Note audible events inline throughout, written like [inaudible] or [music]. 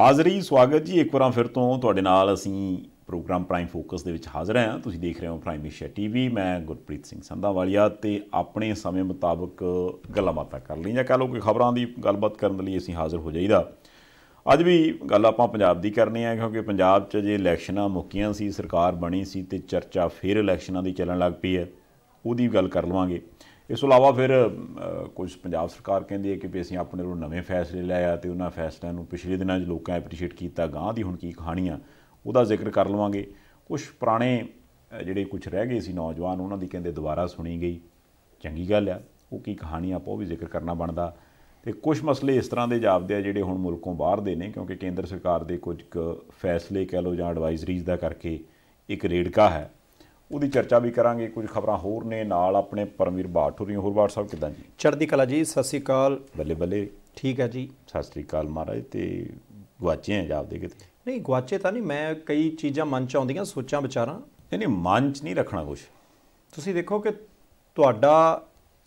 ਹਾਜ਼ਰੀ ਸਵਾਗਤ ਜੀ ਇੱਕ ਵਾਰ ਫਿਰ ਤੋਂ ਤੁਹਾਡੇ ਨਾਲ ਅਸੀਂ ਪ੍ਰੋਗਰਾਮ ਪ੍ਰਾਈਮ ਫੋਕਸ ਦੇ ਵਿੱਚ ਹਾਜ਼ਰ ਹਾਂ ਤੁਸੀਂ ਦੇਖ ਰਹੇ ਹੋ ਪ੍ਰਾਈਮ ਏਸ਼ੀਆ ਟੀਵੀ ਮੈਂ ਗੁਰਪ੍ਰੀਤ ਸਿੰਘ ਸੰਧਾਵਾਲੀਆ ਤੇ ਆਪਣੇ ਸਮੇਂ ਮੁਤਾਬਕ ਗੱਲਾਂ ਬਾਤਾਂ ਕਰ ਲਈ ਜਾਂ ਕਹ ਲੋ ਕੋਈ ਖਬਰਾਂ ਦੀ ਗੱਲਬਾਤ ਕਰਨ ਦੇ ਲਈ ਅਸੀਂ ਹਾਜ਼ਰ ਹੋ ਜਾਈਦਾ ਅੱਜ ਵੀ ਗੱਲ ਆਪਾਂ ਪੰਜਾਬ ਦੀ ਕਰਨੀ ਹੈ ਕਿਉਂਕਿ ਪੰਜਾਬ 'ਚ ਜੇ ਇਲੈਕਸ਼ਨਾਂ ਮੁੱਕੀਆਂ ਸੀ ਸਰਕਾਰ ਬਣੀ ਸੀ ਤੇ ਚਰਚਾ ਫਿਰ ਇਲੈਕਸ਼ਨਾਂ ਦੀ ਚੱਲਣ ਲੱਗ ਪਈ ਹੈ ਉਹਦੀ ਗੱਲ ਕਰ ਲਵਾਂਗੇ ਇਸ ਤੋਂ ਇਲਾਵਾ ਫਿਰ ਕੁਝ ਪੰਜਾਬ ਸਰਕਾਰ ਕਹਿੰਦੀ ਹੈ ਕਿ ਵੀ ਅਸੀਂ ਆਪਣੇ ਕੋਲ ਨਵੇਂ ਫੈਸਲੇ ਲੈ ਆ ਤੇ ਉਹਨਾਂ ਫੈਸਲਿਆਂ ਨੂੰ ਪਿਛਲੇ ਦਿਨਾਂ 'ਚ ਲੋਕਾਂ ਐਪਰੀਸ਼ੀਏਟ ਕੀਤਾ ਗਾਂ ਦੀ ਹੁਣ ਕੀ ਕਹਾਣੀਆਂ ਉਹਦਾ ਜ਼ਿਕਰ ਕਰ ਲਵਾਂਗੇ ਕੁਝ ਪੁਰਾਣੇ ਜਿਹੜੇ ਕੁਝ ਰਹਿ ਗਏ ਸੀ ਨੌਜਵਾਨ ਉਹਨਾਂ ਦੀ ਕਹਿੰਦੇ ਦੁਬਾਰਾ ਸੁਣੀ ਗਈ ਚੰਗੀ ਗੱਲ ਆ ਉਹ ਕੀ ਕਹਾਣੀ ਆਪਾਂ ਉਹ ਵੀ ਜ਼ਿਕਰ ਕਰਨਾ ਬਣਦਾ ਤੇ ਕੁਝ ਮਸਲੇ ਇਸ ਤਰ੍ਹਾਂ ਦੇ ਜਾਪਦੇ ਆ ਜਿਹੜੇ ਹੁਣ ਮੁਲਕੋਂ ਬਾਹਰ ਦੇ ਨੇ ਕਿਉਂਕਿ ਕੇਂਦਰ ਸਰਕਾਰ ਦੇ ਕੁਝ ਫੈਸਲੇ ਕਹਿ ਲੋ ਜਾਂ ਐਡਵਾਈਜ਼ਰੀਜ਼ ਦਾ ਕਰਕੇ ਇੱਕ ਰੇੜਕਾ ਹੈ ਉਹਦੀ ਚਰਚਾ ਵੀ ਕਰਾਂਗੇ ਕੁਝ ਖਬਰਾਂ ਹੋਰ ਨੇ ਨਾਲ ਆਪਣੇ ਪਰਮਵੀਰ ਬਾਠੂਰੀ ਹੋਰ ਬਾਠ ਸਾਹਿਬ ਕਿਦਾਂ ਜੀ ਚੜ੍ਹਦੀ ਕਲਾ ਜੀ ਸਤਿ ਸ੍ਰੀ ਅਕਾਲ ਬੱਲੇ ਬੱਲੇ ਠੀਕ ਹੈ ਜੀ ਸਤਿ ਸ੍ਰੀ ਅਕਾਲ ਮਹਾਰਾਜ ਤੇ ਗਵਾਚੇ ਆ ਜਾਪ ਦੇ ਕਿਤੇ ਨਹੀਂ ਗਵਾਚੇ ਤਾਂ ਨਹੀਂ ਮੈਂ ਕਈ ਚੀਜ਼ਾਂ ਮਨ ਚ ਆਉਂਦੀਆਂ ਸੋਚਾਂ ਵਿਚਾਰਾਂ ਨਹੀਂ ਨਹੀਂ ਮਨ ਚ ਨਹੀਂ ਰੱਖਣਾ ਕੁਝ ਤੁਸੀਂ ਦੇਖੋ ਕਿ ਤੁਹਾਡਾ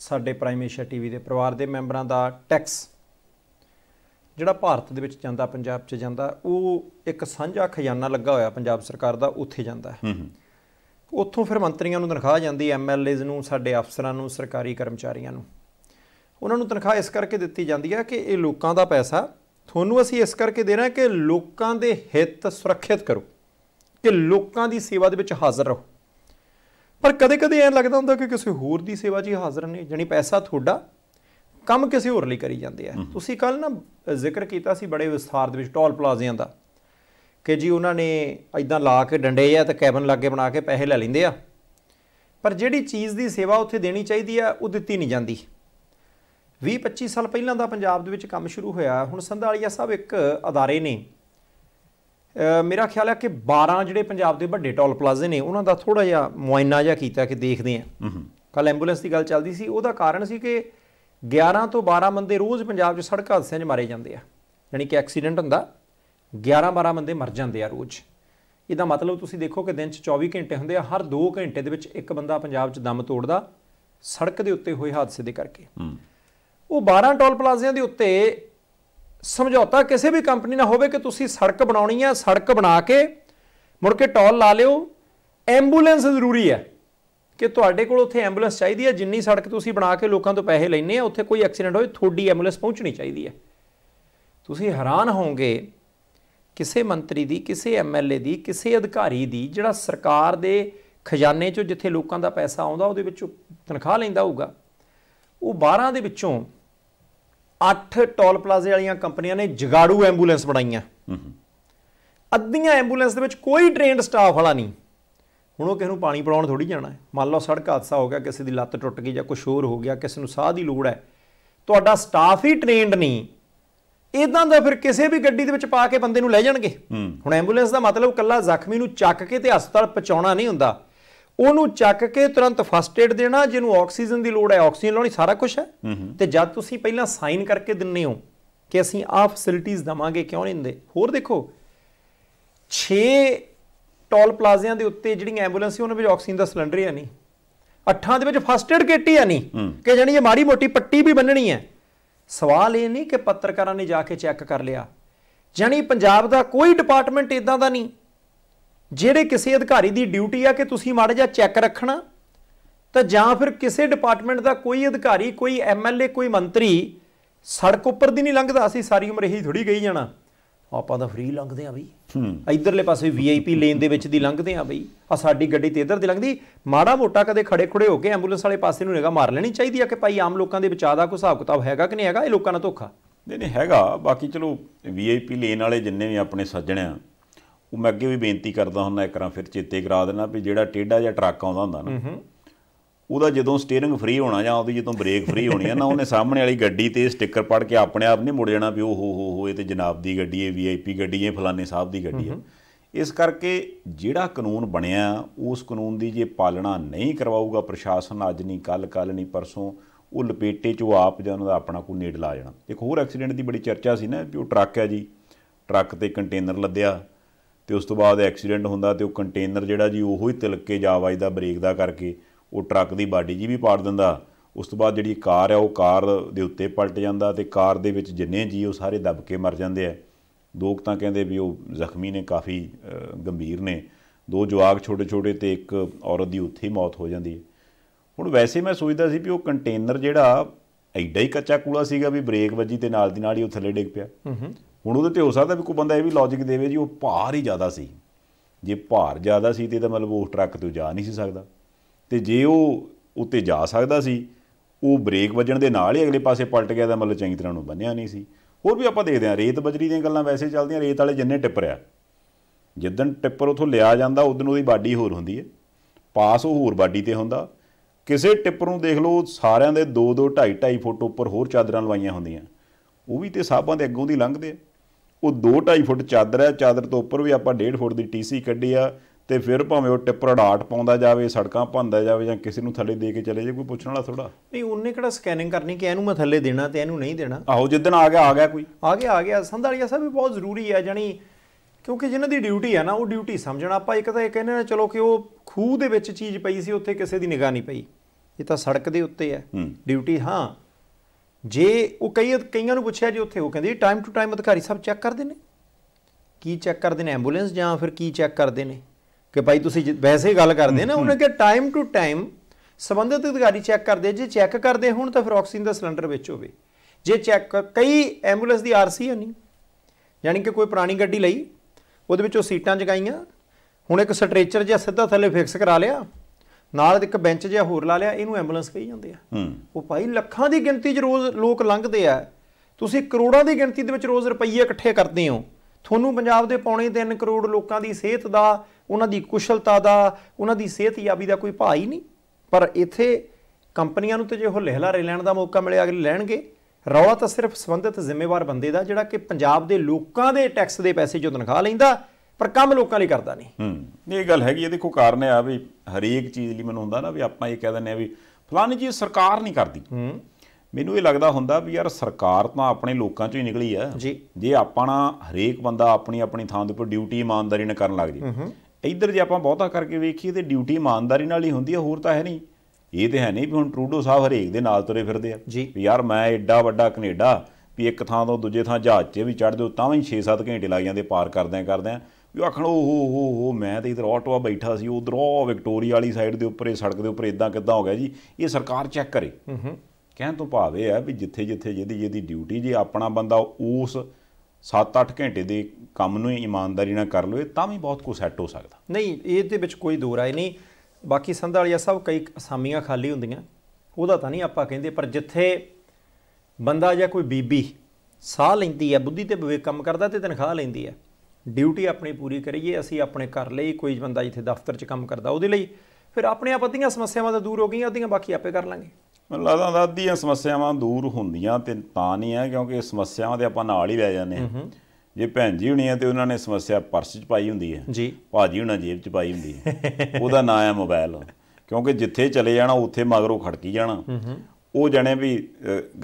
ਸਾਡੇ ਪ੍ਰਾਈਮ ਟੀਵੀ ਦੇ ਪਰਿਵਾਰ ਦੇ ਮੈਂਬਰਾਂ ਦਾ ਟੈਕਸ ਜਿਹੜਾ ਭਾਰਤ ਦੇ ਵਿੱਚ ਜਾਂਦਾ ਪੰਜਾਬ 'ਚ ਜਾਂਦਾ ਉਹ ਇੱਕ ਸਾਂਝਾ ਖਜ਼ਾਨਾ ਲੱਗਾ ਹੋਇਆ ਪੰਜਾਬ ਸਰਕਾਰ ਦਾ ਉੱਥੇ ਜਾਂਦਾ ਹੈ ਉੱਥੋਂ ਫਿਰ ਮੰਤਰੀਆਂ ਨੂੰ ਤਨਖਾਹ ਜਾਂਦੀ ਐਮਐਲਏਜ਼ ਨੂੰ ਸਾਡੇ ਅਫਸਰਾਂ ਨੂੰ ਸਰਕਾਰੀ ਕਰਮਚਾਰੀਆਂ ਨੂੰ ਉਹਨਾਂ ਨੂੰ ਤਨਖਾਹ ਇਸ ਕਰਕੇ ਦਿੱਤੀ ਜਾਂਦੀ ਹੈ ਕਿ ਇਹ ਲੋਕਾਂ ਦਾ ਪੈਸਾ ਤੁਹਾਨੂੰ ਅਸੀਂ ਇਸ ਕਰਕੇ ਦੇ ਰਹੇ ਹਾਂ ਕਿ ਲੋਕਾਂ ਦੇ ਹਿੱਤ ਸੁਰੱਖਿਅਤ ਕਰੋ ਕਿ ਲੋਕਾਂ ਦੀ ਸੇਵਾ ਦੇ ਵਿੱਚ ਹਾਜ਼ਰ ਰਹੋ ਪਰ ਕਦੇ-ਕਦੇ ਐਂ ਲੱਗਦਾ ਹੁੰਦਾ ਕਿ ਕਿਸੇ ਹੋਰ ਦੀ ਸੇਵਾ 'ਚ ਹੀ ਹਾਜ਼ਰ ਨੇ ਜਾਨੀ ਪੈਸਾ ਤੁਹਾਡਾ ਕੰਮ ਕਿਸੇ ਹੋਰ ਲਈ ਕਰੀ ਜਾਂਦੇ ਆ ਤੁਸੀਂ ਕੱਲ ਨਾ ਜ਼ਿਕਰ ਕੀਤਾ ਸੀ ਬੜੇ ਵਿਸਥਾਰ ਦੇ ਵਿੱਚ ਟੋਲ ਪਲਾਜ਼ਿਆਂ ਦਾ ਕਿ ਜੀ ਉਹਨਾਂ ਨੇ ਇਦਾਂ ਲਾ ਕੇ ਡੰਡੇ ਆ ਤੇ ਕੈਬਨ ਲਾਗੇ ਬਣਾ ਕੇ ਪੈਸੇ ਲੈ ਲੈਂਦੇ ਆ ਪਰ ਜਿਹੜੀ ਚੀਜ਼ ਦੀ ਸੇਵਾ ਉੱਥੇ ਦੇਣੀ ਚਾਹੀਦੀ ਆ ਉਹ ਦਿੱਤੀ ਨਹੀਂ ਜਾਂਦੀ 20-25 ਸਾਲ ਪਹਿਲਾਂ ਦਾ ਪੰਜਾਬ ਦੇ ਵਿੱਚ ਕੰਮ ਸ਼ੁਰੂ ਹੋਇਆ ਹੁਣ ਸੰਧਾਲੀਆ ਸਾਹਿਬ ਇੱਕ ਅਦਾਰੇ ਨੇ ਮੇਰਾ ਖਿਆਲ ਹੈ ਕਿ 12 ਜਿਹੜੇ ਪੰਜਾਬ ਦੇ ਵੱਡੇ ਟੋਲ ਪਲਾਜ਼ੇ ਨੇ ਉਹਨਾਂ ਦਾ ਥੋੜਾ ਜਿਹਾ ਮੁਆਇਨਾ ਜਿਹਾ ਕੀਤਾ ਕਿ ਦੇਖਦੇ ਆ ਕੱਲ ਐਂਬੂਲੈਂਸ ਦੀ ਗੱਲ ਚੱਲਦੀ ਸੀ ਉਹਦਾ ਕਾਰਨ ਸੀ ਕਿ 11 ਤੋਂ 12 ਬੰਦੇ ਰੋਜ਼ ਪੰਜਾਬ 'ਚ ਸੜਕ ਹਾਦਸਿਆਂ 'ਚ ਮਾਰੇ ਜਾਂਦੇ ਆ ਯਾਨੀ ਕਿ ਐਕਸੀਡੈਂਟ ਹੁੰਦਾ 11-12 ਬੰਦੇ ਮਰ ਜਾਂਦੇ ਆ ਰੋਜ਼ ਇਹਦਾ ਮਤਲਬ ਤੁਸੀਂ ਦੇਖੋ ਕਿ ਦਿਨ 'ਚ 24 ਘੰਟੇ ਹੁੰਦੇ ਆ ਹਰ 2 ਘੰਟੇ ਦੇ ਵਿੱਚ ਇੱਕ ਬੰਦਾ ਪੰਜਾਬ 'ਚ ਦਮ ਤੋੜਦਾ ਸੜਕ ਦੇ ਉੱਤੇ ਹੋਏ ਹਾਦਸੇ ਦੇ ਕਰਕੇ ਉਹ 12 ਟੋਲ ਪਲਾਜ਼ਿਆਂ ਦੇ ਉੱਤੇ ਸਮਝੌਤਾ ਕਿਸੇ ਵੀ ਕੰਪਨੀ ਨਾਲ ਹੋਵੇ ਕਿ ਤੁਸੀਂ ਸੜਕ ਬਣਾਉਣੀ ਆ ਸੜਕ ਬਣਾ ਕੇ ਮੁੜ ਕੇ ਟੋਲ ਲਾ ਲਿਓ ਐਂਬੂਲੈਂਸ ਜ਼ਰੂਰੀ ਹੈ ਕਿ ਤੁਹਾਡੇ ਕੋਲ ਉੱਥੇ ਐਂਬੂਲੈਂਸ ਚਾਹੀਦੀ ਹੈ ਜਿੰਨੀ ਸੜਕ ਤੁਸੀਂ ਬਣਾ ਕੇ ਲੋਕਾਂ ਤੋਂ ਪੈਸੇ ਲੈਣੇ ਆ ਉੱਥੇ ਕੋਈ ਐਕਸੀਡੈਂਟ ਹੋਏ ਤੁਹਾਡੀ ਐਂਬੂਲੈਂਸ ਪਹੁੰਚਣੀ ਚਾਹੀਦੀ ਹੈ ਤੁਸੀਂ ਹੈਰਾਨ ਹੋਵੋਗੇ ਕਿਸੇ ਮੰਤਰੀ ਦੀ ਕਿਸੇ ਐਮਐਲਏ ਦੀ ਕਿਸੇ ਅਧਿਕਾਰੀ ਦੀ ਜਿਹੜਾ ਸਰਕਾਰ ਦੇ ਖਜ਼ਾਨੇ 'ਚੋਂ ਜਿੱਥੇ ਲੋਕਾਂ ਦਾ ਪੈਸਾ ਆਉਂਦਾ ਉਹਦੇ ਵਿੱਚੋਂ ਤਨਖਾਹ ਲੈਂਦਾ ਹੋਊਗਾ ਉਹ 12 ਦੇ ਵਿੱਚੋਂ 8 ਟੋਲ ਪਲਾਜ਼ੇ ਵਾਲੀਆਂ ਕੰਪਨੀਆਂ ਨੇ ਜਗਾੜੂ ਐਂਬੂਲੈਂਸ ਬਣਾਈਆਂ ਅੱਧੀਆਂ ਐਂਬੂਲੈਂਸ ਦੇ ਵਿੱਚ ਕੋਈ ਟ੍ਰੇਨਡ ਸਟਾਫ ਵਾਲਾ ਨਹੀਂ ਹੁਣ ਉਹ ਕਿਸ ਨੂੰ ਪਾਣੀ ਪਿਲਾਉਣ ਥੋੜੀ ਜਾਣਾ ਹੈ ਮੰਨ ਲਓ ਸੜਕ ਹਾਦਸਾ ਹੋ ਗਿਆ ਕਿਸੇ ਦੀ ਲੱਤ ਟੁੱਟ ਗਈ ਜਾਂ ਕੁਝ ਹੋਰ ਹੋ ਗਿਆ ਕਿਸੇ ਨੂੰ ਸਾਹ ਦੀ ਲੋੜ ਹੈ ਤੁਹਾਡਾ ਸਟਾਫ ਹੀ ਟ੍ਰੇਨਡ ਨਹੀਂ ਇਦਾਂ ਦਾ ਫਿਰ ਕਿਸੇ ਵੀ ਗੱਡੀ ਦੇ ਵਿੱਚ ਪਾ ਕੇ ਬੰਦੇ ਨੂੰ ਲੈ ਜਾਣਗੇ ਹੁਣ ਐਂਬੂਲੈਂਸ ਦਾ ਮਤਲਬ ਕੱਲਾ ਜ਼ਖਮੀ ਨੂੰ ਚੱਕ ਕੇ ਤੇ ਹਸਪਤਾਲ ਪਹੁੰਚਾਉਣਾ ਨਹੀਂ ਹੁੰਦਾ ਉਹਨੂੰ ਚੱਕ ਕੇ ਤੁਰੰਤ ਫਸਟ ਏਡ ਦੇਣਾ ਜਿਹਨੂੰ ਆਕਸੀਜਨ ਦੀ ਲੋੜ ਹੈ ਆਕਸੀਜਨ ਲਾਉਣੀ ਸਾਰਾ ਕੁਝ ਹੈ ਤੇ ਜਦ ਤੁਸੀਂ ਪਹਿਲਾਂ ਸਾਈਨ ਕਰਕੇ ਦਿੰਨੇ ਹੋ ਕਿ ਅਸੀਂ ਆਹ ਫੈਸਿਲਿਟੀਆਂ ਦਵਾਂਗੇ ਕਿਉਂ ਨਹੀਂ ਦਿੰਦੇ ਹੋਰ ਦੇਖੋ 6 ਟੋਲ ਪਲਾਜ਼ਿਆਂ ਦੇ ਉੱਤੇ ਜਿਹੜੀਆਂ ਐਂਬੂਲੈਂਸ ਸੀ ਉਹਨਾਂ ਵਿੱਚ ਆਕਸੀਜਨ ਦਾ ਸਿਲੰਡਰ ਹੀ ਨਹੀਂ ਅੱਠਾਂ ਦੇ ਵਿੱਚ ਫਸਟ ਏਡ ਕਿੱਟ ਹੀ ਨਹੀਂ ਕਿ ਜਾਨੀ ਇਹ ਮਾੜੀ ਮੋਟੀ ਪੱਟੀ ਵੀ ਬੰਨਣੀ ਹੈ ਸਵਾਲ ਇਹ ਨਹੀਂ ਕਿ ਪੱਤਰਕਾਰਾਂ ਨੇ ਜਾ ਕੇ ਚੈੱਕ ਕਰ ਲਿਆ ਜਾਨੀ ਪੰਜਾਬ ਦਾ ਕੋਈ ਡਿਪਾਰਟਮੈਂਟ ਇਦਾਂ ਦਾ ਨਹੀਂ ਜਿਹੜੇ ਕਿਸੇ ਅਧਿਕਾਰੀ ਦੀ ਡਿਊਟੀ ਆ ਕਿ ਤੁਸੀਂ ਮਾੜਾ ਜਿਹਾ ਚੈੱਕ ਰੱਖਣਾ ਤਾਂ ਜਾਂ ਫਿਰ ਕਿਸੇ ਡਿਪਾਰਟਮੈਂਟ ਦਾ ਕੋਈ ਅਧਿਕਾਰੀ ਕੋਈ ਐਮਐਲਏ ਕੋਈ ਮੰਤਰੀ ਸੜਕ ਉੱਪਰ ਦੀ ਨਹੀਂ ਲੰਘਦਾ ਅਸੀਂ ਸਾਰੀ ਉਮਰ ਇਹੀ ਥੋੜੀ ਗਈ ਜਾਣਾ ਆਪਾਂ ਤਾਂ ਫ੍ਰੀ ਲੰਘਦੇ ਆ ਬਈ ਇਧਰਲੇ ਪਾਸੇ ਵੀਆਈਪੀ ਲੇਨ ਦੇ ਵਿੱਚ ਦੀ ਲੰਘਦੇ ਆ ਬਈ ਆ ਸਾਡੀ ਗੱਡੀ ਤੇ ਇਧਰ ਦੀ ਲੰਘਦੀ ਮਾੜਾ ਮੋਟਾ ਕਦੇ ਖੜੇ ਖੜੇ ਹੋ ਕੇ ਐਂਬੂਲੈਂਸ ਵਾਲੇ ਪਾਸੇ ਨੂੰ ਨਿਗਾ ਮਾਰ ਲੈਣੀ ਚਾਹੀਦੀ ਆ ਕਿ ਭਾਈ ਆਮ ਲੋਕਾਂ ਦੇ ਬਚਾਅ ਦਾ ਕੋਈ ਹਿਸਾਬ ਕਿਤਾਬ ਹੈਗਾ ਕਿ ਨਹੀਂ ਹੈਗਾ ਇਹ ਲੋਕਾਂ ਨਾਲ ਧੋਖਾ ਨਹੀਂ ਨਹੀਂ ਹੈਗਾ ਬਾਕੀ ਚਲੋ ਵੀਆਈਪੀ ਲੇਨ ਵਾਲੇ ਜਿੰਨੇ ਵੀ ਆਪਣੇ ਸੱਜਣ ਆ ਉਹ ਮੈਂ ਅੱਗੇ ਵੀ ਬੇਨਤੀ ਕਰਦਾ ਹੁੰਦਾ ਇੱਕ ਵਾਰ ਫਿਰ ਚੇਤੇ ਕਰਾ ਦੇਣਾ ਵੀ ਜਿਹੜਾ ਟੇਡਾ ਜਿਹਾ ਟਰੱਕ ਆਉਂਦਾ ਹੁੰਦਾ ਨਾ ਉਹਦਾ ਜਦੋਂ ਸਟੀering ਫ੍ਰੀ ਹੋਣਾ ਜਾਂ ਉਹਦੀ ਜਦੋਂ ਬ੍ਰੇਕ ਫ੍ਰੀ ਹੋਣੀ ਹੈ ਨਾ ਉਹਨੇ ਸਾਹਮਣੇ ਵਾਲੀ ਗੱਡੀ ਤੇ ਸਟicker ਪੜ ਕੇ ਆਪਣੇ ਆਪ ਨਹੀਂ ਮੁੜ ਜਾਣਾ ਵੀ ਉਹ ਹੋ ਹੋ ਹੋ ਇਹ ਤੇ ਜਨਾਬ ਦੀ ਗੱਡੀ ਹੈ ਵੀਆਈਪੀ ਗੱਡੀ ਹੈ ਫਲਾਣੇ ਸਾਹਿਬ ਦੀ ਗੱਡੀ ਹੈ ਇਸ ਕਰਕੇ ਜਿਹੜਾ ਕਾਨੂੰਨ ਬਣਿਆ ਉਸ ਕਾਨੂੰਨ ਦੀ ਜੇ ਪਾਲਣਾ ਨਹੀਂ ਕਰਵਾਊਗਾ ਪ੍ਰਸ਼ਾਸਨ ਅੱਜ ਨਹੀਂ ਕੱਲ ਕੱਲ ਨਹੀਂ ਪਰਸੋਂ ਉਹ ਲਪੇਟੇ 'ਚ ਉਹ ਆਪ ਜਾਂ ਉਹਦਾ ਆਪਣਾ ਕੋਈ ਨੇੜ ਲਾ ਜਾਣਾ ਇੱਕ ਹੋਰ ਐਕਸੀਡੈਂਟ ਦੀ ਬੜੀ ਚਰਚਾ ਸੀ ਨਾ ਵੀ ਉਹ ਟਰੱਕ ਹੈ ਜੀ ਟਰੱਕ ਤੇ ਕੰਟੇਨਰ ਲੱਦਿਆ ਤੇ ਉਸ ਤੋਂ ਬਾਅਦ ਐਕਸੀਡੈਂਟ ਹੁੰਦਾ ਤੇ ਉਹ ਕੰਟੇਨਰ ਜਿਹੜਾ ਜੀ ਉਹੋ ਹੀ ਤਿਲਕ ਕੇ ਜਾ ਵਜਦਾ ਬ੍ਰੇਕ ਦਾ ਕਰਕੇ ਉਹ ਟਰੱਕ ਦੀ ਬਾਡੀ ਜੀ ਵੀ ਪਾੜ ਦਿੰਦਾ ਉਸ ਤੋਂ ਬਾਅਦ ਜਿਹੜੀ ਕਾਰ ਹੈ ਉਹ ਕਾਰ ਦੇ ਉੱਤੇ ਪਲਟ ਜਾਂਦਾ ਤੇ ਕਾਰ ਦੇ ਵਿੱਚ ਜਿੰਨੇ ਜੀ ਉਹ ਸਾਰੇ ਦਬ ਕੇ ਮਰ ਜਾਂਦੇ ਆ ਲੋਕ ਤਾਂ ਕਹਿੰਦੇ ਵੀ ਉਹ ਜ਼ਖਮੀ ਨੇ ਕਾਫੀ ਗੰਭੀਰ ਨੇ ਦੋ ਜਵਾਗ ਛੋਟੇ ਛੋਟੇ ਤੇ ਇੱਕ ਔਰਤ ਦੀ ਉੱਥੇ ਹੀ ਮੌਤ ਹੋ ਜਾਂਦੀ ਹੈ ਹੁਣ ਵੈਸੇ ਮੈਂ ਸੋਚਦਾ ਸੀ ਵੀ ਉਹ ਕੰਟੇਨਰ ਜਿਹੜਾ ਐਡਾ ਹੀ ਕੱਚਾ ਕੂਲਾ ਸੀਗਾ ਵੀ ਬ੍ਰੇਕ ਵੱਜੀ ਤੇ ਨਾਲ ਦੀ ਨਾਲ ਹੀ ਉਹ ਥੱਲੇ ਡਿੱਗ ਪਿਆ ਹੁਣ ਉਹਦੇ ਤੇ ਹੋ ਸਕਦਾ ਵੀ ਕੋਈ ਬੰਦਾ ਇਹ ਵੀ ਲੌਜੀਕ ਦੇਵੇ ਜੀ ਉਹ ਭਾਰ ਹੀ ਜ਼ਿਆਦਾ ਸੀ ਜੇ ਭਾਰ ਜ਼ਿਆਦਾ ਸੀ ਤੇ ਤਾਂ ਮਤਲਬ ਉਹ ਟਰੱਕ ਤੋਂ ਜਾ ਨਹੀਂ ਸੀ ਸਕਦਾ ਤੇ ਜੇ ਉਹ ਉੱਤੇ ਜਾ ਸਕਦਾ ਸੀ ਉਹ ਬ੍ਰੇਕ ਵੱਜਣ ਦੇ ਨਾਲ ਹੀ ਅਗਲੇ ਪਾਸੇ ਪਲਟ ਗਿਆ ਤਾਂ ਮਤਲਬ ਚੰਗੀ ਤਰ੍ਹਾਂ ਨੂੰ ਬੰਨਿਆ ਨਹੀਂ ਸੀ ਹੋਰ ਵੀ ਆਪਾਂ ਦੇਖਦੇ ਹਾਂ ਰੇਤ ਬਜਰੀ ਦੀਆਂ ਗੱਲਾਂ ਵੈਸੇ ਚੱਲਦੀਆਂ ਰੇਤ ਵਾਲੇ ਜਿੰਨੇ ਟਿੱਪਰ ਆ ਜਿੱਦਣ ਟਿੱਪਰ ਉਥੋਂ ਲਿਆ ਜਾਂਦਾ ਉਦੋਂ ਉਹਦੀ ਬਾਡੀ ਹੋਰ ਹੁੰਦੀ ਹੈ ਪਾਸ ਉਹ ਹੋਰ ਬਾਡੀ ਤੇ ਹੁੰਦਾ ਕਿਸੇ ਟਿੱਪਰ ਨੂੰ ਦੇਖ ਲਓ ਸਾਰਿਆਂ ਦੇ 2 2 2.5 2.5 ਫੁੱਟ ਉੱਪਰ ਹੋਰ ਚਾਦਰਾਂ ਲਵਾਈਆਂ ਹੁੰਦੀਆਂ ਉਹ ਵੀ ਤੇ ਸਾਹਾਂ ਦੇ ਅੱਗੋਂ ਦੀ ਲੰਘਦੇ ਆ ਉਹ 2 2.5 ਫੁੱਟ ਚਾਦਰ ਹੈ ਚਾਦਰ ਤੋਂ ਉੱਪਰ ਵੀ ਆਪਾਂ 1.5 ਫੁੱਟ ਦੀ ਟੀਸੀ ਕੱਢੀ ਆ ਤੇ ਫਿਰ ਭਾਵੇਂ ਉਹ ਟਿੱਪਰ ਢਾਟ ਪਾਉਂਦਾ ਜਾਵੇ ਸੜਕਾਂ ਭੰਦਾ ਜਾਵੇ ਜਾਂ ਕਿਸੇ ਨੂੰ ਥੱਲੇ ਦੇ ਕੇ ਚਲੇ ਜੇ ਕੋਈ ਪੁੱਛਣ ਵਾਲਾ ਥੋੜਾ ਨਹੀਂ ਉਹਨੇ ਕਿਹੜਾ ਸਕੈਨਿੰਗ ਕਰਨੀ ਕਿ ਇਹਨੂੰ ਮੈਂ ਥੱਲੇ ਦੇਣਾ ਤੇ ਇਹਨੂੰ ਨਹੀਂ ਦੇਣਾ ਆਹੋ ਜਿੱਦਣ ਆ ਗਿਆ ਆ ਗਿਆ ਕੋਈ ਆ ਗਿਆ ਆ ਗਿਆ ਸੰਧਾਲੀਆ ਸਾਹਿਬ ਵੀ ਬਹੁਤ ਜ਼ਰੂਰੀ ਹੈ ਜਾਨੀ ਕਿਉਂਕਿ ਜਿਨ੍ਹਾਂ ਦੀ ਡਿਊਟੀ ਹੈ ਨਾ ਉਹ ਡਿਊਟੀ ਸਮਝਣਾ ਆਪਾਂ ਇੱਕ ਤਾਂ ਇਹ ਕਹਿੰਦੇ ਨੇ ਚਲੋ ਕਿ ਉਹ ਖੂਹ ਦੇ ਵਿੱਚ ਚੀਜ਼ ਪਈ ਸੀ ਉੱਥੇ ਕਿਸੇ ਦੀ ਨਿਗਾਹ ਨਹੀਂ ਪਈ ਇਹ ਤਾਂ ਸੜਕ ਦੇ ਉੱਤੇ ਹੈ ਡਿਊਟੀ ਹਾਂ ਜੇ ਉਹ ਕਈ ਕਈਆਂ ਨੂੰ ਪੁੱਛਿਆ ਜੀ ਉੱਥੇ ਉਹ ਕਹਿੰਦੇ ਟਾਈਮ ਟੂ ਟਾਈਮ ਅਧਿਕਾਰੀ ਸਾਹਿਬ ਚੈੱਕ ਕਰਦੇ ਨੇ ਕੀ ਚੈੱਕ ਕਰਦੇ ਨੇ ਐਂਬੂਲੈਂਸ ਜਾਂ ਫਿਰ ਕੀ ਚੈੱਕ ਕਰਦੇ ਨੇ ਕਿ ਭਾਈ ਤੁਸੀਂ ਵੈਸੇ ਗੱਲ ਕਰਦੇ ਨਾ ਉਹਨੇ ਕਿ ਟਾਈਮ ਟੂ ਟਾਈਮ ਸਬੰਧਤ ਅਧਿਕਾਰੀ ਚੈੱਕ ਕਰਦੇ ਜੇ ਚੈੱਕ ਕਰਦੇ ਹੋਣ ਤਾਂ ਫਿਰ ਆਕਸੀਜਨ ਦਾ ਸਿਲੰਡਰ ਵਿੱਚ ਹੋਵੇ ਜੇ ਚੈੱਕ ਕਈ ਐਂਬੂਲੈਂਸ ਦੀ ਆਰਸੀ ਹੈ ਨਹੀਂ ਯਾਨੀ ਕਿ ਕੋਈ ਪੁਰਾਣੀ ਗੱਡੀ ਲਈ ਉਹਦੇ ਵਿੱਚੋਂ ਸੀਟਾਂ ਜਗਾਈਆਂ ਹੁਣ ਇੱਕ ਸਟ੍ਰੈਚਰ ਜਿਹਾ ਸਿੱਧਾ ਥੱਲੇ ਫਿਕਸ ਕਰਾ ਲਿਆ ਨਾਲ ਇੱਕ ਬੈਂਚ ਜਿਹਾ ਹੋਰ ਲਾ ਲਿਆ ਇਹਨੂੰ ਐਂਬੂਲੈਂਸ ਕਹੀ ਜਾਂਦੇ ਆ ਉਹ ਭਾਈ ਲੱਖਾਂ ਦੀ ਗਿਣਤੀ 'ਚ ਰੋਜ਼ ਲੋਕ ਲੰਘਦੇ ਆ ਤੁਸੀਂ ਕਰੋੜਾਂ ਦੀ ਗਿਣਤੀ ਦੇ ਵਿੱਚ ਰੋਜ਼ ਰੁਪਈਏ ਇਕੱਠੇ ਕਰਦੇ ਹੋ ਤੁਹਾਨੂੰ ਪੰਜਾਬ ਦੇ ਪੌਣੇ 3 ਕਰੋੜ ਲੋਕਾਂ ਦੀ ਸਿਹਤ ਦਾ ਉਹਨਾਂ ਦੀ ਕੁਸ਼ਲਤਾ ਦਾ ਉਹਨਾਂ ਦੀ ਸਿਹਤ ਯਾਬੀ ਦਾ ਕੋਈ ਭਾਅ ਹੀ ਨਹੀਂ ਪਰ ਇੱਥੇ ਕੰਪਨੀਆਂ ਨੂੰ ਤੇ ਜੇ ਲਹਿਲਾ ਰੇ ਲੈਣ ਦਾ ਮੌਕਾ ਮਿਲੇ ਅਗਲੇ ਲੈਣਗੇ ਰੌਲਾ ਤਾਂ ਸਿਰਫ ਸੰਬੰਧਿਤ ਜ਼ਿੰਮੇਵਾਰ ਬੰਦੇ ਦਾ ਜਿਹੜਾ ਕਿ ਪੰਜਾਬ ਦੇ ਲੋਕਾਂ ਦੇ ਟੈਕਸ ਦੇ ਪੈਸੇ ਜੋ ਤਨਖਾਹ ਲੈਂਦਾ ਪਰ ਕੰਮ ਲੋਕਾਂ ਲਈ ਕਰਦਾ ਨਹੀਂ ਹੂੰ ਇਹ ਗੱਲ ਹੈਗੀ ਇਹ ਦੇਖੋ ਕਾਰਨ ਆ ਵੀ ਹਰੇਕ ਚੀਜ਼ ਲਈ ਮਨ ਹੁੰਦਾ ਨਾ ਵੀ ਆਪਾਂ ਇਹ ਕਹਿ ਦਿੰਦੇ ਆ ਵੀ ਫਲਾਨੀ ਚੀਜ਼ ਸਰਕਾਰ ਨਹੀਂ ਕਰਦੀ ਹੂੰ ਮੈਨੂੰ ਇਹ ਲੱਗਦਾ ਹੁੰਦਾ ਵੀ ਯਾਰ ਸਰਕਾਰ ਤਾਂ ਆਪਣੇ ਲੋਕਾਂ ਚੋਂ ਹੀ ਨਿਕਲੀ ਆ ਜੇ ਆਪਾਂ ਹਰੇਕ ਬੰਦਾ ਆਪਣੀ ਆਪਣੀ ਥਾਂ ਦੇ ਉੱਪਰ ਡਿਊਟੀ ਇਮਾਨਦਾਰੀ ਨਾਲ ਕਰਨ ਲੱਗ ਜੇ ਇੱਧਰ ਜੇ ਆਪਾਂ ਬਹੁਤਾ ਕਰਕੇ ਵੇਖੀਏ ਤੇ ਡਿਊਟੀ ਇਮਾਨਦਾਰੀ ਨਾਲ ਹੀ ਹੁੰਦੀ ਹੈ ਹੋਰ ਤਾਂ ਹੈ ਨਹੀਂ ਇਹ ਤੇ ਹੈ ਨਹੀਂ ਵੀ ਹੁਣ ਟਰੂਡੋ ਸਾਹਿਬ ਹਰੇਕ ਦੇ ਨਾਲ ਤੁਰੇ ਫਿਰਦੇ ਆ ਵੀ ਯਾਰ ਮੈਂ ਐਡਾ ਵੱਡਾ ਕੈਨੇਡਾ ਵੀ ਇੱਕ ਥਾਂ ਤੋਂ ਦੂਜੇ ਥਾਂ ਜਹਾਜ਼ 'ਚ ਵੀ ਚੜ੍ਹ ਤਾਂ ਵੀ 6-7 ਘੰਟੇ ਲੱਗ ਜਾਂਦੇ ਪਾਰ ਕਰਦਿਆਂ ਕਰਦਿਆਂ ਵੀ ਆਖਣ ਉਹ ਹੋ ਹੋ ਹੋ ਮੈਂ ਤੇ ਇਧਰ ਆਟੋਆ ਬੈਠਾ ਸੀ ਉਧਰ ਉਹ ਵਿਕਟੋਰੀਆ ਵਾਲੀ ਸਾਈਡ ਦੇ ਉੱਪਰ ਇਹ ਸੜਕ ਦੇ ਉੱਪਰ ਇਦਾਂ ਕਿਦਾਂ ਹੋ ਗਿਆ ਜੀ ਇਹ ਸਰਕਾਰ ਚੈੱਕ ਕਰੇ ਕਹਿਣ ਤੋਂ ਭਾਵ ਇਹ ਹੈ ਵੀ ਜਿੱਥੇ ਜਿੱਥੇ ਜਿਹਦੀ ਜਿਹਦੀ ਡਿਊਟੀ ਜੇ ਆਪਣਾ ਬੰਦਾ ਉਸ 7-8 ਘੰਟੇ ਦੇ ਕੰਮ ਨੂੰ ਹੀ ਇਮਾਨਦਾਰੀ ਨਾਲ ਕਰ ਲਵੇ ਤਾਂ ਵੀ ਬਹੁਤ ਕੁਝ ਸੈੱਟ ਹੋ ਸਕਦਾ ਨਹੀਂ ਇਹਦੇ ਵਿੱਚ ਕੋਈ ਦੋ ਰਾਏ ਨਹੀਂ ਬਾਕੀ ਵਾਲੀਆ ਸਭ ਕਈ ਅਸਾਮੀਆਂ ਖਾਲੀ ਹੁੰਦੀਆਂ ਉਹਦਾ ਤਾਂ ਨਹੀਂ ਆਪਾਂ ਕਹਿੰਦੇ ਪਰ ਜਿੱਥੇ ਬੰਦਾ ਜਾਂ ਕੋਈ ਬੀਬੀ ਸਾਹ ਲੈਂਦੀ ਹੈ ਬੁੱਧੀ ਤੇ ਵਿਵੇਕ ਕੰਮ ਕਰਦਾ ਤੇ ਤਨਖਾਹ ਲੈਂਦੀ ਹੈ ਡਿਊਟੀ ਆਪਣੀ ਪੂਰੀ ਕਰੀਏ ਅਸੀਂ ਆਪਣੇ ਘਰ ਲਈ ਕੋਈ ਬੰਦਾ ਜਿੱਥੇ ਦਫ਼ਤਰ 'ਚ ਕੰਮ ਕਰਦਾ ਉਹਦੇ ਲਈ ਫਿਰ ਆਪਣੇ ਆਪ ਅਧੀਆਂ ਸਮੱਸਿਆਵਾਂ ਤਾਂ ਦੂਰ ਹੋ ਗਈਆਂ ਅਧੀਆਂ ਬਾਕੀ ਆਪੇ ਕਰ ਲਾਂਗੇ ਮੈਨੂੰ ਲੱਗਦਾ ਅੱਧੀਆਂ ਸਮੱਸਿਆਵਾਂ ਦੂਰ ਹੁੰਦੀਆਂ ਤੇ ਤਾਂ ਨਹੀਂ ਹੈ ਕਿਉਂਕਿ ਸਮੱਸਿਆਵਾਂ ਤੇ ਆਪਾਂ ਨਾਲ ਹੀ ਲੈ ਜਾਂਦੇ ਹਾਂ ਜੇ ਭੈਣ ਜੀ ਹੋਣੀ ਤੇ ਉਹਨਾਂ ਨੇ ਸਮੱਸਿਆ ਪਰਸ 'ਚ ਪਾਈ ਹੁੰਦੀ ਹੈ ਜੀ ਭਾਜੀ ਹੁਣਾਂ ਜੇਬ 'ਚ ਪਾਈ ਹੁੰਦੀ ਹੈ ਉਹਦਾ ਨਾਂ ਹੈ ਮੋਬਾਈਲ ਕਿਉਂਕਿ ਜਿੱਥੇ ਚਲੇ ਜਾਣਾ ਉੱਥੇ ਮਗਰੋਂ ਖੜਕੀ ਜਾਣਾ ਉਹ ਜਣੇ ਵੀ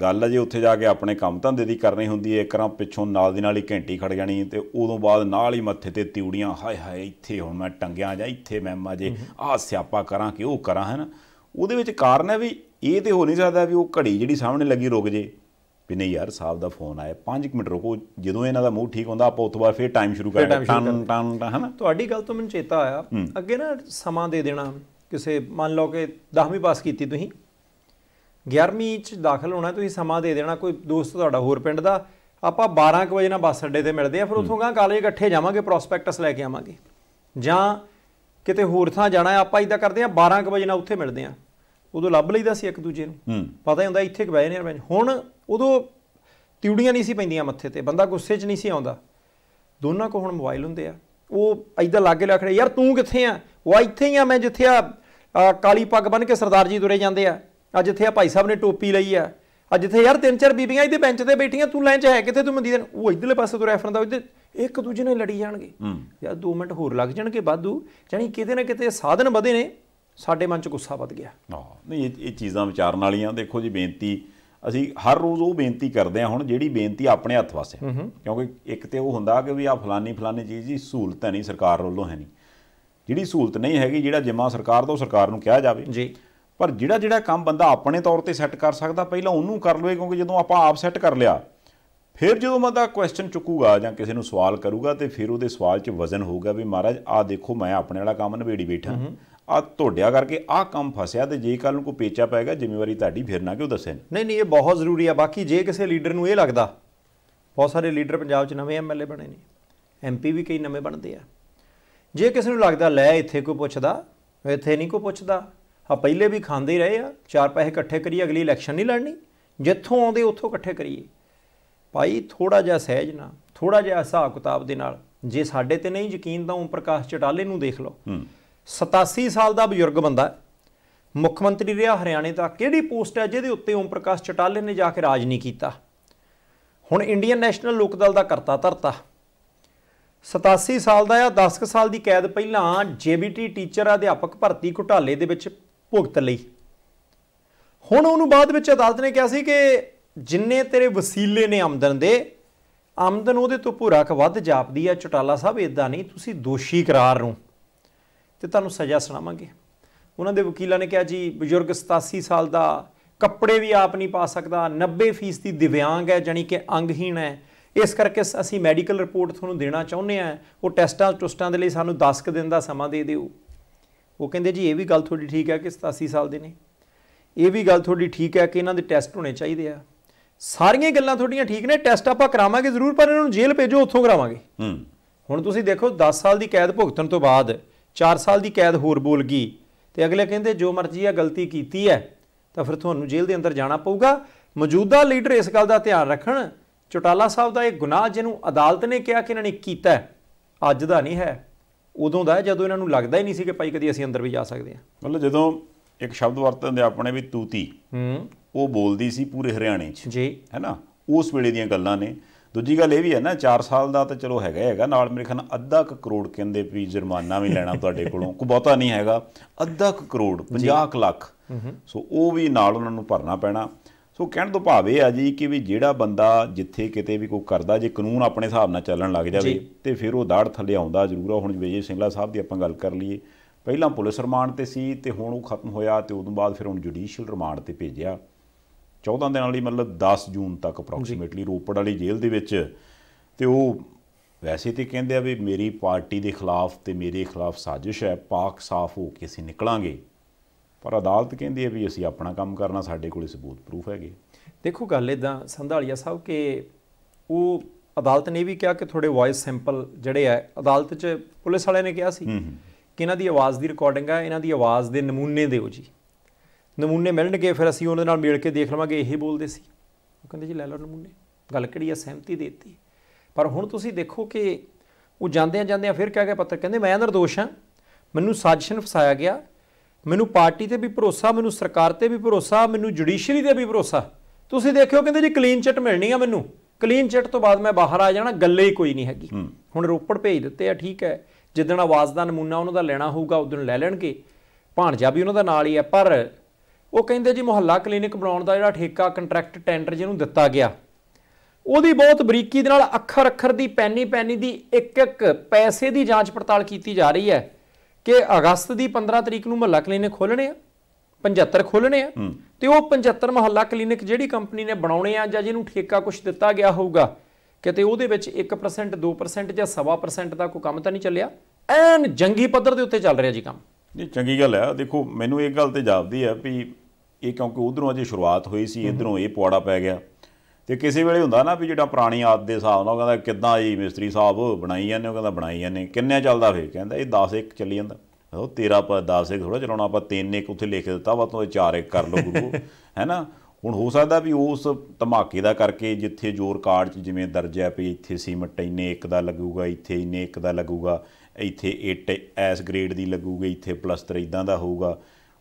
ਗੱਲ ਹੈ ਜੇ ਉੱਥੇ ਜਾ ਕੇ ਆਪਣੇ ਕੰਮ ਧੰਦੇ ਦੀ ਕਰਨੀ ਹੁੰਦੀ ਹੈ ਇੱਕਰਾਂ ਪਿੱਛੋਂ ਨਾਲ ਦੀ ਨਾਲ ਹੀ ਘੰਟੀ ਖੜ ਜਾਣੀ ਤੇ ਉਦੋਂ ਬਾਅਦ ਨਾਲ ਹੀ ਮੱਥੇ ਤੇ ਤਿਉੜੀਆਂ ਹਾਏ ਹਾਏ ਇੱਥੇ ਹੁਣ ਮੈਂ ਟੰਗਿਆ ਜਾਂ ਇੱਥੇ ਮੈਂ ਮਾ ਜੇ ਸਿਆਪਾ ਕਰਾਂ ਕਿ ਉਹ ਕਰਾਂ ਹੈ ਨਾ ਉਹਦੇ ਵਿੱਚ ਕਾਰਨ ਹੈ ਵੀ ਇਹ ਤੇ ਹੋ ਨਹੀਂ ਸਕਦਾ ਵੀ ਉਹ ਘੜੀ ਜਿਹੜੀ ਸਾਹਮਣੇ ਲੱਗੀ ਰੁਕ ਜੇ ਵੀ ਨਹੀਂ ਯਾਰ ਸਾਹਿਬ ਦਾ ਫੋਨ ਆਇਆ 5 ਮਿੰਟ ਰੁਕੋ ਜਦੋਂ ਇਹਨਾਂ ਦਾ ਮੂਡ ਠੀਕ ਹੁੰਦਾ ਆਪਾਂ ਉਸ ਤੋਂ ਬਾਅਦ ਫੇਰ ਟਾਈਮ ਸ਼ੁਰੂ ਕਰਦੇ ਟਨ ਟਨ ਹਨਾ ਤੁਹਾਡੀ ਗੱਲ ਤੋਂ ਮੈਨੂੰ ਚੇਤਾ ਆਇਆ ਅੱਗੇ ਨਾ ਸਮਾਂ ਦੇ ਦੇਣਾ ਕਿਸੇ ਮੰਨ ਲਓ ਕਿ 10ਵੀਂ ਪਾਸ ਕੀਤੀ ਤੁਸੀਂ 11ਵੀਂ ਚ ਦਾਖਲ ਹੋਣਾ ਤੁਸੀਂ ਸਮਾਂ ਦੇ ਦੇਣਾ ਕੋਈ ਦੋਸਤ ਤੁਹਾਡਾ ਹੋਰ ਪਿੰਡ ਦਾ ਆਪਾਂ 12:00 ਵਜੇ ਨਾਲ ਬੱਸ ਅੱਡੇ ਤੇ ਮਿਲਦੇ ਆ ਫਿਰ ਉੱਥੋਂ ਗਾਂ ਕਾਲਜ ਇਕੱਠੇ ਜਾਵਾਂਗੇ ਪ੍ਰੋਸਪੈਕਟਸ ਲੈ ਕੇ ਆਵਾਂਗੇ ਜਾਂ ਕਿਤੇ ਹੋਰ ਥਾਂ ਜਾਣਾ ਆਪਾਂ ਇਦਾਂ ਕਰਦੇ ਆ 12:00 ਵਜੇ ਨਾਲ ਉੱਥੇ ਮਿਲਦੇ ਆ ਉਦੋਂ ਲੱਭ ਲਈਦਾ ਸੀ ਇੱਕ ਦੂਜੇ ਨੂੰ ਪਤਾ ਹੀ ਹੁੰਦਾ ਇੱਥੇ ਕਿ ਬਹਿ ਨੇ ਬੈਂਚ ਹੁਣ ਉਦੋਂ ਤਿਉੜੀਆਂ ਨਹੀਂ ਸੀ ਪੈਂਦੀਆਂ ਮੱਥੇ ਤੇ ਬੰਦਾ ਗੁੱਸੇ 'ਚ ਨਹੀਂ ਸੀ ਆਉਂਦਾ ਦੋਨਾਂ ਕੋ ਹੁਣ ਮੋਬਾਈਲ ਹੁੰਦੇ ਆ ਉਹ ਐਦਾਂ ਲੱਗੇ ਲੱਗ ਰਿਹਾ ਯਾਰ ਤੂੰ ਕਿੱਥੇ ਆ ਉਹ ਇੱਥੇ ਹੀ ਆ ਮੈਂ ਜਿੱਥੇ ਆ ਕਾਲੀ ਪੱਗ ਬਨ ਕੇ ਸਰਦਾਰ ਜੀ ਦੁਰੇ ਜਾਂਦੇ ਆ ਅੱਜ ਇੱਥੇ ਆ ਭਾਈ ਸਾਹਿਬ ਨੇ ਟੋਪੀ ਲਈ ਆ ਅੱਜ ਇੱਥੇ ਯਾਰ ਤਿੰਨ ਚਾਰ ਬੀਬੀਆਂ ਇਹਦੇ ਬੈਂਚ ਤੇ ਬੈਠੀਆਂ ਤੂੰ ਲੈਂਚ ਹੈ ਕਿੱਥੇ ਤੂੰ ਮੰਦੀ ਉਹ ਇਧਰਲੇ ਪਾਸੇ ਤੋਂ ਰੈਫਰਨ ਦਾ ਉਹਦੇ ਇੱਕ ਦੂਜੇ ਨਾਲ ਲੜੀ ਜਾਣਗੇ ਯਾਰ 2 ਮਿੰਟ ਹੋਰ ਲੱਗ ਜਾਣਗੇ ਬਾਦੂ ਜਾਨੀ ਕਿਤੇ ਨਾ ਕਿਤੇ ਸਾਧਨ ਵਧੇ ਨੇ ਸਾਡੇ ਮਨ 'ਚ ਗੁੱਸਾ ਵੱਧ ਗਿਆ ਹਾਂ ਨਹੀਂ ਇਹ ਇਹ ਚੀਜ਼ਾਂ ਵਿਚਾਰਨ ਵਾਲੀਆਂ ਦੇਖੋ ਜੀ ਬੇਨਤੀ ਅਸੀਂ ਹਰ ਰੋਜ਼ ਉਹ ਬੇਨਤੀ ਕਰਦੇ ਹਾਂ ਹੁਣ ਜਿਹੜੀ ਬੇਨਤੀ ਆਪਣੇ ਹੱਥ ਵਾਸੇ ਕਿਉਂਕਿ ਇੱਕ ਤੇ ਉਹ ਹੁੰਦਾ ਕਿ ਵੀ ਆ ਫਲਾਨੀ ਫਲਾਨੀ ਚੀਜ਼ ਦੀ ਸਹੂਲਤ ਨਹੀਂ ਸਰਕਾਰ ਵੱਲੋਂ ਹੈ ਨਹੀਂ ਜਿਹੜੀ ਸਹੂਲਤ ਨਹੀਂ ਹੈਗੀ ਜਿਹੜਾ ਜਿੰਮਾ ਸਰਕਾਰ ਦਾ ਸਰਕਾਰ ਨੂੰ ਕਿਹਾ ਜਾਵੇ ਜੀ ਪਰ ਜਿਹੜਾ ਜਿਹੜਾ ਕੰਮ ਬੰਦਾ ਆਪਣੇ ਤੌਰ ਤੇ ਸੈੱਟ ਕਰ ਸਕਦਾ ਪਹਿਲਾਂ ਉਹਨੂੰ ਕਰ ਲਵੇ ਕਿਉਂਕਿ ਜਦੋਂ ਆਪਾਂ ਆਪ ਸੈੱਟ ਕਰ ਲਿਆ ਫਿਰ ਜਦੋਂ ਬੰਦਾ ਕੁਐਸਚਨ ਚੁੱਕੂਗਾ ਜਾਂ ਕਿਸੇ ਨੂੰ ਸਵਾਲ ਕਰੂਗਾ ਤੇ ਫਿਰ ਉਹਦੇ ਸਵਾਲ 'ਚ ਵਜ਼ਨ ਹੋਊਗਾ ਵੀ ਮਹਾਰਾਜ ਆ ਦੇਖੋ ਮੈਂ ਆਪਣੇ ਵਾਲਾ ਕੰਮ ਨਵੇੜੀ ਬੈਠਾ ਆ ਤੋੜਿਆ ਕਰਕੇ ਆ ਕੰਮ ਫਸਿਆ ਤੇ ਜੇ ਕੱਲ ਨੂੰ ਕੋਈ ਪੇਚਾ ਪੈਗਾ ਜ਼ਿੰਮੇਵਾਰੀ ਤੁਹਾਡੀ ਫਿਰ ਨਾ ਕਿਉਂ ਦੱਸੇ ਨਹੀਂ ਨਹੀਂ ਇਹ ਬਹੁਤ ਜ਼ਰੂਰੀ ਆ ਬਾਕੀ ਜੇ ਕਿਸੇ ਲੀਡਰ ਨੂੰ ਇਹ ਲੱਗਦਾ ਬਹੁਤ ਸਾਰੇ ਲੀਡਰ ਪੰਜਾਬ 'ਚ ਨਵੇਂ ਐਮਐਲਏ ਬਣੇ ਨੇ ਐਮਪੀ ਵੀ ਕਈ ਨਵੇਂ ਬਣਦੇ ਆ ਜੇ ਕਿਸੇ ਨੂੰ ਲੱਗਦਾ ਲੈ ਇੱਥੇ ਕੋਈ ਪੁੱਛਦਾ ਇੱਥੇ ਨਹੀਂ ਕੋਈ ਪੁੱਛਦਾ ਆ ਪਹਿਲੇ ਵੀ ਖਾਂਦੇ ਰਹੇ ਆ ਚਾਰ ਪੈਸੇ ਇਕੱਠੇ ਕਰੀ ਅਗਲੀ ਇਲੈਕਸ਼ਨ ਨਹੀਂ ਲੜਨੀ ਜਿੱਥੋਂ ਆਉਂਦੇ ਉੱਥੋਂ ਇਕੱਠੇ ਕਰੀਏ ਭਾਈ ਥੋੜਾ ਜਿਹਾ ਸਹਿਜ ਨਾ ਥੋੜਾ ਜਿਹਾ ਹਿਸਾਬ ਕਿਤਾਬ ਦੇ ਨਾਲ ਜੇ ਸਾਡੇ ਤੇ ਨਹੀਂ ਯਕੀਨ ਤਾਂ ਓਮ ਪ੍ਰਕਾਸ਼ ਚਟਾਲੇ ਨੂੰ ਦੇਖ ਲਓ 87 ਸਾਲ ਦਾ ਬਜ਼ੁਰਗ ਬੰਦਾ ਮੁੱਖ ਮੰਤਰੀ ਰਿਹਾ ਹਰਿਆਣੇ ਦਾ ਕਿਹੜੀ ਪੋਸਟ ਹੈ ਜਿਹਦੇ ਉੱਤੇ ਓਮ ਪ੍ਰਕਾਸ਼ ਚਟਾਲੇ ਨੇ ਜਾ ਕੇ ਰਾਜ ਨਹੀਂ ਕੀਤਾ ਹੁਣ ਇੰਡੀਅਨ ਨੈਸ਼ਨਲ ਲੋਕ ਦਲ ਦਾ ਕਰਤਾ ਧਰਤਾ 87 ਸਾਲ ਦਾ ਆ 10 ਸਾਲ ਦੀ ਕੈਦ ਪਹਿਲਾਂ ਜੀਬੀਟੀ ਟੀਚਰ ਅਧਿਆਪਕ ਭਰਤੀ ਘੁਟਾਲੇ ਦੇ ਵਿੱਚ ਭੁਗਤ ਲਈ ਹੁਣ ਉਹਨੂੰ ਬਾਅਦ ਵਿੱਚ ਅਦਾਲਤ ਨੇ ਕਿਹਾ ਸੀ ਕਿ ਜਿੰਨੇ ਤੇਰੇ ਵਸੀਲੇ ਨੇ ਆਮਦਨ ਦੇ ਆਮਦਨ ਉਹਦੇ ਤੋਂ ਪੂਰਾ ਕ ਵੱਧ ਜਾਪਦੀ ਆ ਚਟਾਲਾ ਸਾਹਿਬ ਇਦਾਂ ਨਹੀਂ ਤੁਸੀਂ ਦੋਸ਼ੀ ਕਰਾਰ ਨੂੰ ਤੇ ਤੁਹਾਨੂੰ ਸਜ਼ਾ ਸੁਣਾਵਾਂਗੇ ਉਹਨਾਂ ਦੇ ਵਕੀਲਾਂ ਨੇ ਕਿਹਾ ਜੀ ਬਜ਼ੁਰਗ 87 ਸਾਲ ਦਾ ਕੱਪੜੇ ਵੀ ਆਪ ਨਹੀਂ ਪਾ ਸਕਦਾ 90% ਦੀ ਦਿਵਿਆਂਗ ਹੈ ਜਾਨੀ ਕਿ ਅੰਗਹੀਣ ਹੈ ਇਸ ਕਰਕੇ ਅਸੀਂ ਮੈਡੀਕਲ ਰਿਪੋਰਟ ਤੁਹਾਨੂੰ ਦੇਣਾ ਚਾਹੁੰਦੇ ਆ ਉਹ ਟੈਸਟਾਂ ਟੁਸਟਾਂ ਦੇ ਲਈ ਸਾਨੂੰ 10 ਕ ਦਿਨ ਦਾ ਸਮਾਂ ਦੇ ਦਿਓ ਉਹ ਕਹਿੰਦੇ ਜੀ ਇਹ ਵੀ ਗੱਲ ਤੁਹਾਡੀ ਠੀਕ ਹੈ ਕਿ 87 ਸਾਲ ਦੇ ਨੇ ਇਹ ਵੀ ਗੱਲ ਤੁਹਾਡੀ ਠੀਕ ਹੈ ਕਿ ਇਹਨਾਂ ਦੇ ਟੈਸਟ ਹੋਣੇ ਚਾਹੀਦੇ ਆ ਸਾਰੀਆਂ ਗੱਲਾਂ ਤੁਹਾਡੀਆਂ ਠੀਕ ਨੇ ਟੈਸਟ ਆਪਾਂ ਕਰਾਵਾਂਗੇ ਜ਼ਰੂਰ ਪਰ ਇਹਨਾਂ ਨੂੰ ਜੇਲ੍ਹ ਭੇਜੋ ਉੱਥੋਂ ਕਰਾਵਾਂਗੇ ਹੂੰ ਹੁਣ ਤੁਸੀਂ ਦੇਖੋ 10 ਸਾਲ ਦੀ ਕੈਦ ਭੁਗਤਣ ਤੋਂ ਬਾਅਦ 4 ਸਾਲ ਦੀ ਕੈਦ ਹੋਰ ਬੋਲ ਗਈ ਤੇ ਅਗਲੇ ਕਹਿੰਦੇ ਜੋ ਮਰਜ਼ੀ ਆ ਗਲਤੀ ਕੀਤੀ ਹੈ ਤਾਂ ਫਿਰ ਤੁਹਾਨੂੰ ਜੇਲ੍ਹ ਦੇ ਅੰਦਰ ਜਾਣਾ ਪਊਗਾ ਮੌਜੂਦਾ ਲੀਡਰ ਇਸ ਗੱਲ ਦਾ ਧਿਆਨ ਰੱਖਣ ਚੋਟਾਲਾ ਸਾਹਿਬ ਦਾ ਇਹ ਗੁਨਾਹ ਜਿਹਨੂੰ ਅਦਾਲਤ ਨੇ ਕਿਹਾ ਕਿ ਇਹਨਾਂ ਨੇ ਕੀਤਾ ਅੱਜ ਦਾ ਨਹੀਂ ਹੈ ਉਦੋਂ ਦਾ ਜਦੋਂ ਇਹਨਾਂ ਨੂੰ ਲੱਗਦਾ ਹੀ ਨਹੀਂ ਸੀ ਕਿ ਭਾਈ ਕਦੀ ਅਸੀਂ ਅੰਦਰ ਵੀ ਜਾ ਸਕਦੇ ਹਾਂ ਮਤਲਬ ਜਦੋਂ ਇੱਕ ਸ਼ਬਦ ਵਰਤਦੇ ਆਪਣੇ ਵੀ ਤੂਤੀ ਹੂੰ ਉਹ ਬੋਲਦੀ ਸੀ ਪੂਰੇ ਹਰਿਆਣੇ 'ਚ ਜੀ ਹੈਨਾ ਉਸ ਵੇਲੇ ਦੀਆਂ ਗੱਲਾਂ ਨੇ ਦੂਜੀ ਗੱਲ ਇਹ ਵੀ ਹੈ ਨਾ 4 ਸਾਲ ਦਾ ਤਾਂ ਚਲੋ ਹੈਗਾ ਹੈਗਾ ਨਾਲ ਮੇਰੇ ਖਿਆਲ ਅੱਧਾ ਕ ਕਰੋੜ ਕਹਿੰਦੇ ਵੀ ਜੁਰਮਾਨਾ ਵੀ ਲੈਣਾ ਤੁਹਾਡੇ ਕੋਲੋਂ ਕੋ ਬਹੁਤਾ ਨਹੀਂ ਹੈਗਾ ਅੱਧਾ ਕ ਕਰੋੜ 50 ਲੱਖ ਸੋ ਉਹ ਵੀ ਨਾਲ ਉਹਨਾਂ ਨੂੰ ਭਰਨਾ ਪੈਣਾ ਸੋ ਕਹਿਣ ਤੋਂ ਭਾਵ ਇਹ ਆ ਜੀ ਕਿ ਵੀ ਜਿਹੜਾ ਬੰਦਾ ਜਿੱਥੇ ਕਿਤੇ ਵੀ ਕੋਈ ਕਰਦਾ ਜੇ ਕਾਨੂੰਨ ਆਪਣੇ ਹਿਸਾਬ ਨਾਲ ਚੱਲਣ ਲੱਗ ਜਾਵੇ ਤੇ ਫਿਰ ਉਹ ਦਾੜ ਥੱਲੇ ਆਉਂਦਾ ਜ਼ਰੂਰ ਹੁਣ ਹੁਣ ਵਿਜੇ ਸਿੰਘਲਾ ਸਾਹਿਬ ਦੀ ਆਪਾਂ ਗੱਲ ਕਰ ਲਈਏ ਪਹਿਲਾਂ ਪੁਲਿਸ ਰਿਮਾਂਡ ਤੇ ਸੀ ਤੇ ਹੁਣ ਉਹ ਖਤਮ ਹੋਇਆ ਤੇ ਉਦੋਂ ਬਾਅਦ ਫਿਰ ਹੁਣ ਜੁਡੀਸ਼ੀਅਲ ਰਿਮਾਂਡ ਤੇ ਭੇਜਿਆ 14 ਦਿਨਾਂ ਲਈ ਮਤਲਬ 10 ਜੂਨ ਤੱਕ ਅਪਰੋਕਸੀਮੇਟਲੀ ਰੋਪੜ ਵਾਲੀ ਜੇਲ੍ਹ ਦੇ ਵਿੱਚ ਤੇ ਉਹ ਵੈਸੇ ਤੇ ਕਹਿੰਦੇ ਆ ਵੀ ਮੇਰੀ ਪਾਰਟੀ ਦੇ ਖਿਲਾਫ ਤੇ ਮੇਰੇ ਖਿਲਾਫ ਸਾਜ਼ਿਸ਼ ਹੈ ਪਾਕ ਸਾਫ਼ ਹੋ ਕੇ ਅਸੀਂ ਨਿਕਲਾਂਗੇ ਪਰ ਅਦਾਲਤ ਕਹਿੰਦੀ ਹੈ ਵੀ ਅਸੀਂ ਆਪਣਾ ਕੰਮ ਕਰਨਾ ਸਾਡੇ ਕੋਲੇ ਸਬੂਤ ਪ੍ਰੂਫ ਹੈਗੇ ਦੇਖੋ ਗੱਲ ਇਦਾਂ ਸੰਧਾਲੀਆ ਸਾਹਿਬ ਕਿ ਉਹ ਅਦਾਲਤ ਨੇ ਵੀ ਕਿਹਾ ਕਿ ਤੁਹਾਡੇ ਵੌਇਸ ਸੈਂਪਲ ਜਿਹੜੇ ਆ ਅਦਾਲਤ 'ਚ ਪੁਲਿਸ ਵਾਲਿਆਂ ਨੇ ਕਿਹਾ ਸੀ ਕਿ ਇਹਨਾਂ ਦੀ ਆਵਾਜ਼ ਦੀ ਰਿਕਾਰਡਿੰਗ ਆ ਇਹਨਾਂ ਦੀ ਆਵਾਜ਼ ਦੇ ਨਮੂਨੇ ਦਿਓ ਜੀ ਨਮੂਨੇ ਮਿਲਣਗੇ ਫਿਰ ਅਸੀਂ ਉਹਨਾਂ ਨਾਲ ਮਿਲ ਕੇ ਦੇਖ ਲਵਾਂਗੇ ਇਹ ਬੋਲਦੇ ਸੀ ਉਹ ਕਹਿੰਦੇ ਜੀ ਲੈ ਲਓ ਨਮੂਨੇ ਗੱਲ ਕਿਹੜੀ ਆ ਸਹਿਮਤੀ ਦਿੱਤੀ ਪਰ ਹੁਣ ਤੁਸੀਂ ਦੇਖੋ ਕਿ ਉਹ ਜਾਂਦੇ ਜਾਂਦੇ ਫਿਰ ਕਹਿ ਗਿਆ ਪੱਤਰ ਕਹਿੰਦੇ ਮੈਂ ਨਿਰਦੋਸ਼ ਹਾਂ ਮੈਨੂੰ ਸਾਜ਼ਿਸ਼ਨ ਫਸਾਇਆ ਗਿਆ ਮੈਨੂੰ ਪਾਰਟੀ ਤੇ ਵੀ ਭਰੋਸਾ ਮੈਨੂੰ ਸਰਕਾਰ ਤੇ ਵੀ ਭਰੋਸਾ ਮੈਨੂੰ ਜੁਡੀਸ਼ਰੀ ਤੇ ਵੀ ਭਰੋਸਾ ਤੁਸੀਂ ਦੇਖਿਓ ਕਹਿੰਦੇ ਜੀ ਕਲੀਨ ਚਿੱਟ ਮਿਲਣੀ ਆ ਮੈਨੂੰ ਕਲੀਨ ਚਿੱਟ ਤੋਂ ਬਾਅਦ ਮੈਂ ਬਾਹਰ ਆ ਜਾਣਾ ਗੱਲੇ ਹੀ ਕੋਈ ਨਹੀਂ ਹੈਗੀ ਹੁਣ ਰੋਪੜ ਭੇਜ ਦਿੱਤੇ ਆ ਠੀਕ ਹੈ ਜਿੱਦਣ ਆਵਾਜ਼ ਦਾ ਨਮੂਨਾ ਉਹਨਾਂ ਦਾ ਲੈਣਾ ਹੋਊਗਾ ਉਦੋਂ ਲੈ ਲੈਣਗੇ ਭਾਣਜਾ ਵੀ ਉਹਨਾਂ ਦਾ ਨਾਲ ਹੀ ਆ ਪਰ ਉਹ ਕਹਿੰਦੇ ਜੀ ਮੁਹੱਲਾ ਕਲੀਨਿਕ ਬਣਾਉਣ ਦਾ ਜਿਹੜਾ ਠੇਕਾ ਕੰਟਰੈਕਟ ਟੈਂਡਰ ਜਿਹਨੂੰ ਦਿੱਤਾ ਗਿਆ ਉਹਦੀ ਬਹੁਤ ਬਰੀਕੀ ਦੇ ਨਾਲ ਅੱਖਰ ਅੱਖਰ ਦੀ ਪੈਨੀ ਪੈਨੀ ਦੀ ਇੱਕ ਇੱਕ ਪੈਸੇ ਦੀ ਜਾਂਚ ਪੜਤਾਲ ਕੀਤੀ ਜਾ ਰਹੀ ਹੈ ਕਿ ਅਗਸਤ ਦੀ 15 ਤਰੀਕ ਨੂੰ ਮੁਹੱਲਾ ਕਲੀਨਿਕ ਖੋਲਣੇ ਆ 75 ਖੋਲਣੇ ਆ ਤੇ ਉਹ 75 ਮੁਹੱਲਾ ਕਲੀਨਿਕ ਜਿਹੜੀ ਕੰਪਨੀ ਨੇ ਬਣਾਉਣੇ ਆ ਜਾਂ ਜਿਹਨੂੰ ਠੇਕਾ ਕੁਝ ਦਿੱਤਾ ਗਿਆ ਹੋਊਗਾ ਕਿਤੇ ਉਹਦੇ ਵਿੱਚ 1% 2% ਜਾਂ 1.5% ਦਾ ਕੋਈ ਕੰਮ ਤਾਂ ਨਹੀਂ ਚੱਲਿਆ ਐਨ ਜੰਗੀ ਪੱਧਰ ਦੇ ਉੱਤੇ ਚੱਲ ਰਿਹਾ ਜੀ ਕੰਮ ਨਹੀਂ ਚੰਗੀ ਗੱਲ ਹੈ ਦੇਖੋ ਮੈਨੂੰ ਇੱਕ ਗੱਲ ਤੇ ਜਾਪਦੀ ਹੈ ਵੀ ਇਹ ਕਿਉਂਕਿ ਉਧਰੋਂ ਅਜੇ ਸ਼ੁਰੂਆਤ ਹੋਈ ਸੀ ਇਧਰੋਂ ਇਹ ਪੁਆੜਾ ਪੈ ਗਿਆ ਤੇ ਕਿਸੇ ਵੇਲੇ ਹੁੰਦਾ ਨਾ ਵੀ ਜਿਹੜਾ ਪੁਰਾਣੀ ਆਦ ਦੇ ਹਿਸਾਬ ਨਾਲ ਕਹਿੰਦਾ ਕਿੱਦਾਂ ਆਈ ਮਿਸਤਰੀ ਸਾਹਿਬ ਬਣਾਈ ਜਾਂਦੇ ਉਹ ਕਹਿੰਦਾ ਬਣਾਈ ਜਾਂਦੇ ਕਿੰਨੇ ਚੱਲਦਾ ਫੇ ਕਹਿੰਦਾ ਇਹ 10 1 ਚੱਲੀ ਜਾਂਦਾ ਉਹ 13 ਪਰ 10 1 ਥੋੜਾ ਚਲਾਉਣਾ ਆਪਾਂ 3 1 ਉੱਥੇ ਲਿਖ ਦਿੱਤਾ ਵਾ ਤੋਂ 4 1 ਕਰ ਲਓ ਗੁਰੂ [laughs] ਹੈਨਾ ਹੁਣ ਹੋ ਸਕਦਾ ਵੀ ਉਸ ਧਮਾਕੇ ਦਾ ਕਰਕੇ ਜਿੱਥੇ ਜ਼ੋਰ ਕਾਰਡ 'ਚ ਜਿਵੇਂ ਦਰਜ ਹੈ ਵੀ ਇੱਥੇ ਸੀਮਟ ਇੰਨੇ ਇੱਕ ਦਾ ਲੱਗੂਗਾ ਇੱਥੇ ਇੰਨੇ ਇੱਕ ਦਾ ਲੱਗੂਗਾ ਇੱਥੇ 8 ਐਸ ਗ੍ਰੇਡ ਦੀ ਲੱਗੂਗੀ ਇੱਥੇ ਪਲਸਤਰ ਇਦਾਂ ਦਾ ਹੋਊਗਾ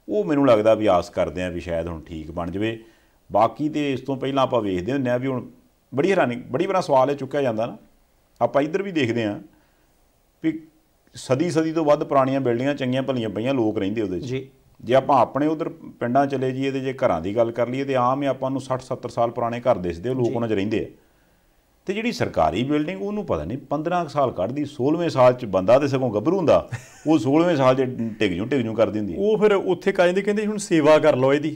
ਉਹ ਮੈਨੂੰ ਲੱਗਦਾ ਵੀ ਆਸ ਕਰਦੇ ਆ ਵੀ ਸ਼ਾਇਦ ਹੁਣ ਠੀਕ ਬਣ ਜਵੇ ਬਾਕੀ ਤੇ ਇਸ ਤੋਂ ਪਹਿਲਾਂ ਆਪਾਂ ਵੇਖਦੇ ਹੁੰਦੇ ਆ ਵੀ ਹੁਣ ਬੜੀ ਹੈਰਾਨੀ ਬੜੀ ਬੜਾ ਸਵਾਲ ਹੈ ਚੁੱਕਿਆ ਜਾਂਦਾ ਨਾ ਆਪਾਂ ਇੱਧਰ ਵੀ ਦੇਖਦੇ ਆ ਵੀ ਸਦੀ ਸਦੀ ਤੋਂ ਵੱਧ ਪੁਰਾਣੀਆਂ ਬਿਲਡਿੰਗਾਂ ਚੰਗੀਆਂ ਭਲੀਆਂ ਪਈਆਂ ਲੋਕ ਰਹਿੰਦੇ ਉਹਦੇ 'ਚ ਜੀ ਜੇ ਆਪਾਂ ਆਪਣੇ ਉਧਰ ਪਿੰਡਾਂ ਚਲੇ ਜਾਈਏ ਤੇ ਜੇ ਘਰਾਂ ਦੀ ਗੱਲ ਕਰ ਲਈਏ ਤੇ ਆਮ ਹੀ ਆਪਾਂ ਨੂੰ 60 70 ਸਾਲ ਪੁਰਾਣੇ ਘਰ ਦਿਸਦੇ ਉਹ ਲੋਕ ਉਹਨਾਂ 'ਚ ਰਹਿੰਦੇ ਆ ਤੇ ਜਿਹੜੀ ਸਰਕਾਰੀ ਬਿਲਡਿੰਗ ਉਹਨੂੰ ਪਤਾ ਨਹੀਂ 15 ਸਾਲ ਕੱਢਦੀ 16ਵੇਂ ਸਾਲ ਚ ਬੰਦਾ ਤੇ ਸਗੋਂ ਗੱਭਰੂ ਹੁੰਦਾ ਉਹ 16ਵੇਂ ਸਾਲ ਚ ਟਿਕ ਜੂ ਟਿਕ ਜੂ ਕਰ ਦਿੰਦੀ ਉਹ ਫਿਰ ਉੱਥੇ ਕਹ ਜਾਂਦੇ ਕਹਿੰਦੇ ਹੁਣ ਸੇਵਾ ਕਰ ਲਓ ਇਹਦੀ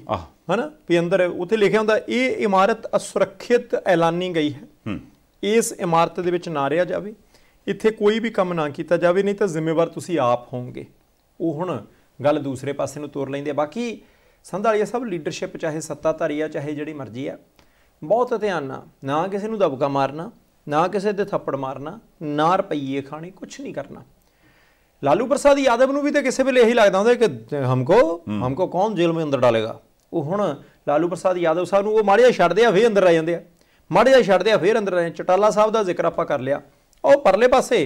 ਹਨਾ ਵੀ ਅੰਦਰ ਉੱਥੇ ਲਿਖਿਆ ਹੁੰਦਾ ਇਹ ਇਮਾਰਤ ਅਸੁਰੱਖਿਅਤ ਐਲਾਨੀ ਗਈ ਹੈ ਇਸ ਇਮਾਰਤ ਦੇ ਵਿੱਚ ਨਾ ਰਿਹਾ ਜਾਵੇ ਇੱਥੇ ਕੋਈ ਵੀ ਕੰਮ ਨਾ ਕੀਤਾ ਜਾਵੇ ਨਹੀਂ ਤਾਂ ਜ਼ਿੰਮੇਵਾਰ ਤੁਸੀਂ ਆਪ ਹੋਵੋਗੇ ਉਹ ਹੁਣ ਗੱਲ ਦੂਸਰੇ ਪਾਸੇ ਨੂੰ ਤੋਰ ਲੈਂਦੇ ਬਾਕੀ ਸੰਧਾਲੀਆ ਸਭ ਲੀਡਰਸ਼ਿਪ ਚਾਹੇ ਸੱਤਾਧਾਰੀ ਆ ਚਾਹੇ ਜਿਹੜੀ ਮਰਜ਼ੀ ਆ ਬਹੁਤ ਧਿਆਨ ਨਾਲ ਨਾ ਕਿਸੇ ਨੂੰ ਦਬਕਾ ਮਾਰਨਾ ਨਾ ਕਿਸੇ ਦੇ ਥੱਪੜ ਮਾਰਨਾ ਨਾ ਰੁਪਈਏ ਖਾਣੇ ਕੁਝ ਨਹੀਂ ਕਰਨਾ ਲਾਲੂ ਪ੍ਰਸਾਦ ਯਾਦਵ ਨੂੰ ਵੀ ਤੇ ਕਿਸੇ ਵੇਲੇ ਇਹੀ ਲੱਗਦਾ ਹੁੰਦਾ ਕਿ ਹਮਕੋ ਹਮਕੋ ਕੌਣ ਜੇਲ੍ਹ ਵਿੱਚ ਅੰਦਰ ਡਾਲੇਗਾ ਉਹ ਹੁਣ ਲਾਲੂ ਪ੍ਰਸਾਦ ਯਾਦਵ ਸਾਹਿਬ ਨੂੰ ਉਹ ਮਾੜਿਆ ਛੱਡਦੇ ਆ ਫੇਰ ਅੰਦਰ ਆ ਜਾਂਦੇ ਆ ਮਾੜਿਆ ਛੱਡਦੇ ਆ ਫੇਰ ਅੰਦਰ ਆ ਚਟਾਲਾ ਸਾਹਿਬ ਦਾ ਜ਼ਿਕਰ ਆਪਾਂ ਕਰ ਲਿਆ ਉਹ ਪਰਲੇ ਪਾਸੇ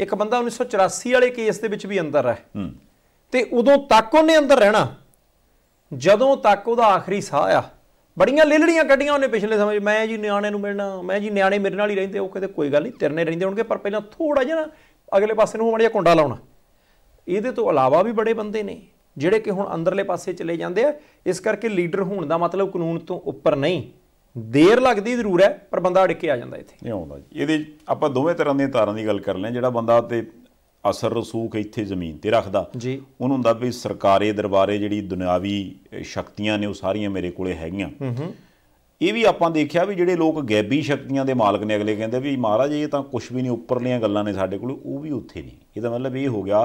ਇੱਕ ਬੰਦਾ 1984 ਵਾਲੇ ਕੇਸ ਦੇ ਵਿੱਚ ਵੀ ਅੰਦਰ ਹੈ ਤੇ ਉਦੋਂ ਤੱਕ ਉਹਨੇ ਅੰਦਰ ਰਹਿਣਾ ਜਦੋਂ ਤੱਕ ਉਹਦਾ ਆਖਰੀ ਸਾਹ ਆ ਬੜੀਆਂ ਲੇਲੜੀਆਂ ਕੱਢੀਆਂ ਉਹਨੇ ਪਿਛਲੇ ਸਮੇਂ ਮੈਂ ਜੀ ਨਿਆਣੇ ਨੂੰ ਮਿਲਣਾ ਮੈਂ ਜੀ ਨਿਆਣੇ ਮੇਰੇ ਨਾਲ ਹੀ ਰਹਿੰਦੇ ਉਹ ਕਹਿੰਦੇ ਕੋਈ ਗੱਲ ਨਹੀਂ ਤਿਰਨੇ ਰਹਿੰਦੇ ਹੋਣਗੇ ਪਰ ਪਹਿਲਾਂ ਥੋੜਾ ਜਿਹਾ ਅਗਲੇ ਪਾਸੇ ਨੂੰ ਮਾੜਾ ਕੁੰਡਾ ਲਾਉਣਾ ਇਹਦੇ ਤੋਂ ਇਲਾਵਾ ਵੀ ਬੜੇ ਬੰਦੇ ਨੇ ਜਿਹੜੇ ਕਿ ਹੁਣ ਅੰਦਰਲੇ ਪਾਸੇ ਚਲੇ ਜਾਂਦੇ ਆ ਇਸ ਕਰਕੇ ਲੀਡਰ ਹੋਣ ਦਾ ਮਤਲਬ ਕਾਨੂੰਨ ਤੋਂ ਉੱਪਰ ਨਹੀਂ ਦੇਰ ਲੱਗਦੀ ਜ਼ਰੂਰ ਹੈ ਪਰ ਬੰਦਾ ਅੜਕੇ ਆ ਜਾਂਦਾ ਇੱਥੇ ਨਹੀਂ ਆਉਂਦਾ ਜੀ ਇਹਦੇ ਆਪਾਂ ਦੋਵੇਂ ਤਰ੍ਹਾਂ ਦੀਆਂ ਤਾਰਾਂ ਦੀ ਗੱਲ ਕਰ ਲਿਆ ਜਿਹੜਾ ਬੰਦਾ ਤੇ ਅਸਰ ਰਸੂਖ ਇੱਥੇ ਜ਼ਮੀਨ ਤੇ ਰੱਖਦਾ ਜੀ ਉਹਨੂੰ ਹੁੰਦਾ ਵੀ ਸਰਕਾਰੇ ਦਰਬਾਰੇ ਜਿਹੜੀ ਦੁਨਿਆਵੀ ਸ਼ਕਤੀਆਂ ਨੇ ਉਹ ਸਾਰੀਆਂ ਮੇਰੇ ਕੋਲੇ ਹੈਗੀਆਂ ਹੂੰ ਹੂੰ ਇਹ ਵੀ ਆਪਾਂ ਦੇਖਿਆ ਵੀ ਜਿਹੜੇ ਲੋਕ ਗੈਬੀ ਸ਼ਕਤੀਆਂ ਦੇ ਮਾਲਕ ਨੇ ਅਗਲੇ ਕਹਿੰਦੇ ਵੀ ਮਹਾਰਾਜ ਇਹ ਤਾਂ ਕੁਝ ਵੀ ਨਹੀਂ ਉੱਪਰਲੀਆਂ ਗੱਲਾਂ ਨੇ ਸਾਡੇ ਕੋਲ ਉਹ ਵੀ ਉੱਥੇ ਨਹੀਂ ਇਹਦਾ ਮਤਲਬ ਇਹ ਹੋ ਗਿਆ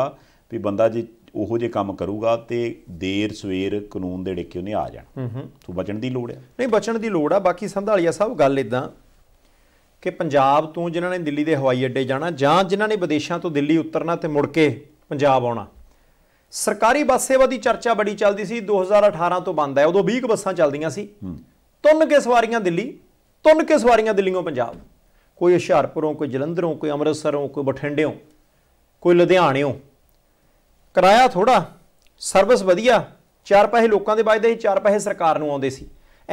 ਵੀ ਬੰਦਾ ਜੇ ਉਹੋ ਜੇ ਕੰਮ ਕਰੂਗਾ ਤੇ ਦੇਰ ਸਵੇਰ ਕਾਨੂੰਨ ਦੇ ਡੇਕੇ ਉਹਨੇ ਆ ਜਾਣਾ ਹੂੰ ਹੂੰ ਤੋਂ ਬਚਣ ਦੀ ਲੋੜ ਹੈ ਨਹੀਂ ਬਚਣ ਦੀ ਲੋੜ ਆ ਬਾਕੀ ਸੰਧਾਲੀਆ ਸਾਹਿਬ ਗੱਲ ਇਦਾਂ ਕਿ ਪੰਜਾਬ ਤੋਂ ਜਿਨ੍ਹਾਂ ਨੇ ਦਿੱਲੀ ਦੇ ਹਵਾਈ ਅੱਡੇ ਜਾਣਾ ਜਾਂ ਜਿਨ੍ਹਾਂ ਨੇ ਵਿਦੇਸ਼ਾਂ ਤੋਂ ਦਿੱਲੀ ਉਤਰਨਾ ਤੇ ਮੁੜ ਕੇ ਪੰਜਾਬ ਆਉਣਾ ਸਰਕਾਰੀ ਬੱਸ ਸੇਵਾ ਦੀ ਚਰਚਾ ਬੜੀ ਚੱਲਦੀ ਸੀ 2018 ਤੋਂ ਬੰਦ ਹੈ ਉਦੋਂ 20 ਬੱਸਾਂ ਚੱਲਦੀਆਂ ਸੀ ਤੁੰਨ ਕੇ ਸਵਾਰੀਆਂ ਦਿੱਲੀ ਤੁੰਨ ਕੇ ਸਵਾਰੀਆਂ ਦਿੱਲੀੋਂ ਪੰਜਾਬ ਕੋਈ ਹੁਸ਼ਿਆਰਪੁਰੋਂ ਕੋਈ ਜਲੰਧਰੋਂ ਕੋਈ ਅੰਮ੍ਰਿਤਸਰੋਂ ਕੋਈ ਬਠਿੰਡਿਓਂ ਕੋਈ ਲੁਧਿਆਣਿਓਂ ਕਿਰਾਇਆ ਥੋੜਾ ਸਰਵਿਸ ਵਧੀਆ ਚਾਰ ਪੈਸੇ ਲੋਕਾਂ ਦੇ ਬਚਦੇ ਸੀ ਚਾਰ ਪੈਸੇ ਸਰਕਾਰ ਨੂੰ ਆਉਂਦੇ ਸੀ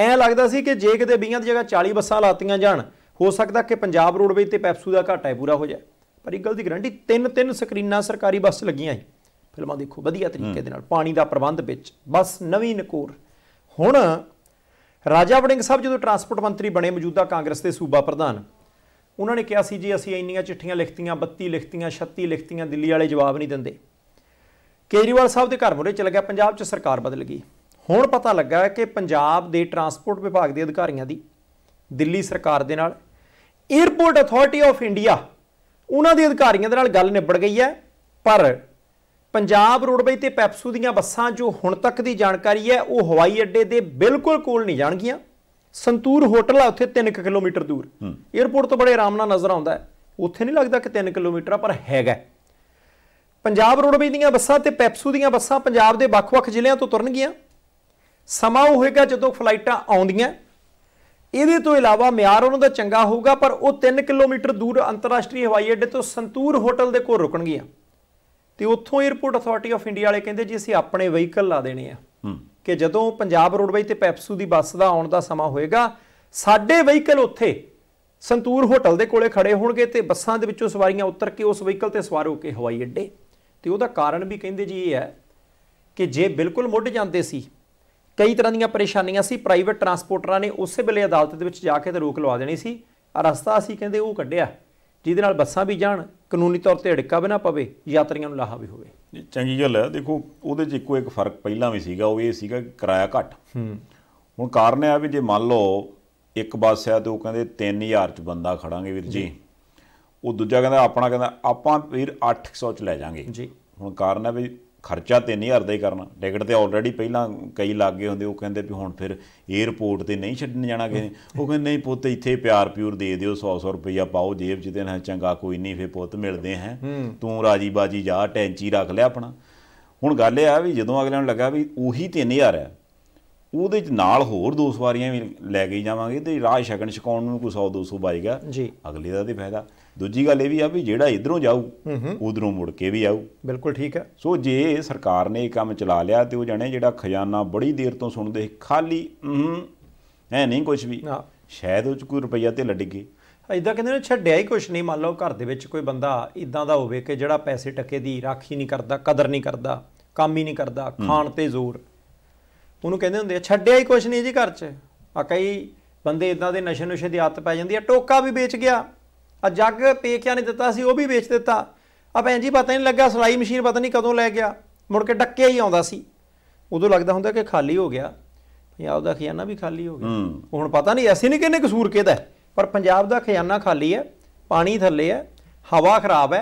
ਐਂ ਲੱਗਦਾ ਸੀ ਕਿ ਜੇ ਕਿਤੇ 20 ਦੀ ਜਗ੍ਹਾ 40 ਬੱਸਾਂ ਲਾਤੀਆਂ ਜਾਣ ਹੋ ਸਕਦਾ ਕਿ ਪੰਜਾਬ ਰੋਡਵੇਜ਼ ਤੇ ਪੈਪਸੂ ਦਾ ਘਾਟਾ ਹੈ ਪੂਰਾ ਹੋ ਜਾਏ ਪਰ ਇਹ ਗੱਲ ਦੀ ਗਰੰਟੀ ਤਿੰਨ ਤਿੰਨ ਸਕਰੀਨਾਂ ਸਰਕਾਰੀ ਬੱਸ ਲੱਗੀਆਂ ਸੀ ਫਿਲਮਾਂ ਦੇਖੋ ਵਧੀਆ ਤਰੀਕੇ ਦੇ ਨਾਲ ਪਾਣੀ ਦਾ ਪ੍ਰਬੰਧ ਵਿੱਚ ਬਸ ਨਵੀਂ ਨਕੂਰ ਹੁਣ ਰਾਜਾ ਵੜਿੰਗ ਸਾਹਿਬ ਜਦੋਂ ਟਰਾਂਸਪੋਰਟ ਮੰਤਰੀ ਬਣੇ ਮੌਜੂਦਾ ਕਾਂਗਰਸ ਦੇ ਸੂਬਾ ਪ੍ਰਧਾਨ ਉਹਨਾਂ ਨੇ ਕਿਹਾ ਸੀ ਜੀ ਅਸੀਂ ਇੰਨੀਆਂ ਚਿੱਠੀਆਂ ਲਿਖਤੀਆਂ 32 ਲਿਖਤੀਆਂ 36 ਲਿਖਤੀਆਂ ਦਿੱਲੀ ਵਾਲੇ ਜਵਾਬ ਨਹੀਂ ਦਿੰਦੇ ਕੇਜਰੀਵਾਲ ਸਾਹਿਬ ਦੇ ਘਰ ਮੁਰੇ ਚੱਲ ਗਿਆ ਪੰਜਾਬ 'ਚ ਸਰਕਾਰ ਬਦਲ ਗਈ ਹੁਣ ਪਤਾ ਲੱਗਾ ਕਿ ਪੰਜਾਬ ਦੇ ਟਰਾਂਸਪੋਰਟ ਵਿਭਾਗ ਦੇ ਅਧਿਕਾਰੀਆਂ ਦੀ ਦਿੱਲੀ ਸਰਕਾਰ ਦੇ ਨਾਲ ਏਅਰਪੋਰਟ ਅਥਾਰਟੀ ਆਫ ਇੰਡੀਆ ਉਹਨਾਂ ਦੇ ਅਧਿਕਾਰੀਆਂ ਦੇ ਨਾਲ ਗੱਲ ਨਿਬੜ ਗਈ ਹੈ ਪਰ ਪੰਜਾਬ ਰੋਡਵੇਜ਼ ਤੇ ਪੈਪਸੂ ਦੀਆਂ ਬੱਸਾਂ ਜੋ ਹੁਣ ਤੱਕ ਦੀ ਜਾਣਕਾਰੀ ਹੈ ਉਹ ਹਵਾਈ ਅੱਡੇ ਦੇ ਬਿਲਕੁਲ ਕੋਲ ਨਹੀਂ ਜਾਣਗੀਆਂ ਸੰਤੂਰ ਹੋਟਲ ਆ ਉੱਥੇ 3 ਕਿਲੋਮੀਟਰ ਦੂਰ ਏਅਰਪੋਰਟ ਤੋਂ ਬੜੇ ਆਰਾਮ ਨਾਲ ਨਜ਼ਰ ਆਉਂਦਾ ਹੈ ਉੱਥੇ ਨਹੀਂ ਲੱਗਦਾ ਕਿ 3 ਕਿਲੋਮੀਟਰ ਆ ਪਰ ਹੈਗਾ ਪੰਜਾਬ ਰੋਡਵੇਜ਼ ਦੀਆਂ ਬੱਸਾਂ ਤੇ ਪੈਪਸੂ ਦੀਆਂ ਬੱਸਾਂ ਪੰਜਾਬ ਦੇ ਵੱਖ-ਵੱਖ ਜ਼ਿਲ੍ਹਿਆਂ ਤੋਂ ਤੁਰਨਗੀਆਂ ਸਮਾਂ ਹੋਏਗਾ ਜਦੋਂ ਫਲਾਈਟਾਂ ਆਉਂਦੀਆਂ ਇਹਦੇ ਤੋਂ ਇਲਾਵਾ ਮਿਆਰ ਉਹਨਾਂ ਦਾ ਚੰਗਾ ਹੋਊਗਾ ਪਰ ਉਹ 3 ਕਿਲੋਮੀਟਰ ਦੂਰ ਅੰਤਰਰਾਸ਼ਟਰੀ ਹਵਾਈ ਅੱਡੇ ਤੋਂ ਸੰਤੂਰ ਹੋਟਲ ਦੇ ਕੋਲ ਰੁਕਣਗੀਆਂ ਤੇ ਉੱਥੋਂ 에어ਪੋਰਟ ਅਥਾਰਟੀ ਆਫ ਇੰਡੀਆ ਵਾਲੇ ਕਹਿੰਦੇ ਜੀ ਅਸੀਂ ਆਪਣੇ ਵਹੀਕਲ ਲਾ ਦੇਣੇ ਆ ਕਿ ਜਦੋਂ ਪੰਜਾਬ ਰੋਡਵੇਜ਼ ਤੇ ਪੈਪਸੂ ਦੀ ਬੱਸ ਦਾ ਆਉਣ ਦਾ ਸਮਾਂ ਹੋਏਗਾ ਸਾਡੇ ਵਹੀਕਲ ਉੱਥੇ ਸੰਤੂਰ ਹੋਟਲ ਦੇ ਕੋਲੇ ਖੜੇ ਹੋਣਗੇ ਤੇ ਬੱਸਾਂ ਦੇ ਵਿੱਚੋਂ ਸਵਾਰੀਆਂ ਉਤਰ ਕੇ ਉਸ ਵਹੀਕਲ ਤੇ ਸਵਾਰ ਹੋ ਕੇ ਹਵਾਈ ਅੱਡੇ ਤੇ ਉਹਦਾ ਕਾਰਨ ਵੀ ਕਹਿੰਦੇ ਜੀ ਇਹ ਹੈ ਕਿ ਜੇ ਬਿਲਕੁਲ ਮੁੱਢ ਜਾਂਦੇ ਸੀ ਕਈ ਤਰ੍ਹਾਂ ਦੀਆਂ ਪਰੇਸ਼ਾਨੀਆਂ ਸੀ ਪ੍ਰਾਈਵੇਟ ਟਰਾਂਸਪੋਰਟਰਾਂ ਨੇ ਉਸੇ ਵੇਲੇ ਅਦਾਲਤ ਦੇ ਵਿੱਚ ਜਾ ਕੇ ਤੇ ਰੋਕ ਲਵਾ ਦੇਣੀ ਸੀ ਆ ਰਸਤਾ ਅਸੀਂ ਕਹਿੰਦੇ ਉਹ ਕੱਢਿਆ ਜਿਹਦੇ ਨਾਲ ਬੱਸਾਂ ਵੀ ਜਾਣ ਕਾਨੂੰਨੀ ਤੌਰ ਤੇ ਢਿੱਕਾ ਬਿਨਾ ਪਵੇ ਯਾਤਰੀਆਂ ਨੂੰ ਲਾਹਾ ਵੀ ਹੋਵੇ ਚੰਗੀ ਗੱਲ ਹੈ ਦੇਖੋ ਉਹਦੇ 'ਚ ਇੱਕੋ ਇੱਕ ਫਰਕ ਪਹਿਲਾਂ ਵੀ ਸੀਗਾ ਉਹ ਇਹ ਸੀਗਾ ਕਿ ਕਿਰਾਇਆ ਘੱਟ ਹੂੰ ਹੁਣ ਕਾਰਨ ਇਹ ਆ ਵੀ ਜੇ ਮੰਨ ਲਓ ਇੱਕ ਬੱਸ ਆ ਤੇ ਉਹ ਕਹਿੰਦੇ 3000 'ਚ ਬੰਦਾ ਖੜਾਂਗੇ ਵੀਰ ਜੀ ਉਹ ਦੂਜਾ ਕਹਿੰਦਾ ਆਪਣਾ ਕਹਿੰਦਾ ਆਪਾਂ ਵੀਰ 800 'ਚ ਲੈ ਜਾਾਂਗੇ ਜੀ ਹੁਣ ਕਾਰਨ ਹੈ ਵੀ ਖਰਚਾ 3000 ਦਾ ਹੀ ਕਰਨਾ ਟਿਕਟ ਤੇ ਆਲਰੇਡੀ ਪਹਿਲਾਂ ਕਈ ਲੱਗ ਗਏ ਹੁੰਦੇ ਉਹ ਕਹਿੰਦੇ ਵੀ ਹੁਣ ਫਿਰ 에어ਪੋਰਟ ਤੇ ਨਹੀਂ ਛੱਡਣ ਜਾਣਾ ਕਿ ਉਹ ਕਹਿੰਦੇ ਨਹੀਂ ਪੁੱਤ ਇੱਥੇ ਪਿਆਰ ਪਿਓਰ ਦੇ ਦਿਓ 100 100 ਰੁਪਈਆ ਪਾਓ ਜੇਬ 'ਚ ਤੇ ਨਾ ਚੰਗਾ ਕੋਈ ਨਹੀਂ ਫੇ ਪੁੱਤ ਮਿਲਦੇ ਹੈ ਤੂੰ ਰਾਜੀ ਬਾਜੀ ਜਾ ਟੈਂਚੀ ਰੱਖ ਲਿਆ ਆਪਣਾ ਹੁਣ ਗੱਲ ਇਹ ਆ ਵੀ ਜਦੋਂ ਅਗਲੇ ਨੂੰ ਲੱਗਾ ਵੀ ਉਹੀ 3000 ਆ ਉਹਦੇ ਚ ਨਾਲ ਹੋਰ ਦੋ ਸਵਾਰੀਆਂ ਵੀ ਲੈ ਕੇ ਜਾਵਾਂਗੇ ਤੇ ਰਾਹ ਛਕਣ ਛਕਾਉਣ ਨੂੰ ਕੋਈ 100 200 ਬਾਈਗਾ ਜੀ ਅਗਲੇ ਦਾ ਤੇ ਫਾਇਦਾ ਦੂਜੀ ਗੱਲ ਇਹ ਵੀ ਆ ਵੀ ਜਿਹੜਾ ਇਧਰੋਂ ਜਾਊ ਉਧਰੋਂ ਮੁੜ ਕੇ ਵੀ ਆਊ ਬਿਲਕੁਲ ਠੀਕ ਹੈ ਸੋ ਜੇ ਸਰਕਾਰ ਨੇ ਇਹ ਕੰਮ ਚਲਾ ਲਿਆ ਤੇ ਉਹ ਜਾਣੇ ਜਿਹੜਾ ਖਜ਼ਾਨਾ ਬੜੀ ਦੇਰ ਤੋਂ ਸੁਣਦੇ ਖਾਲੀ ਹੈ ਨਹੀਂ ਕੁਝ ਵੀ ਸ਼ਾਇਦ ਉਹ ਚ ਕੋਈ ਰੁਪਈਆ ਤੇ ਲੱਡਗੇ ਇਦਾਂ ਕਹਿੰਦੇ ਨੇ ਛੱਡਿਆ ਹੀ ਕੁਝ ਨਹੀਂ ਮੰਨ ਲਓ ਘਰ ਦੇ ਵਿੱਚ ਕੋਈ ਬੰਦਾ ਇਦਾਂ ਦਾ ਹੋਵੇ ਕਿ ਜਿਹੜਾ ਪੈਸੇ ਟਕੇ ਦੀ ਰਾਖੀ ਨਹੀਂ ਕਰਦਾ ਕਦਰ ਨਹੀਂ ਕਰਦਾ ਕੰਮ ਹੀ ਨਹੀਂ ਕਰਦਾ ਖਾਣ ਤੇ ਜ਼ੋਰ ਉਹਨੂੰ ਕਹਿੰਦੇ ਹੁੰਦੇ ਆ ਛੱਡਿਆ ਹੀ ਕੁਝ ਨਹੀਂ ਜੀ ਘਰ 'ਚ ਆ ਕਈ ਬੰਦੇ ਇਦਾਂ ਦੇ ਨਸ਼ੇ ਨੁਸ਼ੇ ਦੀ ਆਦਤ ਪੈ ਜਾਂਦੀ ਆ ਟੋਕਾ ਵੀ ਵੇਚ ਗਿਆ ਆ ਜੱਗ ਪੇਕਿਆਂ ਨੇ ਦਿੱਤਾ ਸੀ ਉਹ ਵੀ ਵੇਚ ਦਿੱਤਾ ਆ ਭੈਣ ਜੀ ਪਤਾ ਨਹੀਂ ਲੱਗਾ ਸਲਾਈ ਮਸ਼ੀਨ ਪਤਾ ਨਹੀਂ ਕਦੋਂ ਲੈ ਗਿਆ ਮੁੜ ਕੇ ਡੱਕੇ ਹੀ ਆਉਂਦਾ ਸੀ ਉਦੋਂ ਲੱਗਦਾ ਹੁੰਦਾ ਕਿ ਖਾਲੀ ਹੋ ਗਿਆ ਪੰਜਾਬ ਦਾ ਖਜ਼ਾਨਾ ਵੀ ਖਾਲੀ ਹੋ ਗਿਆ ਹੁਣ ਪਤਾ ਨਹੀਂ ਐਸੀ ਨਹੀਂ ਕਿੰਨੇ ਕਸੂਰ ਕਿਹਦਾ ਪਰ ਪੰਜਾਬ ਦਾ ਖਜ਼ਾਨਾ ਖਾਲੀ ਹੈ ਪਾਣੀ ਥੱਲੇ ਹੈ ਹਵਾ ਖਰਾਬ ਹੈ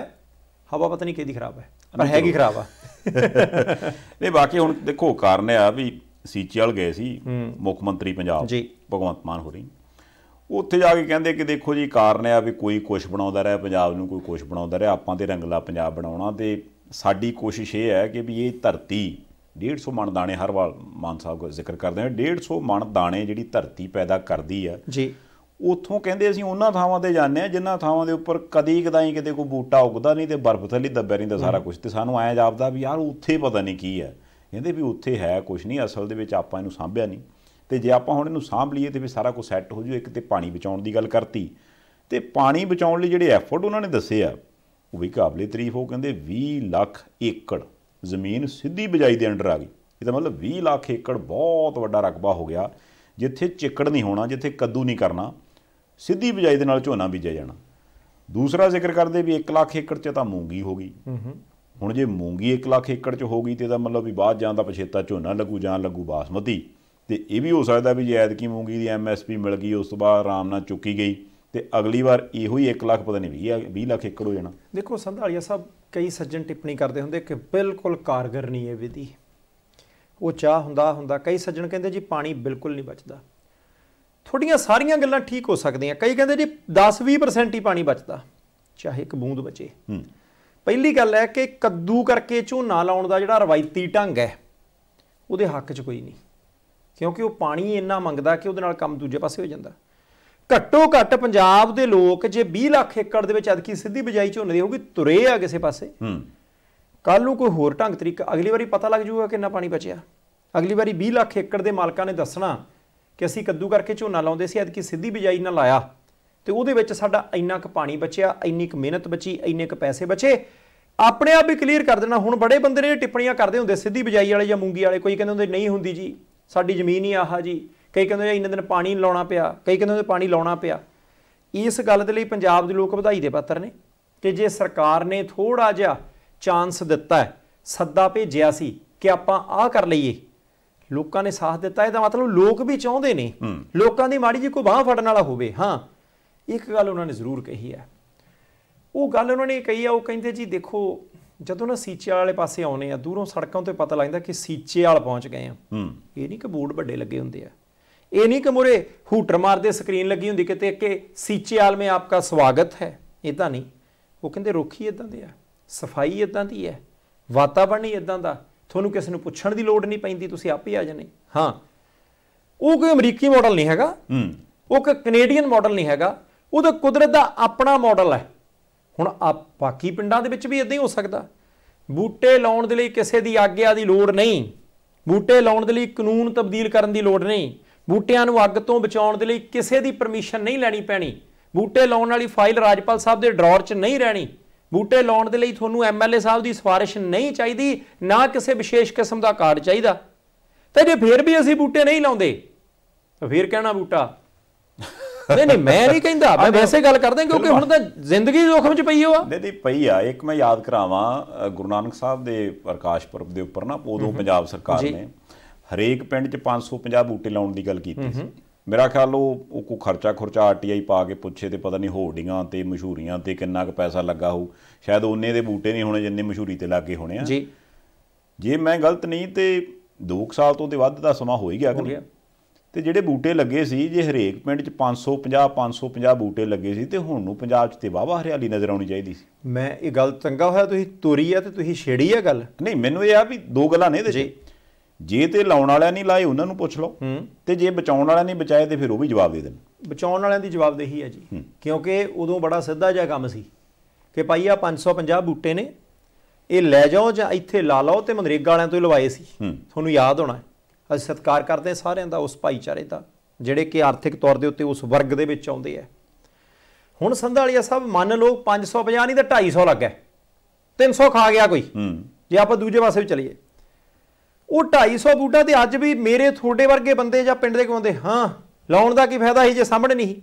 ਹਵਾ ਪਤਾ ਨਹੀਂ ਕਿਹਦੀ ਖਰਾਬ ਹੈ ਪਰ ਹੈਗੀ ਖਰਾਬ ਆ [laughs] ਨਹੀਂ ਬਾਕੀ ਹੁਣ ਦੇਖੋ ਕਾਰਨ ਆ ਵੀ ਵਾਲ ਗਏ ਸੀ ਮੁੱਖ ਮੰਤਰੀ ਪੰਜਾਬ ਜੀ ਭਗਵੰਤ ਮਾਨ ਹੋਰੀ ਉੱਥੇ ਜਾ ਕੇ ਕਹਿੰਦੇ ਕਿ ਦੇਖੋ ਜੀ ਕਾਰਨ ਆ ਵੀ ਕੋਈ ਕੁਛ ਬਣਾਉਂਦਾ ਰਿਹਾ ਪੰਜਾਬ ਨੂੰ ਕੋਈ ਕੁਛ ਬਣਾਉਂਦਾ ਰਿਹਾ ਆਪਾਂ ਤੇ ਰੰਗਲਾ ਪੰਜਾਬ ਬਣਾਉਣਾ ਤੇ ਸਾਡੀ ਕੋਸ਼ਿਸ਼ ਇਹ ਹੈ ਕਿ ਵੀ ਇਹ ਧਰਤੀ 150 ਮਣ ਦਾਣੇ ਹਰ ਵਾਰ ਮਾਨ ਸਾਹਿਬ ਦਾ ਜ਼ਿਕਰ ਕਰਦੇ ਆ 150 ਮਣ ਦਾਣੇ ਜਿਹੜੀ ਧਰਤੀ ਪੈਦਾ ਕਰਦੀ ਆ ਜੀ ਉਥੋਂ ਕਹਿੰਦੇ ਅਸੀਂ ਉਹਨਾਂ ਥਾਵਾਂ ਤੇ ਜਾਂਦੇ ਆ ਜਿਨ੍ਹਾਂ ਥਾਵਾਂ ਦੇ ਉੱਪਰ ਕਦੀ ਕਦਾਈ ਕਿਤੇ ਕੋਈ ਬੂਟਾ ਉੱਗਦਾ ਨਹੀਂ ਤੇ ਬਰਫ਼ ਥੱਲੇ ਦੱਬਿਆ ਨਹੀਂ ਤਾਂ ਸਾਰਾ ਕੁਝ ਤੇ ਸਾਨੂੰ ਆਇਆ ਜਾਪਦਾ ਵੀ ਯਾਰ ਉੱਥੇ ਪਤਾ ਨਹੀਂ ਕੀ ਹੈ ਕਹਿੰਦੇ ਵੀ ਉੱਥੇ ਹੈ ਕੁਝ ਨਹੀਂ ਅਸਲ ਦੇ ਵਿੱਚ ਆਪਾਂ ਇਹਨੂੰ ਸਾਂਭਿਆ ਨਹੀਂ ਤੇ ਜੇ ਆਪਾਂ ਹੁਣ ਇਹਨੂੰ ਸਾਂਭ ਲਈਏ ਤੇ ਫਿਰ ਸਾਰਾ ਕੁਝ ਸੈੱਟ ਹੋ ਜੂ ਇੱਕ ਤੇ ਪਾਣੀ ਬਚਾਉਣ ਦੀ ਗੱਲ ਕਰਤੀ ਤੇ ਪਾਣੀ ਬਚਾਉਣ ਲਈ ਜਿਹੜੇ ਐਫਰਟ ਉਹਨਾਂ ਨੇ ਦੱਸੇ ਆ ਉਹ ਵੀ ਕਾਬਲੇ ਤਾਰੀਫ ਹੋ ਕਹਿੰਦੇ 20 ਲੱਖ ਏਕੜ ਜ਼ਮੀਨ ਸਿੱਧੀ ਬਜਾਈ ਦੇ ਅੰਡਰ ਆ ਗਈ ਇਹਦਾ ਮਤਲਬ 20 ਲੱਖ ਏਕੜ ਬਹੁਤ ਵੱਡਾ ਰਕਬਾ ਹੋ ਗਿਆ ਜਿੱਥੇ ਚਿੱਕੜ ਨਹੀਂ ਹੋਣਾ ਜਿੱਥੇ ਕੱਦੂ ਨਹੀਂ ਕਰਨਾ ਸਿੱਧੀ ਬਜਾਈ ਦੇ ਨਾਲ ਝੋਨਾ ਬੀਜਿਆ ਜਾਣਾ ਦੂਸਰਾ ਜ਼ਿਕਰ ਕਰਦੇ ਵੀ 1 ਲੱਖ ਏਕੜ 'ਚ ਤਾਂ ਮੂੰਗੀ ਹੋ ਗਈ ਹੁਣ ਜੇ ਮੂੰਗੀ 1 ਲੱਖ ਏਕੜ 'ਚ ਹੋ ਗਈ ਤੇ ਇਹਦਾ ਮਤਲਬ ਵੀ ਬਾਅਦ ਜਾਂ ਦਾ ਪਛੇਤਾ ਝੋਨਾ ਲੱਗੂ ਜਾਂ ਲੱਗੂ ਬਾਸਮਤੀ ਤੇ ਇਹ ਵੀ ਹੋ ਸਕਦਾ ਵੀ ਜੇ ਐਤਕੀ ਮੂੰਗੀ ਦੀ ਐਮਐਸਪੀ ਮਿਲ ਗਈ ਉਸ ਤੋਂ ਬਾਅਦ ਆਰਾਮ ਨਾਲ ਚੁੱਕੀ ਗਈ ਤੇ ਅਗਲੀ ਵਾਰ ਇਹੋ ਹੀ 1 ਲੱਖ ਪਤਾ ਨਹੀਂ 20 20 ਲੱਖ ਏਕੜ ਹੋ ਜਾਣਾ ਦੇਖੋ ਸੰਧਾਲੀਆ ਸਾਹਿਬ ਕਈ ਸੱਜਣ ਟਿੱਪਣੀ ਕਰਦੇ ਹੁੰਦੇ ਕਿ ਬਿਲਕੁਲ ਕਾਰਗਰ ਨਹੀਂ ਇਹ ਵਿਧੀ ਉਹ ਚਾਹ ਹੁੰਦਾ ਹੁੰਦਾ ਕਈ ਸੱਜਣ ਕਹਿੰਦੇ ਜੀ ਪਾਣੀ ਬਿਲਕੁਲ ਨਹੀਂ ਬਚਦਾ ਥੋੜੀਆਂ ਸਾਰੀਆਂ ਗੱਲਾਂ ਠੀਕ ਹੋ ਸਕਦੀਆਂ ਕਈ ਕਹਿੰਦੇ ਜੀ 10-20% ਹੀ ਪਾਣੀ ਬਚਦਾ ਚਾਹੇ ਇੱਕ ਬੂੰਦ ਬਚੇ ਪਹਿਲੀ ਗੱਲ ਹੈ ਕਿ ਕੱਦੂ ਕਰਕੇ ਝੋਨਾ ਲਾਉਣ ਦਾ ਜਿਹੜਾ ਰਵਾਇਤੀ ਢੰਗ ਹੈ ਉਹਦੇ ਹੱਕ 'ਚ ਕੋਈ ਨਹੀਂ ਕਿਉਂਕਿ ਉਹ ਪਾਣੀ ਇੰਨਾ ਮੰਗਦਾ ਕਿ ਉਹਦੇ ਨਾਲ ਕੰਮ ਦੂਜੇ ਪਾਸੇ ਹੋ ਜਾਂਦਾ ਘੱਟੋ ਘੱਟ ਪੰਜਾਬ ਦੇ ਲੋਕ ਜੇ 20 ਲੱਖ ਏਕੜ ਦੇ ਵਿੱਚ ਅਦਕੀ ਸਿੱਧੀ ਬਿਜਾਈ ਝੋਨੇ ਦੀ ਹੋਊਗੀ ਤੁਰੇ ਆ ਕਿਸੇ ਪਾਸੇ ਹੂੰ ਕੱਲ ਨੂੰ ਕੋਈ ਹੋਰ ਢੰਗ ਤਰੀਕਾ ਅਗਲੀ ਵਾਰੀ ਪਤਾ ਲੱਗ ਜਾਊਗਾ ਕਿੰਨਾ ਪਾਣੀ ਬਚਿਆ ਅਗਲੀ ਵਾਰੀ 20 ਲੱਖ ਏਕੜ ਦੇ ਮਾਲਕਾਂ ਨੇ ਦੱਸਣਾ ਕਿ ਅਸੀਂ ਕੱਦੂ ਕਰਕੇ ਝੋਨਾ ਲਾਉਂਦੇ ਸੀ ਅਦਕੀ ਸਿੱਧੀ ਬਿਜਾਈ ਨਾਲ ਲਾਇਆ ਤੇ ਉਹਦੇ ਵਿੱਚ ਸਾਡਾ ਇੰਨਾ ਕੁ ਪਾਣੀ ਬਚਿਆ ਇੰਨੀ ਕੁ ਮਿਹਨਤ ਬਚੀ ਇੰਨੇ ਕੁ ਪੈਸੇ ਬਚੇ ਆਪਣੇ ਆਪ ਵੀ ਕਲੀਅਰ ਕਰ ਦੇਣਾ ਹੁਣ ਬੜੇ ਬੰਦੇ ਨੇ ਟਿੱਪਣੀਆਂ ਕਰਦੇ ਹੁੰਦੇ ਸਿੱਧੀ ਬਿਜਾਈ ਵਾਲੇ ਜਾਂ ਮੂੰਗੀ ਵਾਲੇ ਕੋਈ ਕਹਿੰਦੇ ਹੁੰਦੇ ਨਹੀਂ ਹੁੰਦੀ ਜੀ ਸਾਡੀ ਜ਼ਮੀਨ ਹੀ ਆਹਾ ਜੀ ਕਈ ਕਹਿੰਦੇ ਇੰਨੇ ਦਿਨ ਪਾਣੀ ਲਾਉਣਾ ਪਿਆ ਕਈ ਕਹਿੰਦੇ ਪਾਣੀ ਲਾਉਣਾ ਪਿਆ ਇਸ ਗੱਲ ਦੇ ਲਈ ਪੰਜਾਬ ਦੇ ਲੋਕ ਵਧਾਈ ਦੇ ਪਾਤਰ ਨੇ ਕਿ ਜੇ ਸਰਕਾਰ ਨੇ ਥੋੜਾ ਜਿਹਾ ਚਾਂਸ ਦਿੱਤਾ ਹੈ ਸੱਦਾ ਭੇਜਿਆ ਸੀ ਕਿ ਆਪਾਂ ਆਹ ਕਰ ਲਈਏ ਲੋਕਾਂ ਨੇ ਸਾਥ ਦਿੱਤਾ ਇਹਦਾ ਮਤਲਬ ਲੋਕ ਵੀ ਚਾਹੁੰਦੇ ਨੇ ਲੋਕਾਂ ਦੀ ਮਾੜੀ ਜੀ ਕੋਈ ਬਾਹ ਫੜਨ ਵਾਲਾ ਹੋਵੇ ਹਾਂ ਇੱਕ ਗੱਲ ਉਹਨਾਂ ਨੇ ਜ਼ਰੂਰ ਕਹੀ ਹੈ ਉਹ ਗੱਲ ਉਹਨਾਂ ਨੇ ਕਹੀ ਆ ਉਹ ਕਹਿੰਦੇ ਜੀ ਦੇਖੋ ਜਦੋਂ ਨਾ ਸੀਚੇ ਵਾਲੇ ਪਾਸੇ ਆਉਨੇ ਆ ਦੂਰੋਂ ਸੜਕਾਂ ਤੋਂ ਪਤਾ ਲੱਗਦਾ ਕਿ ਸੀਚੇ ਵਾਲ ਪਹੁੰਚ ਗਏ ਆ ਇਹ ਨਹੀਂ ਕਿ ਬੋਰਡ ਵੱਡੇ ਲੱਗੇ ਹੁੰਦੇ ਆ ਇਹ ਨਹੀਂ ਕਿ ਮੁਰੇ ਹੂਟਰ ਮਾਰਦੇ ਸਕਰੀਨ ਲੱਗੀ ਹੁੰਦੀ ਕਿਤੇ ਕਿ ਸੀਚੇ ਵਾਲ ਮੇ ਆਪਕਾ ਸਵਾਗਤ ਹੈ ਇਦਾਂ ਨਹੀਂ ਉਹ ਕਹਿੰਦੇ ਰੋਖੀ ਇਦਾਂ ਦੇ ਆ ਸਫਾਈ ਇਦਾਂ ਦੀ ਹੈ ਵਾਤਾਵਰਣ ਹੀ ਇਦਾਂ ਦਾ ਤੁਹਾਨੂੰ ਕਿਸੇ ਨੂੰ ਪੁੱਛਣ ਦੀ ਲੋੜ ਨਹੀਂ ਪੈਂਦੀ ਤੁਸੀਂ ਆਪੇ ਆ ਜਾਣੇ ਹਾਂ ਉਹ ਕੋਈ ਅਮਰੀਕੀ ਮਾਡਲ ਨਹੀਂ ਹੈਗਾ ਹੂੰ ਉਹ ਕੋਈ ਕੈਨੇਡੀਅਨ ਮਾਡਲ ਨਹੀਂ ਹੈਗਾ ਉਹ ਤਾਂ ਕੁਦਰਤ ਦਾ ਆਪਣਾ ਮਾਡਲ ਹੈ ਹੁਣ ਆ ਬਾਕੀ ਪਿੰਡਾਂ ਦੇ ਵਿੱਚ ਵੀ ਇਦਾਂ ਹੀ ਹੋ ਸਕਦਾ ਬੂਟੇ ਲਾਉਣ ਦੇ ਲਈ ਕਿਸੇ ਦੀ ਆਗਿਆ ਦੀ ਲੋੜ ਨਹੀਂ ਬੂਟੇ ਲਾਉਣ ਦੇ ਲਈ ਕਾਨੂੰਨ ਤਬਦੀਲ ਕਰਨ ਦੀ ਲੋੜ ਨਹੀਂ ਬੂਟਿਆਂ ਨੂੰ ਅੱਗ ਤੋਂ ਬਚਾਉਣ ਦੇ ਲਈ ਕਿਸੇ ਦੀ ਪਰਮਿਸ਼ਨ ਨਹੀਂ ਲੈਣੀ ਪੈਣੀ ਬੂਟੇ ਲਾਉਣ ਵਾਲੀ ਫਾਈਲ ਰਾਜਪਾਲ ਸਾਹਿਬ ਦੇ ਡਰਾਅਰ 'ਚ ਨਹੀਂ ਰਹਿਣੀ ਬੂਟੇ ਲਾਉਣ ਦੇ ਲਈ ਤੁਹਾਨੂੰ ਐਮਐਲਏ ਸਾਹਿਬ ਦੀ ਸਿਫਾਰਿਸ਼ ਨਹੀਂ ਚਾਹੀਦੀ ਨਾ ਕਿਸੇ ਵਿਸ਼ੇਸ਼ ਕਿਸਮ ਦਾ ਕਾਰਡ ਚਾਹੀਦਾ ਤੇ ਜੇ ਫੇਰ ਵੀ ਅਸੀਂ ਬੂਟੇ ਨਹੀਂ ਲਾਉਂਦੇ ਤਾਂ ਫੇਰ ਕਹਿਣਾ ਬੂਟਾ ਨਹੀਂ ਨਹੀਂ ਮੈਂ ਨਹੀਂ ਕਹਿੰਦਾ ਮੈਂ ਵੈਸੇ ਗੱਲ ਕਰਦਾ ਕਿਉਂਕਿ ਹੁਣ ਤਾਂ ਜ਼ਿੰਦਗੀ ਜੋਖਮ 'ਚ ਪਈ ਹੋ ਆ ਨਹੀਂ ਨਹੀਂ ਪਈ ਆ ਇੱਕ ਮੈਂ ਯਾਦ ਕਰਾਵਾਂ ਗੁਰੂ ਨਾਨਕ ਸਾਹਿਬ ਦੇ ਪ੍ਰਕਾਸ਼ ਪੁਰਬ ਦੇ ਉੱਪਰ ਨਾ ਉਦੋਂ ਪੰਜਾਬ ਸਰਕਾਰ ਨੇ ਹਰੇਕ ਪਿੰਡ 'ਚ 550 ਬੂਟੇ ਲਾਉਣ ਦੀ ਗੱਲ ਕੀਤੀ ਸੀ ਮੇਰਾ ਖਿਆਲ ਉਹ ਉਹ ਕੋ ਖਰਚਾ ਖਰਚਾ ਆਰਟੀਆਈ ਪਾ ਕੇ ਪੁੱਛੇ ਤੇ ਪਤਾ ਨਹੀਂ ਹੋਰਡਿੰਗਾਂ ਤੇ ਮਸ਼ਹੂਰੀਆਂ ਤੇ ਕਿੰਨਾ ਕੁ ਪੈਸਾ ਲੱਗਾ ਹੋ ਸ਼ਾਇਦ ਉਹਨੇ ਦੇ ਬੂਟੇ ਨਹੀਂ ਹੋਣੇ ਜਿੰਨੇ ਮਸ਼ਹੂਰੀ ਤੇ ਲੱਗੇ ਹੋਣੇ ਆ ਜੀ ਜੇ ਮੈਂ ਗਲਤ ਨਹੀਂ ਤੇ 2 ਸਾਲ ਤੋਂ ਦੇ ਵੱਧ ਦਾ ਸਮਾਂ ਹੋ ਹੀ ਗਿਆ ਕਿ ਨਹੀਂ ਤੇ ਜਿਹੜੇ ਬੂਟੇ ਲੱਗੇ ਸੀ ਜੇ ਹਰੇਕ ਪਿੰਡ 'ਚ 550 550 ਬੂਟੇ ਲੱਗੇ ਸੀ ਤੇ ਹੁਣ ਨੂੰ ਪੰਜਾਬ 'ਚ ਤੇ ਵਾਵਾ ਹਰਿਆਲੀ ਨਜ਼ਰ ਆਉਣੀ ਚਾਹੀਦੀ ਸੀ ਮੈਂ ਇਹ ਗੱਲ ਚੰਗਾ ਹੋਇਆ ਤੁਸੀਂ ਤੋਰੀ ਆ ਤੇ ਤੁਸੀਂ ਛੇੜੀ ਆ ਗੱਲ ਨਹੀਂ ਮੈਨੂੰ ਇਹ ਆ ਵੀ ਦੋ ਗੱਲਾਂ ਨੇ ਇਹਦੇ 'ਚ ਜੇ ਤੇ ਲਾਉਣ ਵਾਲਿਆਂ ਨਹੀਂ ਲਾਏ ਉਹਨਾਂ ਨੂੰ ਪੁੱਛ ਲਓ ਤੇ ਜੇ ਬਚਾਉਣ ਵਾਲਿਆਂ ਨਹੀਂ ਬਚਾਏ ਤੇ ਫਿਰ ਉਹ ਵੀ ਜਵਾਬ ਦੇ ਦੇਣ ਬਚਾਉਣ ਵਾਲਿਆਂ ਦੀ ਜਵਾਬਦੇਹੀ ਹੈ ਜੀ ਕਿਉਂਕਿ ਉਦੋਂ ਬੜਾ ਸਿੱਧਾ ਜਿਹਾ ਕੰਮ ਸੀ ਕਿ ਭਾਈ ਆ 550 ਬੂਟੇ ਨੇ ਇਹ ਲੈ ਜਾਓ ਜਾਂ ਇੱਥੇ ਲਾ ਲਓ ਤੇ ਮਨਰੇਗਾ ਵਾਲਿਆਂ ਤੋਂ ਹੀ ਲਵਾਏ ਸੀ ਤੁਹਾਨੂੰ ਯਾਦ ਹੋਣਾ ਅਸੀਂ ਸਤਿਕਾਰ ਕਰਦੇ ਹਾਂ ਸਾਰਿਆਂ ਦਾ ਉਸ ਭਾਈਚਾਰੇ ਦਾ ਜਿਹੜੇ ਕਿ ਆਰਥਿਕ ਤੌਰ ਦੇ ਉੱਤੇ ਉਸ ਵਰਗ ਦੇ ਵਿੱਚ ਆਉਂਦੇ ਆ ਹੁਣ ਸੰਧਾਲੀਆ ਸਾਹਿਬ ਮੰਨ ਲਓ 550 ਨਹੀਂ ਤਾਂ 250 ਲੱਗਾ 300 ਖਾ ਗਿਆ ਕੋਈ ਜੇ ਆਪਾਂ ਦੂਜੇ ਪਾਸੇ ਵੀ ਚਲੀਏ ਉਹ 250 ਬੂਟਾ ਤੇ ਅੱਜ ਵੀ ਮੇਰੇ ਥੋੜੇ ਵਰਗੇ ਬੰਦੇ ਜਾਂ ਪਿੰਡ ਦੇ ਕਹਿੰਦੇ ਹਾਂ ਲਾਉਣ ਦਾ ਕੀ ਫਾਇਦਾ ਸੀ ਜੇ ਸਾਹਮਣੇ ਨਹੀਂ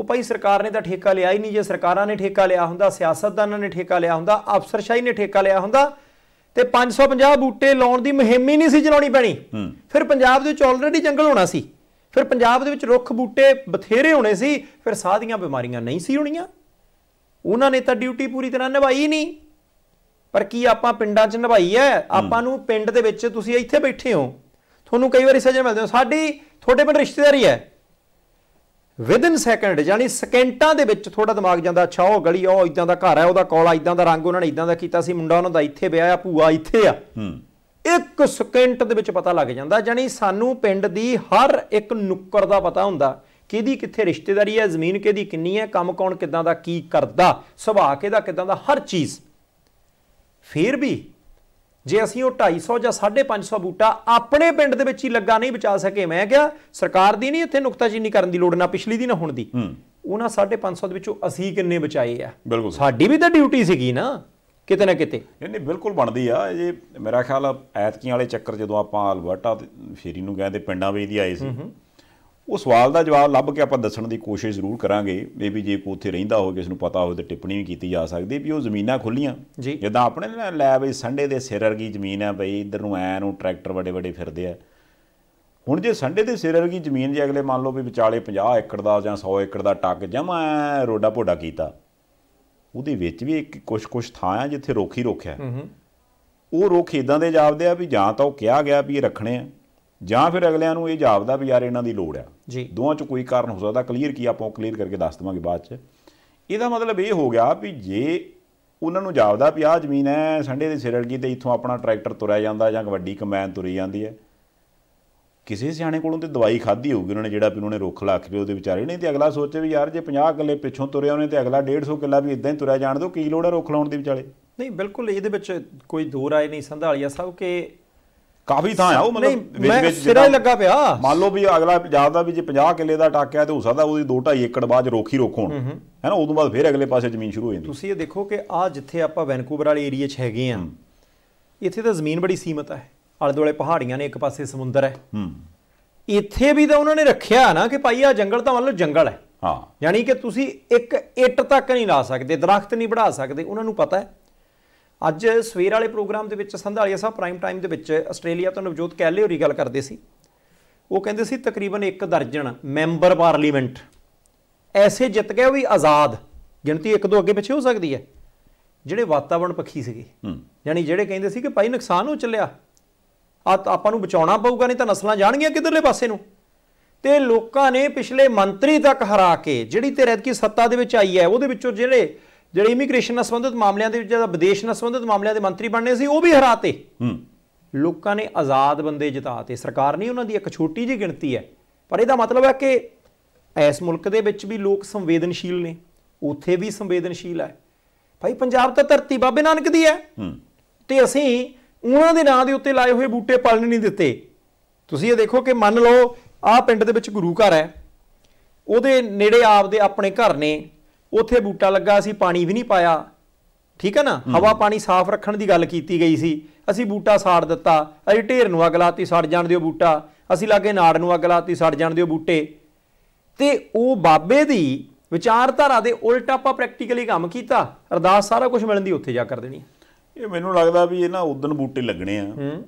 ਉਹ ਭਾਈ ਸਰਕਾਰ ਨੇ ਤਾਂ ਠੇਕਾ ਲਿਆ ਹੀ ਨਹੀਂ ਜੇ ਸਰਕਾਰਾਂ ਨੇ ਠੇਕਾ ਲਿਆ ਹੁੰਦਾ ਸਿਆਸਤਦਾਨਾਂ ਨੇ ਠੇਕਾ ਲਿਆ ਹੁੰਦਾ ਅਫਸਰਸ਼ਾਹੀ ਨੇ ਠੇਕਾ ਲਿਆ ਹੁੰਦਾ ਤੇ 550 ਬੂਟੇ ਲਾਉਣ ਦੀ ਮੁਹਿੰਮ ਹੀ ਨਹੀਂ ਸੀ ਚਲਾਉਣੀ ਪੈਣੀ ਫਿਰ ਪੰਜਾਬ ਦੇ ਵਿੱਚ ਆਲਰੇਡੀ ਜੰਗਲ ਹੋਣਾ ਸੀ ਫਿਰ ਪੰਜਾਬ ਦੇ ਵਿੱਚ ਰੁੱਖ ਬੂਟੇ ਬਥੇਰੇ ਹੋਣੇ ਸੀ ਫਿਰ ਸਾਧੀਆਂ ਬਿਮਾਰੀਆਂ ਨਹੀਂ ਸੀ ਹੋਣੀਆਂ ਉਹਨਾਂ ਨੇ ਤਾਂ ਡਿਊਟੀ ਪੂਰੀ ਤਰ੍ਹਾਂ ਨਿਭਾਈ ਨਹੀਂ ਪਰ ਕੀ ਆਪਾਂ ਪਿੰਡਾਂ 'ਚ ਨਿਭਾਈ ਐ ਆਪਾਂ ਨੂੰ ਪਿੰਡ ਦੇ ਵਿੱਚ ਤੁਸੀਂ ਇੱਥੇ ਬੈਠੇ ਹੋ ਤੁਹਾਨੂੰ ਕਈ ਵਾਰੀ ਸਜਣ ਮਿਲਦੇ ਹੋ ਸਾਡੀ ਤੁਹਾਡੇ ਪਿੰਡ ਰਿਸ਼ਤੇਦਾਰੀ ਹੈ ਵਿਦ ਇਨ ਸੈਕਿੰਡ ਯਾਨੀ ਸਕਿੰਟਾਂ ਦੇ ਵਿੱਚ ਥੋੜਾ ਦਿਮਾਗ ਜਾਂਦਾ ਅੱਛਾ ਉਹ ਗਲੀ ਉਹ ਇਦਾਂ ਦਾ ਘਰ ਹੈ ਉਹਦਾ ਕੋਲ ਇਦਾਂ ਦਾ ਰੰਗ ਉਹਨਾਂ ਨੇ ਇਦਾਂ ਦਾ ਕੀਤਾ ਸੀ ਮੁੰਡਾ ਉਹਨਾਂ ਦਾ ਇੱਥੇ ਵਿਆਹ ਆ ਭੂਆ ਇੱਥੇ ਆ ਇੱਕ ਸਕਿੰਟ ਦੇ ਵਿੱਚ ਪਤਾ ਲੱਗ ਜਾਂਦਾ ਯਾਨੀ ਸਾਨੂੰ ਪਿੰਡ ਦੀ ਹਰ ਇੱਕ ਨੁੱਕਰ ਦਾ ਪਤਾ ਹੁੰਦਾ ਕਿਹਦੀ ਕਿੱਥੇ ਰਿਸ਼ਤੇਦਾਰੀ ਹੈ ਜ਼ਮੀਨ ਕਿਹਦੀ ਕਿੰਨੀ ਹੈ ਕੰਮ ਕੌਣ ਕਿਦਾਂ ਦਾ ਕੀ ਕਰਦਾ ਸੁਭਾਅ ਕਿਹਦਾ ਕਿਦਾਂ ਦਾ ਹਰ ਚੀਜ਼ ਫੇਰ ਵੀ ਜੇ ਅਸੀਂ ਉਹ 250 ਜਾਂ 550 ਬੂਟਾ ਆਪਣੇ ਪਿੰਡ ਦੇ ਵਿੱਚ ਹੀ ਲੱਗਾ ਨਹੀਂ ਬਚਾ ਸਕੇ ਮੈਂ ਕਿਹਾ ਸਰਕਾਰ ਦੀ ਨਹੀਂ ਇੱਥੇ ਨੁਕਤਾਚੀਨੀ ਕਰਨ ਦੀ ਲੋੜ ਨਾ ਪਿਛਲੀ ਦੀ ਨਾ ਹੁਣ ਦੀ ਉਹਨਾਂ 550 ਦੇ ਵਿੱਚੋਂ ਅਸੀਂ ਕਿੰਨੇ ਬਚਾਏ ਆ ਸਾਡੀ ਵੀ ਤਾਂ ਡਿਊਟੀ ਸੀਗੀ ਨਾ ਕਿਤੇ ਨਾ ਕਿਤੇ ਨਹੀਂ ਨਹੀਂ ਬਿਲਕੁਲ ਬਣਦੀ ਆ ਜੇ ਮੇਰਾ ਖਿਆਲ ਐਤਕੀਆਂ ਵਾਲੇ ਚੱਕਰ ਜਦੋਂ ਆਪਾਂ ਅਲਬਰਟਾ ਫੇਰੀ ਨੂੰ ਗਏ ਤੇ ਪਿੰਡਾਂ ਵੇਚਦੀ ਆਏ ਸੀ ਉਹ ਸਵਾਲ ਦਾ ਜਵਾਬ ਲੱਭ ਕੇ ਆਪਾਂ ਦੱਸਣ ਦੀ ਕੋਸ਼ਿਸ਼ ਜ਼ਰੂਰ ਕਰਾਂਗੇ ਮੇ ਵੀ ਜੇ ਕੋ ਉੱਥੇ ਰਹਿੰਦਾ ਹੋਵੇ ਕਿਸ ਨੂੰ ਪਤਾ ਹੋਵੇ ਤੇ ਟਿੱਪਣੀ ਵੀ ਕੀਤੀ ਜਾ ਸਕਦੀ ਵੀ ਉਹ ਜ਼ਮੀਨਾਂ ਖੁੱਲੀਆਂ ਜਿੱਦਾਂ ਆਪਣੇ ਲੈ ਬਈ ਸੰਡੇ ਦੇ ਸਿਰ ਵਰਗੀ ਜ਼ਮੀਨ ਆ ਬਈ ਇਧਰ ਨੂੰ ਐ ਨੂੰ ਟਰੈਕਟਰ ਵੱਡੇ ਵੱਡੇ ਫਿਰਦੇ ਆ ਹੁਣ ਜੇ ਸੰਡੇ ਦੇ ਸਿਰ ਵਰਗੀ ਜ਼ਮੀਨ ਜੇ ਅਗਲੇ ਮੰਨ ਲਓ ਵੀ ਵਿਚਾਲੇ 50 ਏਕੜ ਦਾ ਜਾਂ 100 ਏਕੜ ਦਾ ਟੱਕ ਜਮਾ ਰੋਡਾ ਪੋਡਾ ਕੀਤਾ ਉਹਦੇ ਵਿੱਚ ਵੀ ਇੱਕ ਕੁਝ ਕੁਝ ਥਾਂ ਆ ਜਿੱਥੇ ਰੋਖੀ ਰੋਖਿਆ ਉਹ ਰੋਖ ਇਦਾਂ ਦੇ ਜਾਪਦੇ ਆ ਵੀ ਜਾਂ ਤਾਂ ਉਹ ਕਿਹਾ ਗਿਆ ਵੀ ਇਹ ਰੱਖਣੇ ਆ ਜਾਂ ਫਿਰ ਅਗਲਿਆਂ ਨੂੰ ਇਹ ਜਾਪਦਾ ਵੀ ਯਾਰ ਇਹਨਾਂ ਦੀ ਲੋੜ ਆ ਜੀ ਦੋਵਾਂ ਚ ਕੋਈ ਕਾਰਨ ਹੋ ਸਕਦਾ ਕਲੀਅਰ ਕੀ ਆਪਾਂ ਕਲੀਅਰ ਕਰਕੇ ਦੱਸ ਦਵਾਂਗੇ ਬਾਅਦ ਚ ਇਹਦਾ ਮਤਲਬ ਇਹ ਹੋ ਗਿਆ ਵੀ ਜੇ ਉਹਨਾਂ ਨੂੰ ਜਾਪਦਾ ਵੀ ਆਹ ਜ਼ਮੀਨ ਐ ਸੰਡੇ ਦੇ ਸਿਰੜ ਗਈ ਤੇ ਇੱਥੋਂ ਆਪਣਾ ਟਰੈਕਟਰ ਤੁਰਿਆ ਜਾਂਦਾ ਜਾਂ ਵੱਡੀ ਕਮੈਨ ਤੁਰੀ ਜਾਂਦੀ ਐ ਕਿਸੇ ਸਿਆਣੇ ਕੋਲੋਂ ਤੇ ਦਵਾਈ ਖਾਧੀ ਹੋਊਗੀ ਉਹਨਾਂ ਨੇ ਜਿਹੜਾ ਵੀ ਉਹਨਾਂ ਨੇ ਰੁੱਖ ਲਾ ਕੇ ਉਹਦੇ ਵਿਚਾਰੇ ਨਹੀਂ ਤੇ ਅਗਲਾ ਸੋਚੇ ਵੀ ਯਾਰ ਜੇ 50 ਕਿੱਲੇ ਪਿੱਛੋਂ ਤੁਰਿਆ ਉਹਨੇ ਤੇ ਅਗਲਾ 150 ਕਿੱਲਾ ਵੀ ਇਦਾਂ ਹੀ ਤੁਰਿਆ ਜਾਣ ਦੋ ਕੀ ਲੋੜ ਹੈ ਰੁੱਖ ਲਾਉਣ ਦੀ ਵਿਚਾਲੇ ਨਹੀਂ ਬਿਲਕੁਲ ਇਹਦੇ ਵਿੱਚ ਕੋਈ ਦੋਰਾਏ ਨਹੀਂ ਸੰਧਾਲੀਆ ਸਭ ਕਿ ਕਾਫੀ ਥਾਂ ਆ ਉਹ ਮਤਲਬ ਵਿੱਚ ਵਿੱਚ ਸਿਰਾ ਹੀ ਲੱਗਾ ਪਿਆ ਮੰਨ ਲਓ ਵੀ ਅਗਲਾ ਪੰਜਾਬ ਦਾ ਵੀ ਜੇ 50 ਕਿੱਲੇ ਦਾ ਟਾਕਿਆ ਤੇ ਹੋ ਸਕਦਾ ਉਹਦੀ 2.5 ਏਕੜ ਬਾਅਦ ਰੋਖੀ ਰੋਖ ਹੋਣ ਹੈ ਨਾ ਉਦੋਂ ਬਾਅਦ ਫਿਰ ਅਗਲੇ ਪਾਸੇ ਜ਼ਮੀਨ ਸ਼ੁਰੂ ਹੋ ਜਾਂਦੀ ਤੁਸੀਂ ਇਹ ਦੇਖੋ ਕਿ ਆ ਜਿੱਥੇ ਆਪਾਂ ਵੈਨਕੂਵਰ ਵਾਲੇ ਏਰੀਆ 'ਚ ਹੈਗੇ ਆ ਇੱਥੇ ਤਾਂ ਜ਼ਮੀਨ ਬੜੀ ਸੀਮਤ ਹੈ ਆਲੇ ਦੁਆਲੇ ਪਹਾੜੀਆਂ ਨੇ ਇੱਕ ਪਾਸੇ ਸਮੁੰਦਰ ਹੈ ਇੱਥੇ ਵੀ ਤਾਂ ਉਹਨਾਂ ਨੇ ਰੱਖਿਆ ਨਾ ਕਿ ਭਾਈ ਆ ਜੰਗਲ ਤਾਂ ਮੰਨ ਲਓ ਜੰਗਲ ਹੈ ਹਾਂ ਯਾਨੀ ਕਿ ਤੁਸੀਂ ਇੱਕ ਇੱਟ ਤੱਕ ਨਹੀਂ ਲਾ ਸਕਦੇ ਦਰਖਤ ਨਹੀਂ ਵਧਾ ਸਕਦੇ ਉਹਨਾਂ ਨੂੰ ਪਤਾ ਹੈ ਅੱਜ ਸਵੇਰ ਵਾਲੇ ਪ੍ਰੋਗਰਾਮ ਦੇ ਵਿੱਚ ਸੰਧਾਲੀਆ ਸਾਹਿਬ ਪ੍ਰਾਈਮ ਟਾਈਮ ਦੇ ਵਿੱਚ ਆਸਟ੍ਰੇਲੀਆ ਤੋਂ ਨਵਜੋਤ ਕੈਲੇ ਹੋਰੀ ਗੱਲ ਕਰਦੇ ਸੀ ਉਹ ਕਹਿੰਦੇ ਸੀ ਤਕਰੀਬਨ ਇੱਕ ਦਰਜਨ ਮੈਂਬਰ ਪਾਰਲੀਮੈਂਟ ਐਸੇ ਜਿੱਤ ਗਏ ਉਹ ਵੀ ਆਜ਼ਾਦ ਗਿਣਤੀ ਇੱਕ ਦੋ ਅੱਗੇ ਪਿੱਛੇ ਹੋ ਸਕਦੀ ਹੈ ਜਿਹੜੇ ਵਾਤਾਵਰਣ ਪੱਖੀ ਸੀਗੇ ਯਾਨੀ ਜਿਹੜੇ ਕਹਿੰਦੇ ਸੀ ਕਿ ਭਾਈ ਨੁਕਸਾਨ ਹੋ ਚੱਲਿਆ ਆ ਆਪਾਂ ਨੂੰ ਬਚਾਉਣਾ ਪਊਗਾ ਨਹੀਂ ਤਾਂ ਨਸਲਾਂ ਜਾਣਗੀਆਂ ਕਿਧਰਲੇ ਪਾਸੇ ਨੂੰ ਤੇ ਲੋਕਾਂ ਨੇ ਪਿਛਲੇ ਮੰਤਰੀ ਤੱਕ ਹਰਾ ਕੇ ਜਿਹੜੀ ਤੇ ਕੀ ਸੱਤਾ ਦੇ ਵਿੱਚ ਆਈ ਹੈ ਉਹਦੇ ਵਿੱਚੋਂ ਜਿਹੜੇ ਜਿਹੜੇ ਇਮੀਗ੍ਰੇਸ਼ਨ ਨਾਲ ਸੰਬੰਧਿਤ ਮਾਮਲਿਆਂ ਦੇ ਵਿੱਚ ਜਾਂ ਵਿਦੇਸ਼ ਨਾਲ ਸੰਬੰਧਿਤ ਮਾਮਲਿਆਂ ਦੇ ਮੰਤਰੀ ਬਣਨੇ ਸੀ ਉਹ ਵੀ ਹਰਾਤੇ ਹੂੰ ਲੋਕਾਂ ਨੇ ਆਜ਼ਾਦ ਬੰਦੇ ਜਿਤਾਤੇ ਸਰਕਾਰ ਨਹੀਂ ਉਹਨਾਂ ਦੀ ਇੱਕ ਛੋਟੀ ਜਿਹੀ ਗਿਣਤੀ ਹੈ ਪਰ ਇਹਦਾ ਮਤਲਬ ਹੈ ਕਿ ਇਸ ਮੁਲਕ ਦੇ ਵਿੱਚ ਵੀ ਲੋਕ ਸੰਵੇਦਨਸ਼ੀਲ ਨੇ ਉੱਥੇ ਵੀ ਸੰਵੇਦਨਸ਼ੀਲ ਹੈ ਭਾਈ ਪੰਜਾਬ ਤਾਂ ਧਰਤੀ ਬਾਬੇ ਨਾਨਕ ਦੀ ਹੈ ਤੇ ਅਸੀਂ ਉਹਨਾਂ ਦੇ ਨਾਂ ਦੇ ਉੱਤੇ ਲਾਏ ਹੋਏ ਬੂਟੇ ਪਲਣ ਨਹੀਂ ਦਿੱਤੇ ਤੁਸੀਂ ਇਹ ਦੇਖੋ ਕਿ ਮੰਨ ਲਓ ਆਹ ਪਿੰਡ ਦੇ ਵਿੱਚ ਗੁਰੂ ਘਰ ਹੈ ਉਹਦੇ ਨੇੜੇ ਆਪਦੇ ਆਪਣੇ ਘਰ ਨੇ ਉੱਥੇ ਬੂਟਾ ਲੱਗਾ ਅਸੀਂ ਪਾਣੀ ਵੀ ਨਹੀਂ ਪਾਇਆ ਠੀਕ ਹੈ ਨਾ ਹਵਾ ਪਾਣੀ ਸਾਫ਼ ਰੱਖਣ ਦੀ ਗੱਲ ਕੀਤੀ ਗਈ ਸੀ ਅਸੀਂ ਬੂਟਾ ਸਾੜ ਦਿੱਤਾ ਅਸੀਂ ਢੇਰ ਨੂੰ ਅੱਗ ਲਾਤੀ ਸੜ ਜਾਣ ਦਿਓ ਬੂਟਾ ਅਸੀਂ ਲਾਗੇ ਨਾੜ ਨੂੰ ਅੱਗ ਲਾਤੀ ਸੜ ਜਾਣ ਦਿਓ ਬੂਟੇ ਤੇ ਉਹ ਬਾਬੇ ਦੀ ਵਿਚਾਰਧਾਰਾ ਦੇ ਉਲਟ ਆਪਾਂ ਪ੍ਰੈਕਟੀਕਲੀ ਕੰਮ ਕੀਤਾ ਅਰਦਾਸ ਸਾਰਾ ਕੁਝ ਮਿਲਣ ਦੀ ਉੱਥੇ ਜਾ ਕਰ ਦੇਣੀ ਇਹ ਮੈਨੂੰ ਲੱਗਦਾ ਵੀ ਇਹ ਨਾ ਉਦਨ ਬੂਟੇ ਲੱਗਣੇ ਆ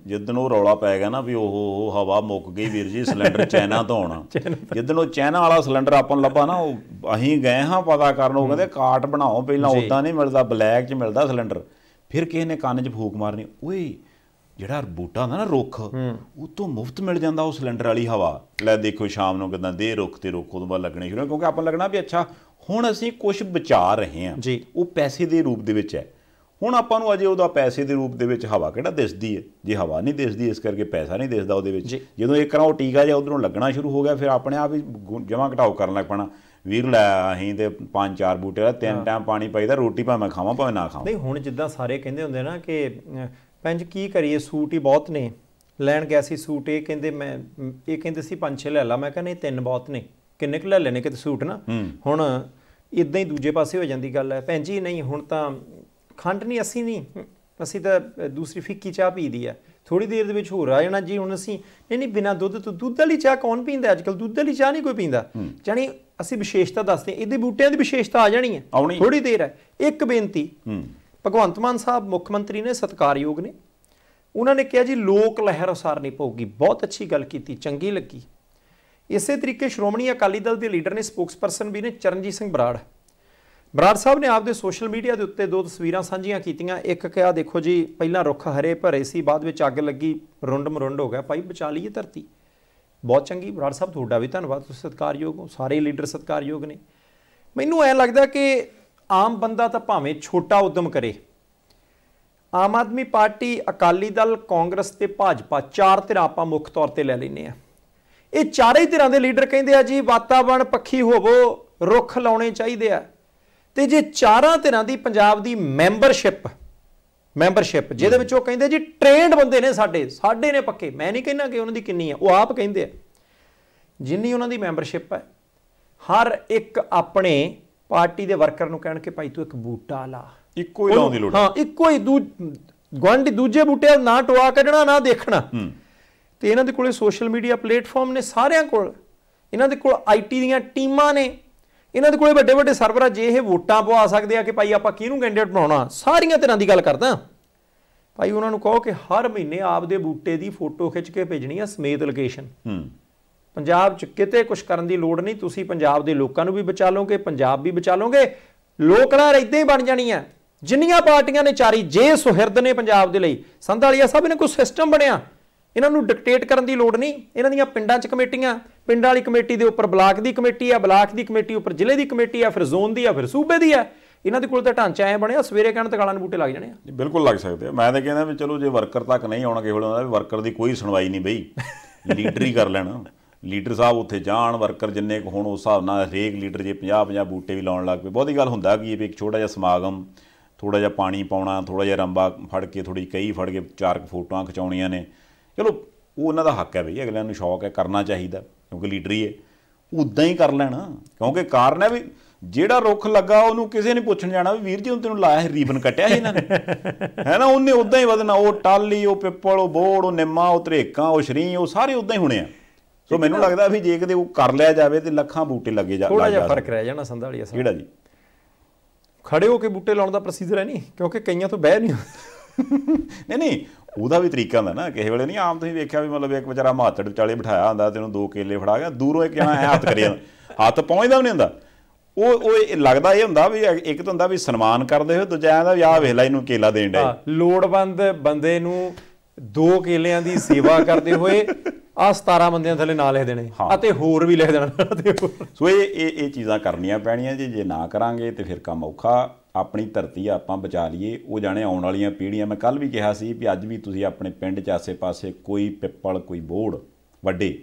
ਜਿੱਦਣ ਉਹ ਰੌਲਾ ਪੈ ਗਿਆ ਨਾ ਵੀ ਉਹ ਹਵਾ ਮੁੱਕ ਗਈ ਵੀਰ ਜੀ ਸਿਲੰਡਰ ਚੈਨਾ ਤੋਂ ਆਉਣਾ [laughs] ਜਿੱਦਣ ਉਹ ਚੈਨਾ ਵਾਲਾ ਸਿਲੰਡਰ ਆਪਾਂ ਨੂੰ ਲੱਭਾ ਨਾ ਉਹ ਅਸੀਂ ਗਏ ਹਾਂ ਪਤਾ ਕਰਨ ਉਹ ਕਹਿੰਦੇ ਕਾਰਟ ਬਣਾਓ ਪਹਿਲਾਂ ਉਦਾਂ ਨਹੀਂ ਮਿਲਦਾ ਬਲੈਕ 'ਚ ਮਿਲਦਾ ਸਿਲੰਡਰ ਫਿਰ ਕਿਸੇ ਨੇ ਕੰਨ 'ਚ ਫੂਕ ਮਾਰਨੀ ਓਏ ਜਿਹੜਾ ਬੂਟਾ ਹੁੰਦਾ ਨਾ ਰੁੱਖ ਉਹ ਤੋਂ ਮੁਫਤ ਮਿਲ ਜਾਂਦਾ ਉਹ ਸਿਲੰਡਰ ਵਾਲੀ ਹਵਾ ਲੈ ਦੇਖੋ ਸ਼ਾਮ ਨੂੰ ਕਿਦਾਂ ਦੇ ਰੁੱਖ ਤੇ ਰੁੱਖ ਉਹਦੋਂ ਬਾਅਦ ਲੱਗਣੇ ਸ਼ੁਰੂ ਕਿਉਂਕਿ ਆਪਾਂ ਲੱਗਣਾ ਵੀ ਅੱਛਾ ਹੁਣ ਅਸੀਂ ਕੁਝ ਵਿਚਾਰ ਰਹੇ ਹਾਂ ਉਹ ਪੈਸੇ ਦੇ ਰੂਪ ਦੇ ਵਿੱਚ ਹੈ ਹੁਣ ਆਪਾਂ ਨੂੰ ਅਜੇ ਉਹਦਾ ਪੈਸੇ ਦੇ ਰੂਪ ਦੇ ਵਿੱਚ ਹਵਾ ਕਿਹੜਾ ਦਿਸਦੀ ਹੈ ਜੇ ਹਵਾ ਨਹੀਂ ਦਿਸਦੀ ਇਸ ਕਰਕੇ ਪੈਸਾ ਨਹੀਂ ਦਿਸਦਾ ਉਹਦੇ ਵਿੱਚ ਜਦੋਂ ਇੱਕ ਰਾਂ ਉਹ ਟੀਕਾ ਜਾਂ ਉਧਰੋਂ ਲੱਗਣਾ ਸ਼ੁਰੂ ਹੋ ਗਿਆ ਫਿਰ ਆਪਣੇ ਆਪ ਹੀ ਜਮਾ ਘਟਾਓ ਕਰਨ ਲੱਗ ਪਣਾ ਵੀਰ ਲੈ ਅਸੀਂ ਤੇ ਪੰਜ ਚਾਰ ਬੂਟੇ ਦਾ ਤਿੰਨ ਟਾਈਮ ਪਾਣੀ ਪਾਈਦਾ ਰੋਟੀ ਭਾਵੇਂ ਖਾਵਾਂ ਭਾਵੇਂ ਨਾ ਖਾਵਾਂ ਨਹੀਂ ਹੁਣ ਜਿੱਦਾਂ ਸਾਰੇ ਕਹਿੰਦੇ ਹੁੰਦੇ ਨਾ ਕਿ ਪੰਜ ਕੀ ਕਰੀਏ ਸੂਟ ਹੀ ਬਹੁਤ ਨੇ ਲੈਣ ਗਿਆ ਸੀ ਸੂਟ ਇਹ ਕਹਿੰਦੇ ਮੈਂ ਇਹ ਕਹਿੰਦੇ ਸੀ ਪੰਜ ਛੇ ਲੈ ਲਾ ਮੈਂ ਕਹਿੰਦਾ ਨਹੀਂ ਤਿੰਨ ਬਹੁਤ ਨੇ ਕਿੰਨੇ ਕੁ ਲੈ ਲੈਣੇ ਕਿਤੇ ਸੂਟ ਨਾ ਹੁਣ ਇਦਾਂ ਹੀ ਦੂਜੇ ਪਾਸੇ ਹੋ ਜਾਂਦੀ ਗੱਲ ਹੈ ਭੈਣ ਜੀ ਨਹੀਂ ਹੁਣ ਤਾਂ ਖੰਡ ਨਹੀਂ ਅਸੀਂ ਨਹੀਂ ਅਸੀਂ ਤਾਂ ਦੂਸਰੀ ਫਿੱਕੀ ਚਾਹ ਪੀਦੀ ਆ ਥੋੜੀ ਦੇਰ ਦੇ ਵਿੱਚ ਹੋਰ ਆ ਜਾਣਾ ਜੀ ਹੁਣ ਅਸੀਂ ਨਹੀਂ ਨਹੀਂ ਬਿਨਾ ਦੁੱਧ ਤੋਂ ਦੁੱਧ ਵਾਲੀ ਚਾਹ ਕੌਣ ਪੀਂਦਾ ਅੱਜ ਕੱਲ ਦੁੱਧ ਵਾਲੀ ਚਾਹ ਨਹੀਂ ਕੋਈ ਪੀਂਦਾ ਜਾਨੀ ਅਸੀਂ ਵਿਸ਼ੇਸ਼ਤਾ ਦੱਸਦੇ ਇਹਦੇ ਬੂਟਿਆਂ ਦੀ ਵਿਸ਼ੇਸ਼ਤਾ ਆ ਜਾਣੀ ਹੈ ਥੋੜੀ ਦੇਰ ਹੈ ਇੱਕ ਬੇਨਤੀ ਭਗਵੰਤ ਮਾਨ ਸਾਹਿਬ ਮੁੱਖ ਮੰਤਰੀ ਨੇ ਸਤਕਾਰਯੋਗ ਨੇ ਉਹਨਾਂ ਨੇ ਕਿਹਾ ਜੀ ਲੋਕ ਲਹਿਰ ਉਸਾਰਨੀ ਪਊਗੀ ਬਹੁਤ ਅੱਛੀ ਗੱਲ ਕੀਤੀ ਚੰਗੀ ਲੱਗੀ ਇਸੇ ਤਰੀਕੇ ਸ਼੍ਰੋਮਣੀ ਅਕਾਲੀ ਦਲ ਦੇ ਲੀਡਰ ਨੇ ਸਪੋਕਸਪਰਸਨ ਵੀ ਨੇ ਚਰਨਜੀਤ ਸਿੰਘ ਬਰਾੜ ਬਰਾੜ ਸਾਹਿਬ ਨੇ ਆਪਦੇ ਸੋਸ਼ਲ ਮੀਡੀਆ ਦੇ ਉੱਤੇ ਦੋ ਤਸਵੀਰਾਂ ਸਾਂਝੀਆਂ ਕੀਤੀਆਂ ਇੱਕ ਕਿਹਾ ਦੇਖੋ ਜੀ ਪਹਿਲਾਂ ਰੁੱਖ ਹਰੇ ਭਰੇ ਸੀ ਬਾਅਦ ਵਿੱਚ ਅੱਗ ਲੱਗੀ ਰੁੰਡ ਮਰੁੰਡ ਹੋ ਗਿਆ ਭਾਈ ਬਚਾ ਲਈਏ ਧਰਤੀ ਬਹੁਤ ਚੰਗੀ ਬਰਾੜ ਸਾਹਿਬ ਤੁਹਾਡਾ ਵੀ ਧੰਨਵਾਦ ਤੁਸੀਂ ਸਤਿਕਾਰਯੋਗ ਹੋ ਸਾਰੇ ਲੀਡਰ ਸਤਿਕਾਰਯੋਗ ਨੇ ਮੈਨੂੰ ਐ ਲੱਗਦਾ ਕਿ ਆਮ ਬੰਦਾ ਤਾਂ ਭਾਵੇਂ ਛੋਟਾ ਉਦਮ ਕਰੇ ਆਮ ਆਦਮੀ ਪਾਰਟੀ ਅਕਾਲੀ ਦਲ ਕਾਂਗਰਸ ਤੇ ਭਾਜਪਾ ਚਾਰ ਧਿਰਾਂ ਆਪਾਂ ਮੁੱਖ ਤੌਰ ਤੇ ਲੈ ਲੈਨੇ ਆ ਇਹ ਚਾਰੇ ਧਿਰਾਂ ਦੇ ਲੀਡਰ ਕਹਿੰਦੇ ਆ ਜੀ ਵਾਤਾਵਰਣ ਪੱਖੀ ਹੋਵੋ ਰੁੱਖ ਲਾਉਣੇ ਚਾਹੀਦੇ ਆ ਤੇ ਜੇ ਚਾਰਾਂ ਧਿਰਾਂ ਦੀ ਪੰਜਾਬ ਦੀ ਮੈਂਬਰਸ਼ਿਪ ਮੈਂਬਰਸ਼ਿਪ ਜਿਹਦੇ ਵਿੱਚ ਉਹ ਕਹਿੰਦੇ ਜੀ ਟ੍ਰੇਨਡ ਬੰਦੇ ਨੇ ਸਾਡੇ ਸਾਡੇ ਨੇ ਪੱਕੇ ਮੈਂ ਨਹੀਂ ਕਹਿੰਦਾ ਕਿ ਉਹਨਾਂ ਦੀ ਕਿੰਨੀ ਹੈ ਉਹ ਆਪ ਕਹਿੰਦੇ ਆ ਜਿੰਨੀ ਉਹਨਾਂ ਦੀ ਮੈਂਬਰਸ਼ਿਪ ਹੈ ਹਰ ਇੱਕ ਆਪਣੇ ਪਾਰਟੀ ਦੇ ਵਰਕਰ ਨੂੰ ਕਹਿਣ ਕਿ ਭਾਈ ਤੂੰ ਇੱਕ ਬੂਟਾ ਲਾ ਇੱਕੋ ਹੀ ਲਾਉਣ ਦੀ ਲੋੜ ਹਾਂ ਇੱਕੋ ਹੀ ਦੂ ਦੂਜੇ ਬੂਟੇ ਨਾ ਟਵਾ ਕੱਢਣਾ ਨਾ ਦੇਖਣਾ ਤੇ ਇਹਨਾਂ ਦੇ ਕੋਲੇ ਸੋਸ਼ਲ ਮੀਡੀਆ ਪਲੇਟਫਾਰਮ ਨੇ ਸਾਰਿਆਂ ਕੋਲ ਇਹਨਾਂ ਦੇ ਕੋਲ ਆਈਟੀ ਦੀਆਂ ਟੀਮਾਂ ਨੇ ਇਹਨਾਂ ਦੇ ਕੋਲੇ ਵੱਡੇ ਵੱਡੇ ਸਰਵਰ ਆ ਜੇ ਇਹ ਵੋਟਾਂ ਪਵਾ ਸਕਦੇ ਆ ਕਿ ਭਾਈ ਆਪਾਂ ਕਿਹਨੂੰ ਕੈਂਡੀਡੇਟ ਬਣਾਉਣਾ ਸਾਰੀਆਂ ਤਰ੍ਹਾਂ ਦੀ ਗੱਲ ਕਰਦਾ ਭਾਈ ਉਹਨਾਂ ਨੂੰ ਕਹੋ ਕਿ ਹਰ ਮਹੀਨੇ ਆਪਦੇ ਬੂਟੇ ਦੀ ਫੋਟੋ ਖਿੱਚ ਕੇ ਭੇਜਣੀ ਆ ਸਮੇਤ ਲੋਕੇਸ਼ਨ ਹੂੰ ਪੰਜਾਬ 'ਚ ਕਿਤੇ ਕੁਝ ਕਰਨ ਦੀ ਲੋੜ ਨਹੀਂ ਤੁਸੀਂ ਪੰਜਾਬ ਦੇ ਲੋਕਾਂ ਨੂੰ ਵੀ ਬਚਾ ਲੋਗੇ ਪੰਜਾਬ ਵੀ ਬਚਾ ਲੋਗੇ ਲੋਕਲਾਂ ਇਦਾਂ ਹੀ ਬਣ ਜਾਣੀ ਆ ਜਿੰਨੀਆਂ ਪਾਰਟੀਆਂ ਨੇ ਚਾਰੀ ਜੇ ਸੁਹਿਰਦ ਨੇ ਪੰਜਾਬ ਦੇ ਲਈ ਸੰਧਾਲੀਆ ਸਾਹਿਬ ਨੇ ਕੋਈ ਸਿਸਟਮ ਬਣਿਆ ਇਹਨਾਂ ਨੂੰ ਡਿਕਟੇਟ ਕਰਨ ਦੀ ਲੋੜ ਨਹੀਂ ਇਹਨਾਂ ਦੀਆਂ ਪਿੰਡਾਂ 'ਚ ਕਮੇਟੀਆਂ ਪਿੰਡ ਵਾਲੀ ਕਮੇਟੀ ਦੇ ਉੱਪਰ ਬਲਾਕ ਦੀ ਕਮੇਟੀ ਆ ਬਲਾਕ ਦੀ ਕਮੇਟੀ ਉੱਪਰ ਜ਼ਿਲ੍ਹੇ ਦੀ ਕਮੇਟੀ ਆ ਫਿਰ ਜ਼ੋਨ ਦੀ ਆ ਫਿਰ ਸੂਬੇ ਦੀ ਆ ਇਹਨਾਂ ਦੇ ਕੋਲ ਤਾਂ ਢਾਂਚਾ ਐ ਬਣਿਆ ਸਵੇਰੇ ਕਹਿੰਦੇ ਤਕਾਲਾਂ ਨੂੰ ਬੂਟੇ ਲੱਗ ਜਾਣੇ ਆ ਬਿਲਕੁਲ ਲੱਗ ਸਕਦੇ ਆ ਮੈਂ ਤਾਂ ਕਹਿੰਦਾ ਵੀ ਚਲੋ ਜੇ ਵਰਕਰ ਤੱਕ ਨਹੀਂ ਆਉਣਾ ਕੇਵਲ ਉਹਨਾਂ ਦਾ ਵਰਕਰ ਦੀ ਕੋਈ ਸੁਣਵਾਈ ਨਹੀਂ ਬਈ ਲੀਡਰ ਹੀ ਕਰ ਲੈਣਾ ਲੀਡਰ ਸਾਹਿਬ ਉੱਥੇ ਜਾਣ ਵਰਕਰ ਜਿੰਨੇ ਕੋ ਹੁਣ ਉਸ ਹਿਸਾਬ ਨਾਲ ਹਰੇਕ ਲੀਡਰ ਜੇ 50 50 ਬੂਟੇ ਵੀ ਲਾਉਣ ਲੱਗ ਪਏ ਬਹੁਤੀ ਗੱਲ ਹੁੰਦਾ ਕਿ ਇਹ ਇੱਕ ਛੋਟਾ ਜਿਹਾ ਸਮਾਗਮ ਥੋੜਾ ਜਿਹਾ ਪਾਣੀ ਪਾਉਣਾ ਥੋੜਾ ਜਿਹਾ ਰੰਬਾ ਫੜ ਕੇ ਥੋੜੀ ਕਈ ਫੜ ਕੇ ਚਾਰਕ ਫੋਟੋਆਂ ਖਿਚਾਉਣੀਆਂ ਨੇ ਚਲੋ ਉਹ ਉਹਨਾਂ ਦਾ ਹੱਕ ਹੈ ਬਈ ਅਗਲਿਆਂ ਨੂੰ ਸ਼ੌਕ ਹੈ ਕਰਨਾ ਚਾਹੀਦਾ ਕਿਉਂਕਿ ਲੀਡਰੀ ਹੈ ਉਦਾਂ ਹੀ ਕਰ ਲੈਣਾ ਕਿਉਂਕਿ ਕਾਰਨ ਹੈ ਵੀ ਜਿਹੜਾ ਰੁੱਖ ਲੱਗਾ ਉਹਨੂੰ ਕਿਸੇ ਨੇ ਪੁੱਛਣ ਜਾਣਾ ਵੀ ਵੀਰ ਜੀ ਹੁਣ ਤੈਨੂੰ ਲਾਇਆ ਹੈ ਰੀਬਨ ਕਟਿਆ ਸੀ ਇਹਨਾਂ ਨੇ [laughs] ਹੈ ਨਾ ਉਹਨੇ ਉਦਾਂ ਹੀ ਵਧਣਾ ਉਹ ਟਾਲੀ ਉਹ ਪਿੱਪਲ ਉਹ ਬੋੜ ਉਹ ਨਿੰਮਾ ਉਹ ਤਰੇਕਾਂ ਉਹ ਸ਼ਰੀ ਉਹ ਸਾਰੇ ਉਦਾਂ ਹੀ ਹੋਣੇ ਆ ਸੋ ਮੈਨੂੰ ਲੱਗਦਾ ਵੀ ਜੇ ਕਦੇ ਉਹ ਕਰ ਲਿਆ ਜਾਵੇ ਤੇ ਲੱਖਾਂ ਬੂਟੇ ਲੱਗੇ ਜਾ ਥੋੜਾ ਜਿਹਾ ਫਰਕ ਰਹਿ ਜਾਣਾ ਸੰਧਾਲੀਆ ਸਾਹਿਬ ਕਿਹੜਾ ਜੀ ਖੜੇ ਹੋ ਕੇ ਬੂਟੇ ਲਾਉਣ ਦਾ ਪ੍ਰੋਸੀਜਰ ਹੈ ਨਹੀਂ ਕਿਉਂਕਿ ਕਈਆਂ ਤੋਂ ਬਹਿ ਨਹੀਂ ਨਹੀਂ ਨਹੀਂ ਉਹਦਾ ਵੀ ਤਰੀਕਾ ਹੁੰਦਾ ਨਾ ਕਿਸੇ ਵੇਲੇ ਨਹੀਂ ਆਮ ਤੁਸੀਂ ਵੇਖਿਆ ਵੀ ਮਤਲਬ ਇੱਕ ਵਿਚਾਰਾ ਮਾਤੜ ਵਿਚਾਲੇ ਬਿਠਾਇਆ ਹੁੰਦਾ ਤੇ ਉਹਨੂੰ ਦੋ ਕੇਲੇ ਫੜਾ ਗਿਆ ਦੂਰੋਂ ਇੱਕ ਜਣਾ ਹੱਥ ਕਰਿਆ ਹੱਥ ਪਹੁੰਚਦਾ ਵੀ ਨਹੀਂ ਹੁੰਦਾ ਉਹ ਉਹ ਲੱਗਦਾ ਇਹ ਹੁੰਦਾ ਵੀ ਇੱਕ ਤਾਂ ਹੁੰਦਾ ਵੀ ਸਨਮਾਨ ਕਰਦੇ ਹੋ ਦੂਜਾ ਦਾ ਵੀ ਆ ਵੇਖ ਲੈ ਇਹਨੂੰ ਕੇਲਾ ਦੇਣ ਦਾ ਲੋੜਵੰਦ ਬੰਦੇ ਨੂੰ ਦੋ ਕੇਲਿਆਂ ਦੀ ਸੇਵਾ ਕਰਦੇ ਹੋਏ ਆ 17 ਬੰਦਿਆਂ ਥੱਲੇ ਨਾਂ ਲਿਖ ਦੇਣੇ ਅਤੇ ਹੋਰ ਵੀ ਲਿਖ ਦੇਣਾ ਸੋ ਇਹ ਇਹ ਚੀਜ਼ਾਂ ਕਰਨੀਆਂ ਪੈਣੀਆਂ ਜੇ ਜੇ ਨਾ ਕਰਾਂਗੇ ਤੇ ਫਿਰ ਕੰਮ ਔਖਾ ਆਪਣੀ ਧਰਤੀ ਆਪਾਂ ਬਚਾ ਲਈਏ ਉਹ ਜਾਣੇ ਆਉਣ ਵਾਲੀਆਂ ਪੀੜ੍ਹੀਆਂ ਮੈਂ ਕੱਲ ਵੀ ਕਿਹਾ ਸੀ ਵੀ ਅੱਜ ਵੀ ਤੁਸੀਂ ਆਪਣੇ ਪਿੰਡ 'ਚ ਆਸੇ-ਪਾਸੇ ਕੋਈ ਪਿੱਪਲ ਕੋਈ ਬੋੜ ਵੱਡੇ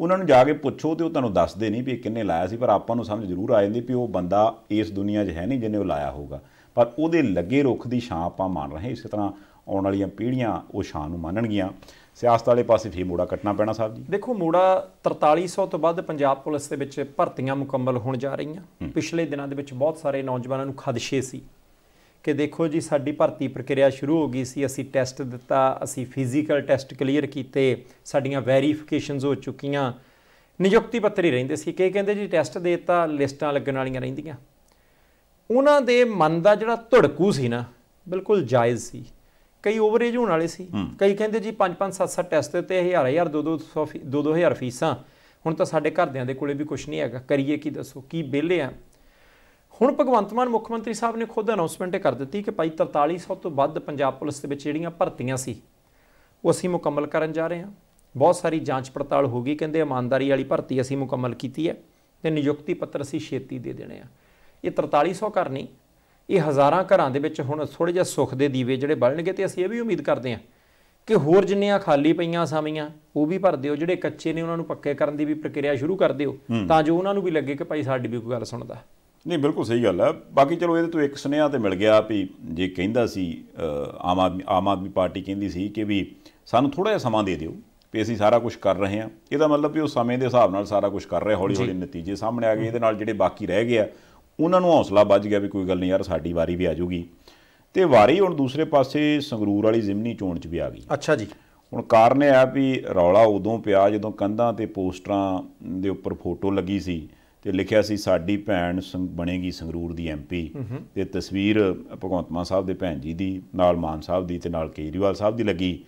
ਉਹਨਾਂ ਨੂੰ ਜਾ ਕੇ ਪੁੱਛੋ ਤੇ ਉਹ ਤੁਹਾਨੂੰ ਦੱਸਦੇ ਨਹੀਂ ਵੀ ਕਿੰਨੇ ਲਾਇਆ ਸੀ ਪਰ ਆਪਾਂ ਨੂੰ ਸਮਝ ਜ਼ਰੂਰ ਆ ਜਾਂਦੀ ਵੀ ਉਹ ਬੰਦਾ ਇਸ ਦੁਨੀਆ 'ਚ ਹੈ ਨਹੀਂ ਜਿੰਨੇ ਉਹ ਲਾਇਆ ਹੋਊਗਾ ਪਰ ਉਹਦੇ ਲੱਗੇ ਰੁੱਖ ਦੀ ਛਾਂ ਆਪਾਂ ਮੰਨ ਰਹੇ ਇਸੇ ਤਰ੍ਹਾਂ ਆਉਣ ਵਾਲੀਆਂ ਪੀੜ੍ਹੀਆਂ ਉਹ ਛਾਂ ਨੂੰ ਮੰਨਣਗੀਆਂ ਸਿਆਸਤ ਵਾਲੇ ਪਾਸੇ ਫੇ ਮੋੜਾ ਕੱਟਣਾ ਪੈਣਾ ਸਾਹਿਬ ਜੀ ਦੇਖੋ ਮੋੜਾ 4300 ਤੋਂ ਵੱਧ ਪੰਜਾਬ ਪੁਲਿਸ ਦੇ ਵਿੱਚ ਭਰਤੀਆਂ ਮੁਕੰਮਲ ਹੋਣ ਜਾ ਰਹੀਆਂ ਪਿਛਲੇ ਦਿਨਾਂ ਦੇ ਵਿੱਚ ਬਹੁਤ ਸਾਰੇ ਨੌਜਵਾਨਾਂ ਨੂੰ ਖਦਸ਼ੇ ਸੀ ਕਿ ਦੇਖੋ ਜੀ ਸਾਡੀ ਭਰਤੀ ਪ੍ਰਕਿਰਿਆ ਸ਼ੁਰੂ ਹੋ ਗਈ ਸੀ ਅਸੀਂ ਟੈਸਟ ਦਿੱਤਾ ਅਸੀਂ ਫਿਜ਼ੀਕਲ ਟੈਸਟ ਕਲੀਅਰ ਕੀਤੇ ਸਾਡੀਆਂ ਵੈਰੀਫਿਕੇਸ਼ਨਸ ਹੋ ਚੁੱਕੀਆਂ ਨਿਯੁਕਤੀ ਪੱਤਰ ਹੀ ਰਹਿੰਦੇ ਸੀ ਕਿ ਕਹਿੰਦੇ ਜੀ ਟੈਸਟ ਦੇਤਾ ਲਿਸਟਾਂ ਲੱਗਣ ਵਾਲੀਆਂ ਰਹਿੰਦੀਆਂ ਉਹਨਾਂ ਦੇ ਮਨ ਦਾ ਜਿਹੜਾ ਧੜਕੂ ਸੀ ਨਾ ਬਿਲਕੁਲ ਜਾਇਜ਼ ਸੀ ਕਈ ਓਵਰੇਜ ਹੋਣ ਵਾਲੇ ਸੀ ਕਈ ਕਹਿੰਦੇ ਜੀ 5-5 7-7 ਟੈਸਟ ਤੇ 1000 ਹਜਾਰ ਹਜ਼ਾਰ 2-2 2-2000 ਫੀਸਾਂ ਹੁਣ ਤਾਂ ਸਾਡੇ ਘਰਦਿਆਂ ਦੇ ਕੋਲੇ ਵੀ ਕੁਝ ਨਹੀਂ ਹੈਗਾ ਕਰੀਏ ਕੀ ਦੱਸੋ ਕੀ ਬੇਲੇ ਆ ਹੁਣ ਭਗਵੰਤ ਮਾਨ ਮੁੱਖ ਮੰਤਰੀ ਸਾਹਿਬ ਨੇ ਖੁਦ ਅਨਾਉਂਸਮੈਂਟ ਕਰ ਦਿੱਤੀ ਕਿ ਭਾਈ 4300 ਤੋਂ ਵੱਧ ਪੰਜਾਬ ਪੁਲਿਸ ਦੇ ਵਿੱਚ ਜਿਹੜੀਆਂ ਭਰਤੀਆਂ ਸੀ ਉਹ ਅਸੀਂ ਮੁਕੰਮਲ ਕਰਨ ਜਾ ਰਹੇ ਹਾਂ ਬਹੁਤ ਸਾਰੀ ਜਾਂਚ ਪੜਤਾਲ ਹੋ ਗਈ ਕਹਿੰਦੇ ਇਮਾਨਦਾਰੀ ਵਾਲੀ ਭਰਤੀ ਅਸੀਂ ਮੁਕੰਮਲ ਕੀਤੀ ਹੈ ਤੇ ਨਿਯੁਕਤੀ ਪੱਤਰ ਅਸੀਂ ਛੇਤੀ ਦੇ ਦੇਣੇ ਆ ਇਹ 4300 ਕਰਨੀ ਇਹ ਹਜ਼ਾਰਾਂ ਘਰਾਂ ਦੇ ਵਿੱਚ ਹੁਣ ਥੋੜੇ ਜਿਹਾ ਸੁੱਖ ਦੇ ਦੀਵੇ ਜਿਹੜੇ ਬਲਣਗੇ ਤੇ ਅਸੀਂ ਇਹ ਵੀ ਉਮੀਦ ਕਰਦੇ ਹਾਂ ਕਿ ਹੋਰ ਜਿੰਨੀਆਂ ਖਾਲੀ ਪਈਆਂ ਸਾਵੀਆਂ ਉਹ ਵੀ ਭਰ ਦਿਓ ਜਿਹੜੇ ਕੱਚੇ ਨੇ ਉਹਨਾਂ ਨੂੰ ਪੱਕੇ ਕਰਨ ਦੀ ਵੀ ਪ੍ਰਕਿਰਿਆ ਸ਼ੁਰੂ ਕਰ ਦਿਓ ਤਾਂ ਜੋ ਉਹਨਾਂ ਨੂੰ ਵੀ ਲੱਗੇ ਕਿ ਭਾਈ ਸਾਡੀ ਵੀ ਕੋਈ ਗੱਲ ਸੁਣਦਾ ਨਹੀਂ ਬਿਲਕੁਲ ਸਹੀ ਗੱਲ ਹੈ ਬਾਕੀ ਚਲੋ ਇਹਦੇ ਤੋਂ ਇੱਕ ਸੁਨੇਹਾ ਤੇ ਮਿਲ ਗਿਆ ਵੀ ਜੇ ਕਹਿੰਦਾ ਸੀ ਆਮ ਆਦਮੀ ਆਮ ਆਦਮੀ ਪਾਰਟੀ ਕਹਿੰਦੀ ਸੀ ਕਿ ਵੀ ਸਾਨੂੰ ਥੋੜਾ ਜਿਹਾ ਸਮਾਂ ਦੇ ਦਿਓ ਵੀ ਅਸੀਂ ਸਾਰਾ ਕੁਝ ਕਰ ਰਹੇ ਹਾਂ ਇਹਦਾ ਮਤਲਬ ਵੀ ਉਹ ਸਮੇਂ ਦੇ ਹਿਸਾਬ ਨਾਲ ਸਾਰਾ ਕੁਝ ਕਰ ਰਹੇ ਹੌਲੀ ਹੌਲੀ ਨਤੀਜੇ ਸਾਹਮਣੇ ਆ ਗਏ ਇਹਦੇ ਨਾਲ ਜਿਹੜੇ ਬਾਕੀ ਰਹਿ ਗਏ ਆ ਉਹਨਾਂ ਨੂੰ ਹੌਸਲਾ ਵੱਜ ਗਿਆ ਵੀ ਕੋਈ ਗੱਲ ਨਹੀਂ ਯਾਰ ਸਾਡੀ ਵਾਰੀ ਵੀ ਆ ਜਾਊਗੀ ਤੇ ਵਾਰੀ ਹੁਣ ਦੂਸਰੇ ਪਾਸੇ ਸੰਗਰੂਰ ਵਾਲੀ ਜ਼ਿਮਨੀ ਚੋਣ 'ਚ ਵੀ ਆ ਗਈ ਅੱਛਾ ਜੀ ਹੁਣ ਕਾਰਨ ਇਹ ਆ ਵੀ ਰੌਲਾ ਉਦੋਂ ਪਿਆ ਜਦੋਂ ਕੰਧਾਂ ਤੇ ਪੋਸਟਰਾਂ ਦੇ ਉੱਪਰ ਫੋਟੋ ਲੱਗੀ ਸੀ ਤੇ ਲਿਖਿਆ ਸੀ ਸਾਡੀ ਭੈਣ ਬਣੇਗੀ ਸੰਗਰੂਰ ਦੀ ਐਮਪੀ ਤੇ ਤਸਵੀਰ ਭਗਵੰਤ ਮਾਨ ਸਾਹਿਬ ਦੇ ਭੈਣ ਜੀ ਦੀ ਨਾਲ ਮਾਨ ਸਾਹਿਬ ਦੀ ਤੇ ਨਾਲ ਕੇਜਰੀਵਾਲ ਸਾਹਿਬ ਦੀ ਲੱਗੀ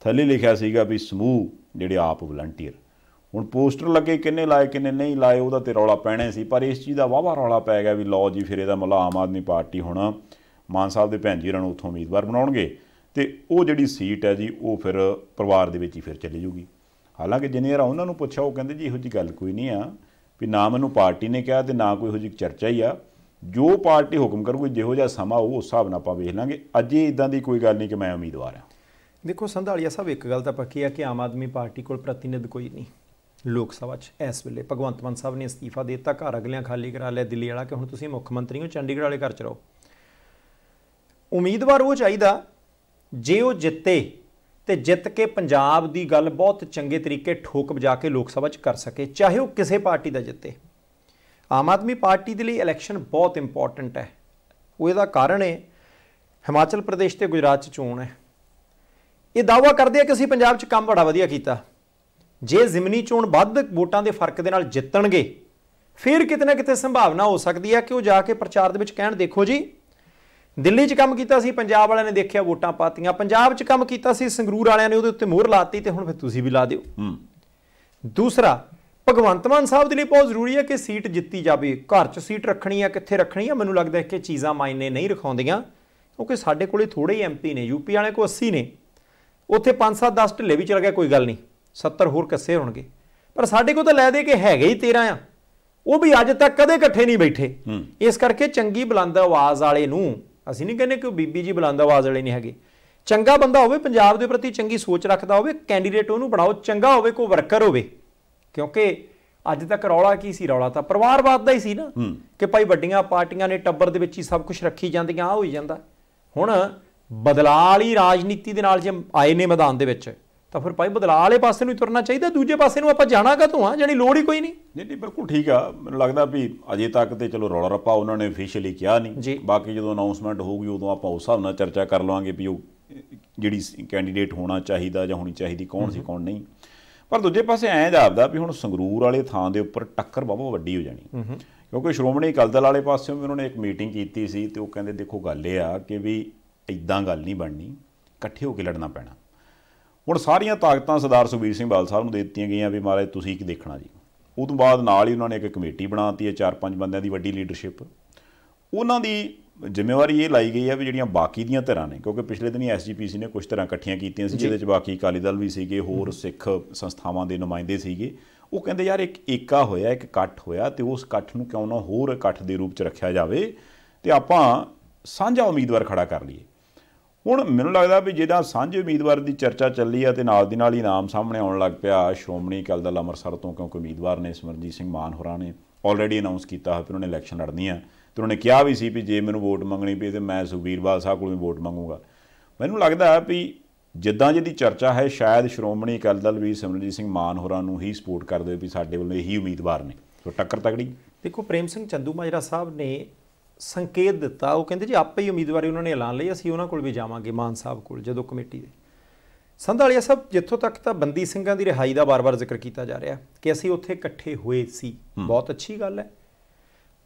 ਥੱਲੇ ਲਿਖਿਆ ਸੀਗਾ ਵੀ ਸਮੂਹ ਜਿਹੜੇ ਆਪ ਵਲੰਟੀਅਰ ਹੁਣ ਪੋਸਟਰ ਲੱਗੇ ਕਿੰਨੇ ਲਾਏ ਕਿੰਨੇ ਨਹੀਂ ਲਾਏ ਉਹਦਾ ਤੇ ਰੌਲਾ ਪੈਣਾ ਸੀ ਪਰ ਇਸ ਚੀਜ਼ ਦਾ ਵਾਵਾ ਰੌਲਾ ਪੈ ਗਿਆ ਵੀ ਲੋ ਜੀ ਫਿਰ ਇਹਦਾ ਮੁੱਲਾ ਆਮ ਆਦਮੀ ਪਾਰਟੀ ਹੁਣ ਮਾਨ ਸਾਹਿਬ ਦੇ ਭੈਣ ਜੀ ਨੂੰ ਉੱਥੋਂ ਉਮੀਦਵਾਰ ਬਣਾਉਣਗੇ ਤੇ ਉਹ ਜਿਹੜੀ ਸੀਟ ਹੈ ਜੀ ਉਹ ਫਿਰ ਪਰਿਵਾਰ ਦੇ ਵਿੱਚ ਹੀ ਫਿਰ ਚਲੀ ਜੂਗੀ ਹਾਲਾਂਕਿ ਜਿਨੇਰਾ ਉਹਨਾਂ ਨੂੰ ਪੁੱਛਿਆ ਉਹ ਕਹਿੰਦੇ ਜੀ ਇਹੋ ਜੀ ਗੱਲ ਕੋਈ ਨਹੀਂ ਆ ਵੀ ਨਾ ਮੈਨੂੰ ਪਾਰਟੀ ਨੇ ਕਿਹਾ ਤੇ ਨਾ ਕੋਈ ਇਹੋ ਜੀ ਚਰਚਾ ਹੀ ਆ ਜੋ ਪਾਰਟੀ ਹੁਕਮ ਕਰੂਗੀ ਜਿਹੋ ਜਿਹਾ ਸਮਾਂ ਉਹ ਹਿਸਾਬ ਨਾਲ ਆਪਾਂ ਵੇਖ ਲਾਂਗੇ ਅਜੇ ਇਦਾਂ ਦੀ ਕੋਈ ਗੱਲ ਨਹੀਂ ਕਿ ਮੈਂ ਉਮੀਦਵਾਰ ਆ ਦੇਖੋ ਸੰਧਾਲੀਆ ਸਾਹਿਬ ਇੱਕ ਗੱਲ ਤਾਂ ਪੱਕੀ ਆ ਕਿ ਆਮ ਆਦਮੀ ਪਾਰਟੀ ਕੋਲ ਪ੍ਰਤੀਨਿਧ ਕੋਈ ਨਹੀਂ ਲੋਕ ਸਭਾ 'ਚ ਇਸ ਵੇਲੇ ਭਗਵੰਤ ਮਾਨ ਸਾਹਿਬ ਨੇ ਅਸਤੀਫਾ ਦੇ ਦਿੱਤਾ ਘਰ ਅਗਲਿਆਂ ਖਾਲੀ ਕਰਾ ਲਿਆ ਦਿੱਲੀ ਵਾਲਾ ਕਿ ਹੁਣ ਤੁਸੀਂ ਮੁੱਖ ਮੰਤਰੀ ਹੋ ਚੰਡੀਗੜ੍ਹ ਵਾਲੇ ਘਰ 'ਚ ਰਹੋ ਉਮੀਦਵਾਰ ਉਹ ਚਾਹੀਦਾ ਜੇ ਉਹ ਜਿੱਤੇ ਤੇ ਜਿੱਤ ਕੇ ਪੰਜਾਬ ਦੀ ਗੱਲ ਬਹੁਤ ਚੰਗੇ ਤਰੀਕੇ ਠੋਕ ਵਜਾ ਕੇ ਲੋਕ ਸਭਾ 'ਚ ਕਰ ਸਕੇ ਚਾਹੇ ਉਹ ਕਿਸੇ ਪਾਰਟੀ ਦਾ ਜਿੱਤੇ ਆਮ ਆਦਮੀ ਪਾਰਟੀ ਦੇ ਲਈ ਇਲੈਕਸ਼ਨ ਬਹੁਤ ਇੰਪੋਰਟੈਂਟ ਹੈ ਉਹ ਇਹਦਾ ਕਾਰਨ ਹੈ ਹਿਮਾਚਲ ਪ੍ਰਦੇਸ਼ ਤੇ ਗੁਜਰਾਤ 'ਚ ਚੋਣ ਹੈ ਇਹ ਦਾਵਾ ਕਰਦੇ ਆ ਕਿ ਅਸੀਂ ਪੰਜਾਬ 'ਚ ਕੰਮ ਬੜਾ ਵਧੀਆ ਕੀਤਾ ਜੇ ਜ਼ਿਮਨੀ ਚੋਣ ਵੱਧ ਵੋਟਾਂ ਦੇ ਫਰਕ ਦੇ ਨਾਲ ਜਿੱਤਣਗੇ ਫਿਰ ਕਿਤੇ ਨਾ ਕਿਤੇ ਸੰਭਾਵਨਾ ਹੋ ਸਕਦੀ ਹੈ ਕਿ ਉਹ ਜਾ ਕੇ ਪ੍ਰਚਾਰ ਦੇ ਵਿੱਚ ਕਹਿਣ ਦੇਖੋ ਜੀ ਦਿੱਲੀ 'ਚ ਕੰਮ ਕੀਤਾ ਸੀ ਪੰਜਾਬ ਵਾਲਿਆਂ ਨੇ ਦੇਖਿਆ ਵੋਟਾਂ ਪਾਤੀਆਂ ਪੰਜਾਬ 'ਚ ਕੰਮ ਕੀਤਾ ਸੀ ਸੰਗਰੂਰ ਵਾਲਿਆਂ ਨੇ ਉਹਦੇ ਉੱਤੇ ਮੋਹਰ ਲਾਤੀ ਤੇ ਹੁਣ ਫਿਰ ਤੁਸੀਂ ਵੀ ਲਾ ਦਿਓ ਦੂਸਰਾ ਭਗਵੰਤ ਮਾਨ ਸਾਹਿਬ ਦੇ ਲਈ ਬਹੁਤ ਜ਼ਰੂਰੀ ਹੈ ਕਿ ਸੀਟ ਜਿੱਤੀ ਜਾਵੇ ਘਰ 'ਚ ਸੀਟ ਰੱਖਣੀ ਹੈ ਕਿੱਥੇ ਰੱਖਣੀ ਹੈ ਮੈਨੂੰ ਲੱਗਦਾ ਹੈ ਕਿ ਚੀਜ਼ਾਂ ਮਾਇਨੇ ਨਹੀਂ ਰਖਾਉਂਦੀਆਂ ਕਿਉਂਕਿ ਸਾਡੇ ਕੋਲੇ ਥੋੜੇ ਹੀ ਐਮਪੀ ਨੇ ਯੂਪੀ ਵਾਲੇ ਕੋਲ 80 ਨੇ ਉੱਥੇ 5-7 10 ਢਿੱਲੇ ਵੀ ਚਲ ਗਿਆ ਕੋਈ ਗੱਲ ਨਹੀਂ 70 ਹੋਰ ਕੱਸੇ ਹੋਣਗੇ ਪਰ ਸਾਡੇ ਕੋਲ ਤਾਂ ਲੈ ਦੇ ਕੇ ਹੈਗੇ ਹੀ 13 ਆ ਉਹ ਵੀ ਅੱਜ ਤੱਕ ਕਦੇ ਇਕੱਠੇ ਨਹੀਂ ਬੈਠੇ ਇਸ ਕਰਕੇ ਚੰਗੀ ਬੁਲੰਦ ਆਵਾਜ਼ ਵਾਲੇ ਨੂੰ ਅਸੀਂ ਨਹੀਂ ਕਹਿੰਦੇ ਕਿ ਬੀਬੀ ਜੀ ਬੁਲੰਦ ਆਵਾਜ਼ ਵਾਲੇ ਨਹੀਂ ਹੈਗੇ ਚੰਗਾ ਬੰਦਾ ਹੋਵੇ ਪੰਜਾਬ ਦੇ ਪ੍ਰਤੀ ਚੰਗੀ ਸੋਚ ਰੱਖਦਾ ਹੋਵੇ ਕੈਂਡੀਡੇਟ ਉਹਨੂੰ ਬਣਾਓ ਚੰਗਾ ਹੋਵੇ ਕੋ ਵਰਕਰ ਹੋਵੇ ਕਿਉਂਕਿ ਅੱਜ ਤੱਕ ਰੌਲਾ ਕੀ ਸੀ ਰੌਲਾ ਤਾਂ ਪਰਿਵਾਰਵਾਦ ਦਾ ਹੀ ਸੀ ਨਾ ਕਿ ਭਾਈ ਵੱਡੀਆਂ ਪਾਰਟੀਆਂ ਨੇ ਟੱਬਰ ਦੇ ਵਿੱਚ ਹੀ ਸਭ ਕੁਝ ਰੱਖੀ ਜਾਂਦੀਆਂ ਆ ਹੋਈ ਜਾਂਦਾ ਹੁਣ ਬਦਲਾਅ ਵਾਲੀ ਰਾਜਨੀਤੀ ਦੇ ਨਾਲ ਜੇ ਆਏ ਨੇ ਮੈਦਾਨ ਦੇ ਵਿੱਚ ਤਾਂ ਫਿਰ ਭਾਈ ਬਦਲਾਅ ਵਾਲੇ ਪਾਸੇ ਨੂੰ ਹੀ ਤੁਰਨਾ ਚਾਹੀਦਾ ਦੂਜੇ ਪਾਸੇ ਨੂੰ ਆਪਾਂ ਜਾਣਾ ਤੋਂ ਆ ਜਾਨੀ ਲੋੜ ਹੀ ਕੋਈ ਨਹੀਂ ਨਹੀਂ ਨਹੀਂ ਬਿਲਕੁਲ ਠੀਕ ਆ ਮੈਨੂੰ ਲੱਗਦਾ ਵੀ ਅਜੇ ਤੱਕ ਤੇ ਚਲੋ ਰੌਲਾ ਰੱਪਾ ਉਹਨਾਂ ਨੇ ਅਫੀਸ਼ੀਅਲੀ ਕਿਹਾ ਨਹੀਂ ਬਾਕੀ ਜਦੋਂ ਅਨਾਉਂਸਮੈਂਟ ਹੋਊਗੀ ਉਦੋਂ ਆਪਾਂ ਉਸ ਹਿਸਾਬ ਨਾਲ ਚਰਚਾ ਕਰ ਲਵਾਂਗੇ ਵੀ ਉਹ ਜਿਹੜੀ ਕੈਂਡੀਡੇਟ ਹੋਣਾ ਚਾਹੀਦਾ ਜਾਂ ਹੋਣੀ ਚਾਹੀਦੀ ਕੌਣ ਸੀ ਕੌਣ ਨਹੀਂ ਪਰ ਦੂਜੇ ਪਾਸੇ ਐਂ ਜਾਪਦਾ ਵੀ ਹੁਣ ਸੰਗਰੂਰ ਵਾਲੇ ਥਾਂ ਦੇ ਉੱਪਰ ਟੱਕਰ ਬਾਬਾ ਵੱਡੀ ਹੋ ਜਾਣੀ ਕਿਉਂਕਿ ਸ਼੍ਰੋਮਣੀ ਕਲਦਲ ਵਾਲੇ ਪਾਸਿਓਂ ਵੀ ਉਹਨਾਂ ਨੇ ਇੱਕ ਮੀਟਿੰਗ ਕੀਤੀ ਸੀ ਤੇ ਉਹ ਕਹਿੰਦੇ ਦੇਖੋ ਗੱਲ ਇਹ ਆ ਕਿ ਵੀ ਇਦਾਂ ਗੱਲ ਨਹੀਂ ਬਣਨੀ ਇਕੱਠੇ ਹੋ ਕੇ ਲੜਨਾ ਪੈਣਾ ਹੁਣ ਸਾਰੀਆਂ ਤਾਕਤਾਂ ਸਰਦਾਰ ਸੁਬੀਰ ਸਿੰਘ ਬਾਲ ਸਾਹਿਬ ਨੂੰ ਦੇ ਦਿੱਤੀਆਂ ਗਈਆਂ ਵੀ ਮਹਾਰਾਜ ਤੁਸੀਂ ਕੀ ਦੇਖਣਾ ਜੀ ਉਹ ਤੋਂ ਬਾਅਦ ਨਾਲ ਹੀ ਉਹਨਾਂ ਨੇ ਇੱਕ ਕਮੇਟੀ ਬਣਾਤੀ ਹੈ ਚਾਰ ਪੰਜ ਬੰਦਿਆਂ ਦੀ ਵੱਡੀ ਲੀਡਰਸ਼ਿਪ ਉਹਨਾਂ ਦੀ ਜ਼ਿੰਮੇਵਾਰੀ ਇਹ ਲਾਈ ਗਈ ਹੈ ਵੀ ਜਿਹੜੀਆਂ ਬਾਕੀ ਦੀਆਂ ਧਿਰਾਂ ਨੇ ਕਿਉਂਕਿ ਪਿਛਲੇ ਦਿਨੀ ਐਸਜੀਪੀਸੀ ਨੇ ਕੁਝ ਧਿਰਾਂ ਇਕੱਠੀਆਂ ਕੀਤੀਆਂ ਸੀ ਜਿਹਦੇ ਚ ਬਾਕੀ ਅਕਾਲੀ ਦਲ ਵੀ ਸੀਗੇ ਹੋਰ ਸਿੱਖ ਸੰਸਥਾਵਾਂ ਦੇ ਨੁਮਾਇੰਦੇ ਸੀਗੇ ਉਹ ਕਹਿੰਦੇ ਯਾਰ ਇੱਕ ਏਕਾ ਹੋਇਆ ਇੱਕ ਇਕੱਠ ਹੋਇਆ ਤੇ ਉਸ ਇਕੱਠ ਨੂੰ ਕਿਉਂ ਨਾ ਹੋਰ ਇਕੱਠ ਦੇ ਰੂਪ ਚ ਰੱਖਿਆ ਜਾਵੇ ਤੇ ਆਪਾਂ ਸਾਂਝਾ ਉਮੀਦਵਾਰ ਖੜਾ ਕਰ ਲਈਏ ਹੁਣ ਮੈਨੂੰ ਲੱਗਦਾ ਵੀ ਜਿਹਦਾ ਸਾਂਝੇ ਉਮੀਦਵਾਰ ਦੀ ਚਰਚਾ ਚੱਲੀ ਆ ਤੇ ਨਾਲ ਦੀ ਨਾਲ ਹੀ ਨਾਮ ਸਾਹਮਣੇ ਆਉਣ ਲੱਗ ਪਿਆ ਸ਼੍ਰੋਮਣੀ ਅਕਾਲੀ ਦਲ ਅੰਮ੍ਰਿਤਸਰ ਤੋਂ ਕਿਉਂਕਿ ਉਮੀਦਵਾਰ ਨੇ ਸਮਰਜੀਤ ਸਿੰਘ ਮਾਨ ਹੋਰਾਂ ਨੇ ਆਲਰੇਡੀ ਅਨਾਉਂਸ ਕੀਤਾ ਹੈ ਕਿ ਉਹਨਾਂ ਨੇ ਇਲੈਕਸ਼ਨ ਲੜਨੀ ਆ ਤੇ ਉਹਨਾਂ ਨੇ ਕਿਹਾ ਵੀ ਸੀ ਵੀ ਜੇ ਮੈਨੂੰ ਵੋਟ ਮੰਗਣੀ ਪਈ ਤੇ ਮੈਂ ਸੁਖਬੀਰ ਬਾਦ ਸਾਹਿਬ ਕੋਲੋਂ ਵੀ ਵੋਟ ਮੰਗੂਗਾ ਮੈਨੂੰ ਲੱਗਦਾ ਵੀ ਜਿੱਦਾਂ ਜਿਹਦੀ ਚਰਚਾ ਹੈ ਸ਼ਾਇਦ ਸ਼੍ਰੋਮਣੀ ਅਕਾਲੀ ਦਲ ਵੀ ਸਮਰਜੀਤ ਸਿੰਘ ਮਾਨ ਹੋਰਾਂ ਨੂੰ ਹੀ ਸਪੋਰਟ ਕਰਦੇ ਵੀ ਸਾਡੇ ਵੱਲੋਂ ਇਹੀ ਉਮੀਦਵਾਰ ਨੇ ਸੋ ਟੱਕਰ ਤਗੜੀ ਦੇਖੋ ਪ੍ਰੇਮ ਸਿੰਘ ਮਾਜਰਾ ਸਾਹਿਬ ਨੇ ਸੰਕੇਤ ਦਿੱਤਾ ਉਹ ਕਹਿੰਦੇ ਜੀ ਆਪੇ ਹੀ ਉਮੀਦਵਾਰੀ ਉਹਨਾਂ ਨੇ ਐਲਾਨ ਲਈ ਅਸੀਂ ਉਹਨਾਂ ਕੋਲ ਵੀ ਜਾਵਾਂਗੇ ਮਾਨ ਸਾਹਿਬ ਕੋਲ ਜਦੋਂ ਕਮੇਟੀ ਦੇ ਸੰਧਾਲੀਆ ਸਾਹਿਬ ਜਿੱਥੋਂ ਤੱਕ ਤਾਂ ਬੰਦੀ ਸਿੰਘਾਂ ਦੀ ਰਿਹਾਈ ਦਾ ਬਾਰ-ਬਾਰ ਜ਼ਿਕਰ ਕੀਤਾ ਜਾ ਰਿਹਾ ਕਿ ਅਸੀਂ ਉੱਥੇ ਇਕੱਠੇ ਹੋਏ ਸੀ ਬਹੁਤ ਅੱਛੀ ਗੱਲ ਹੈ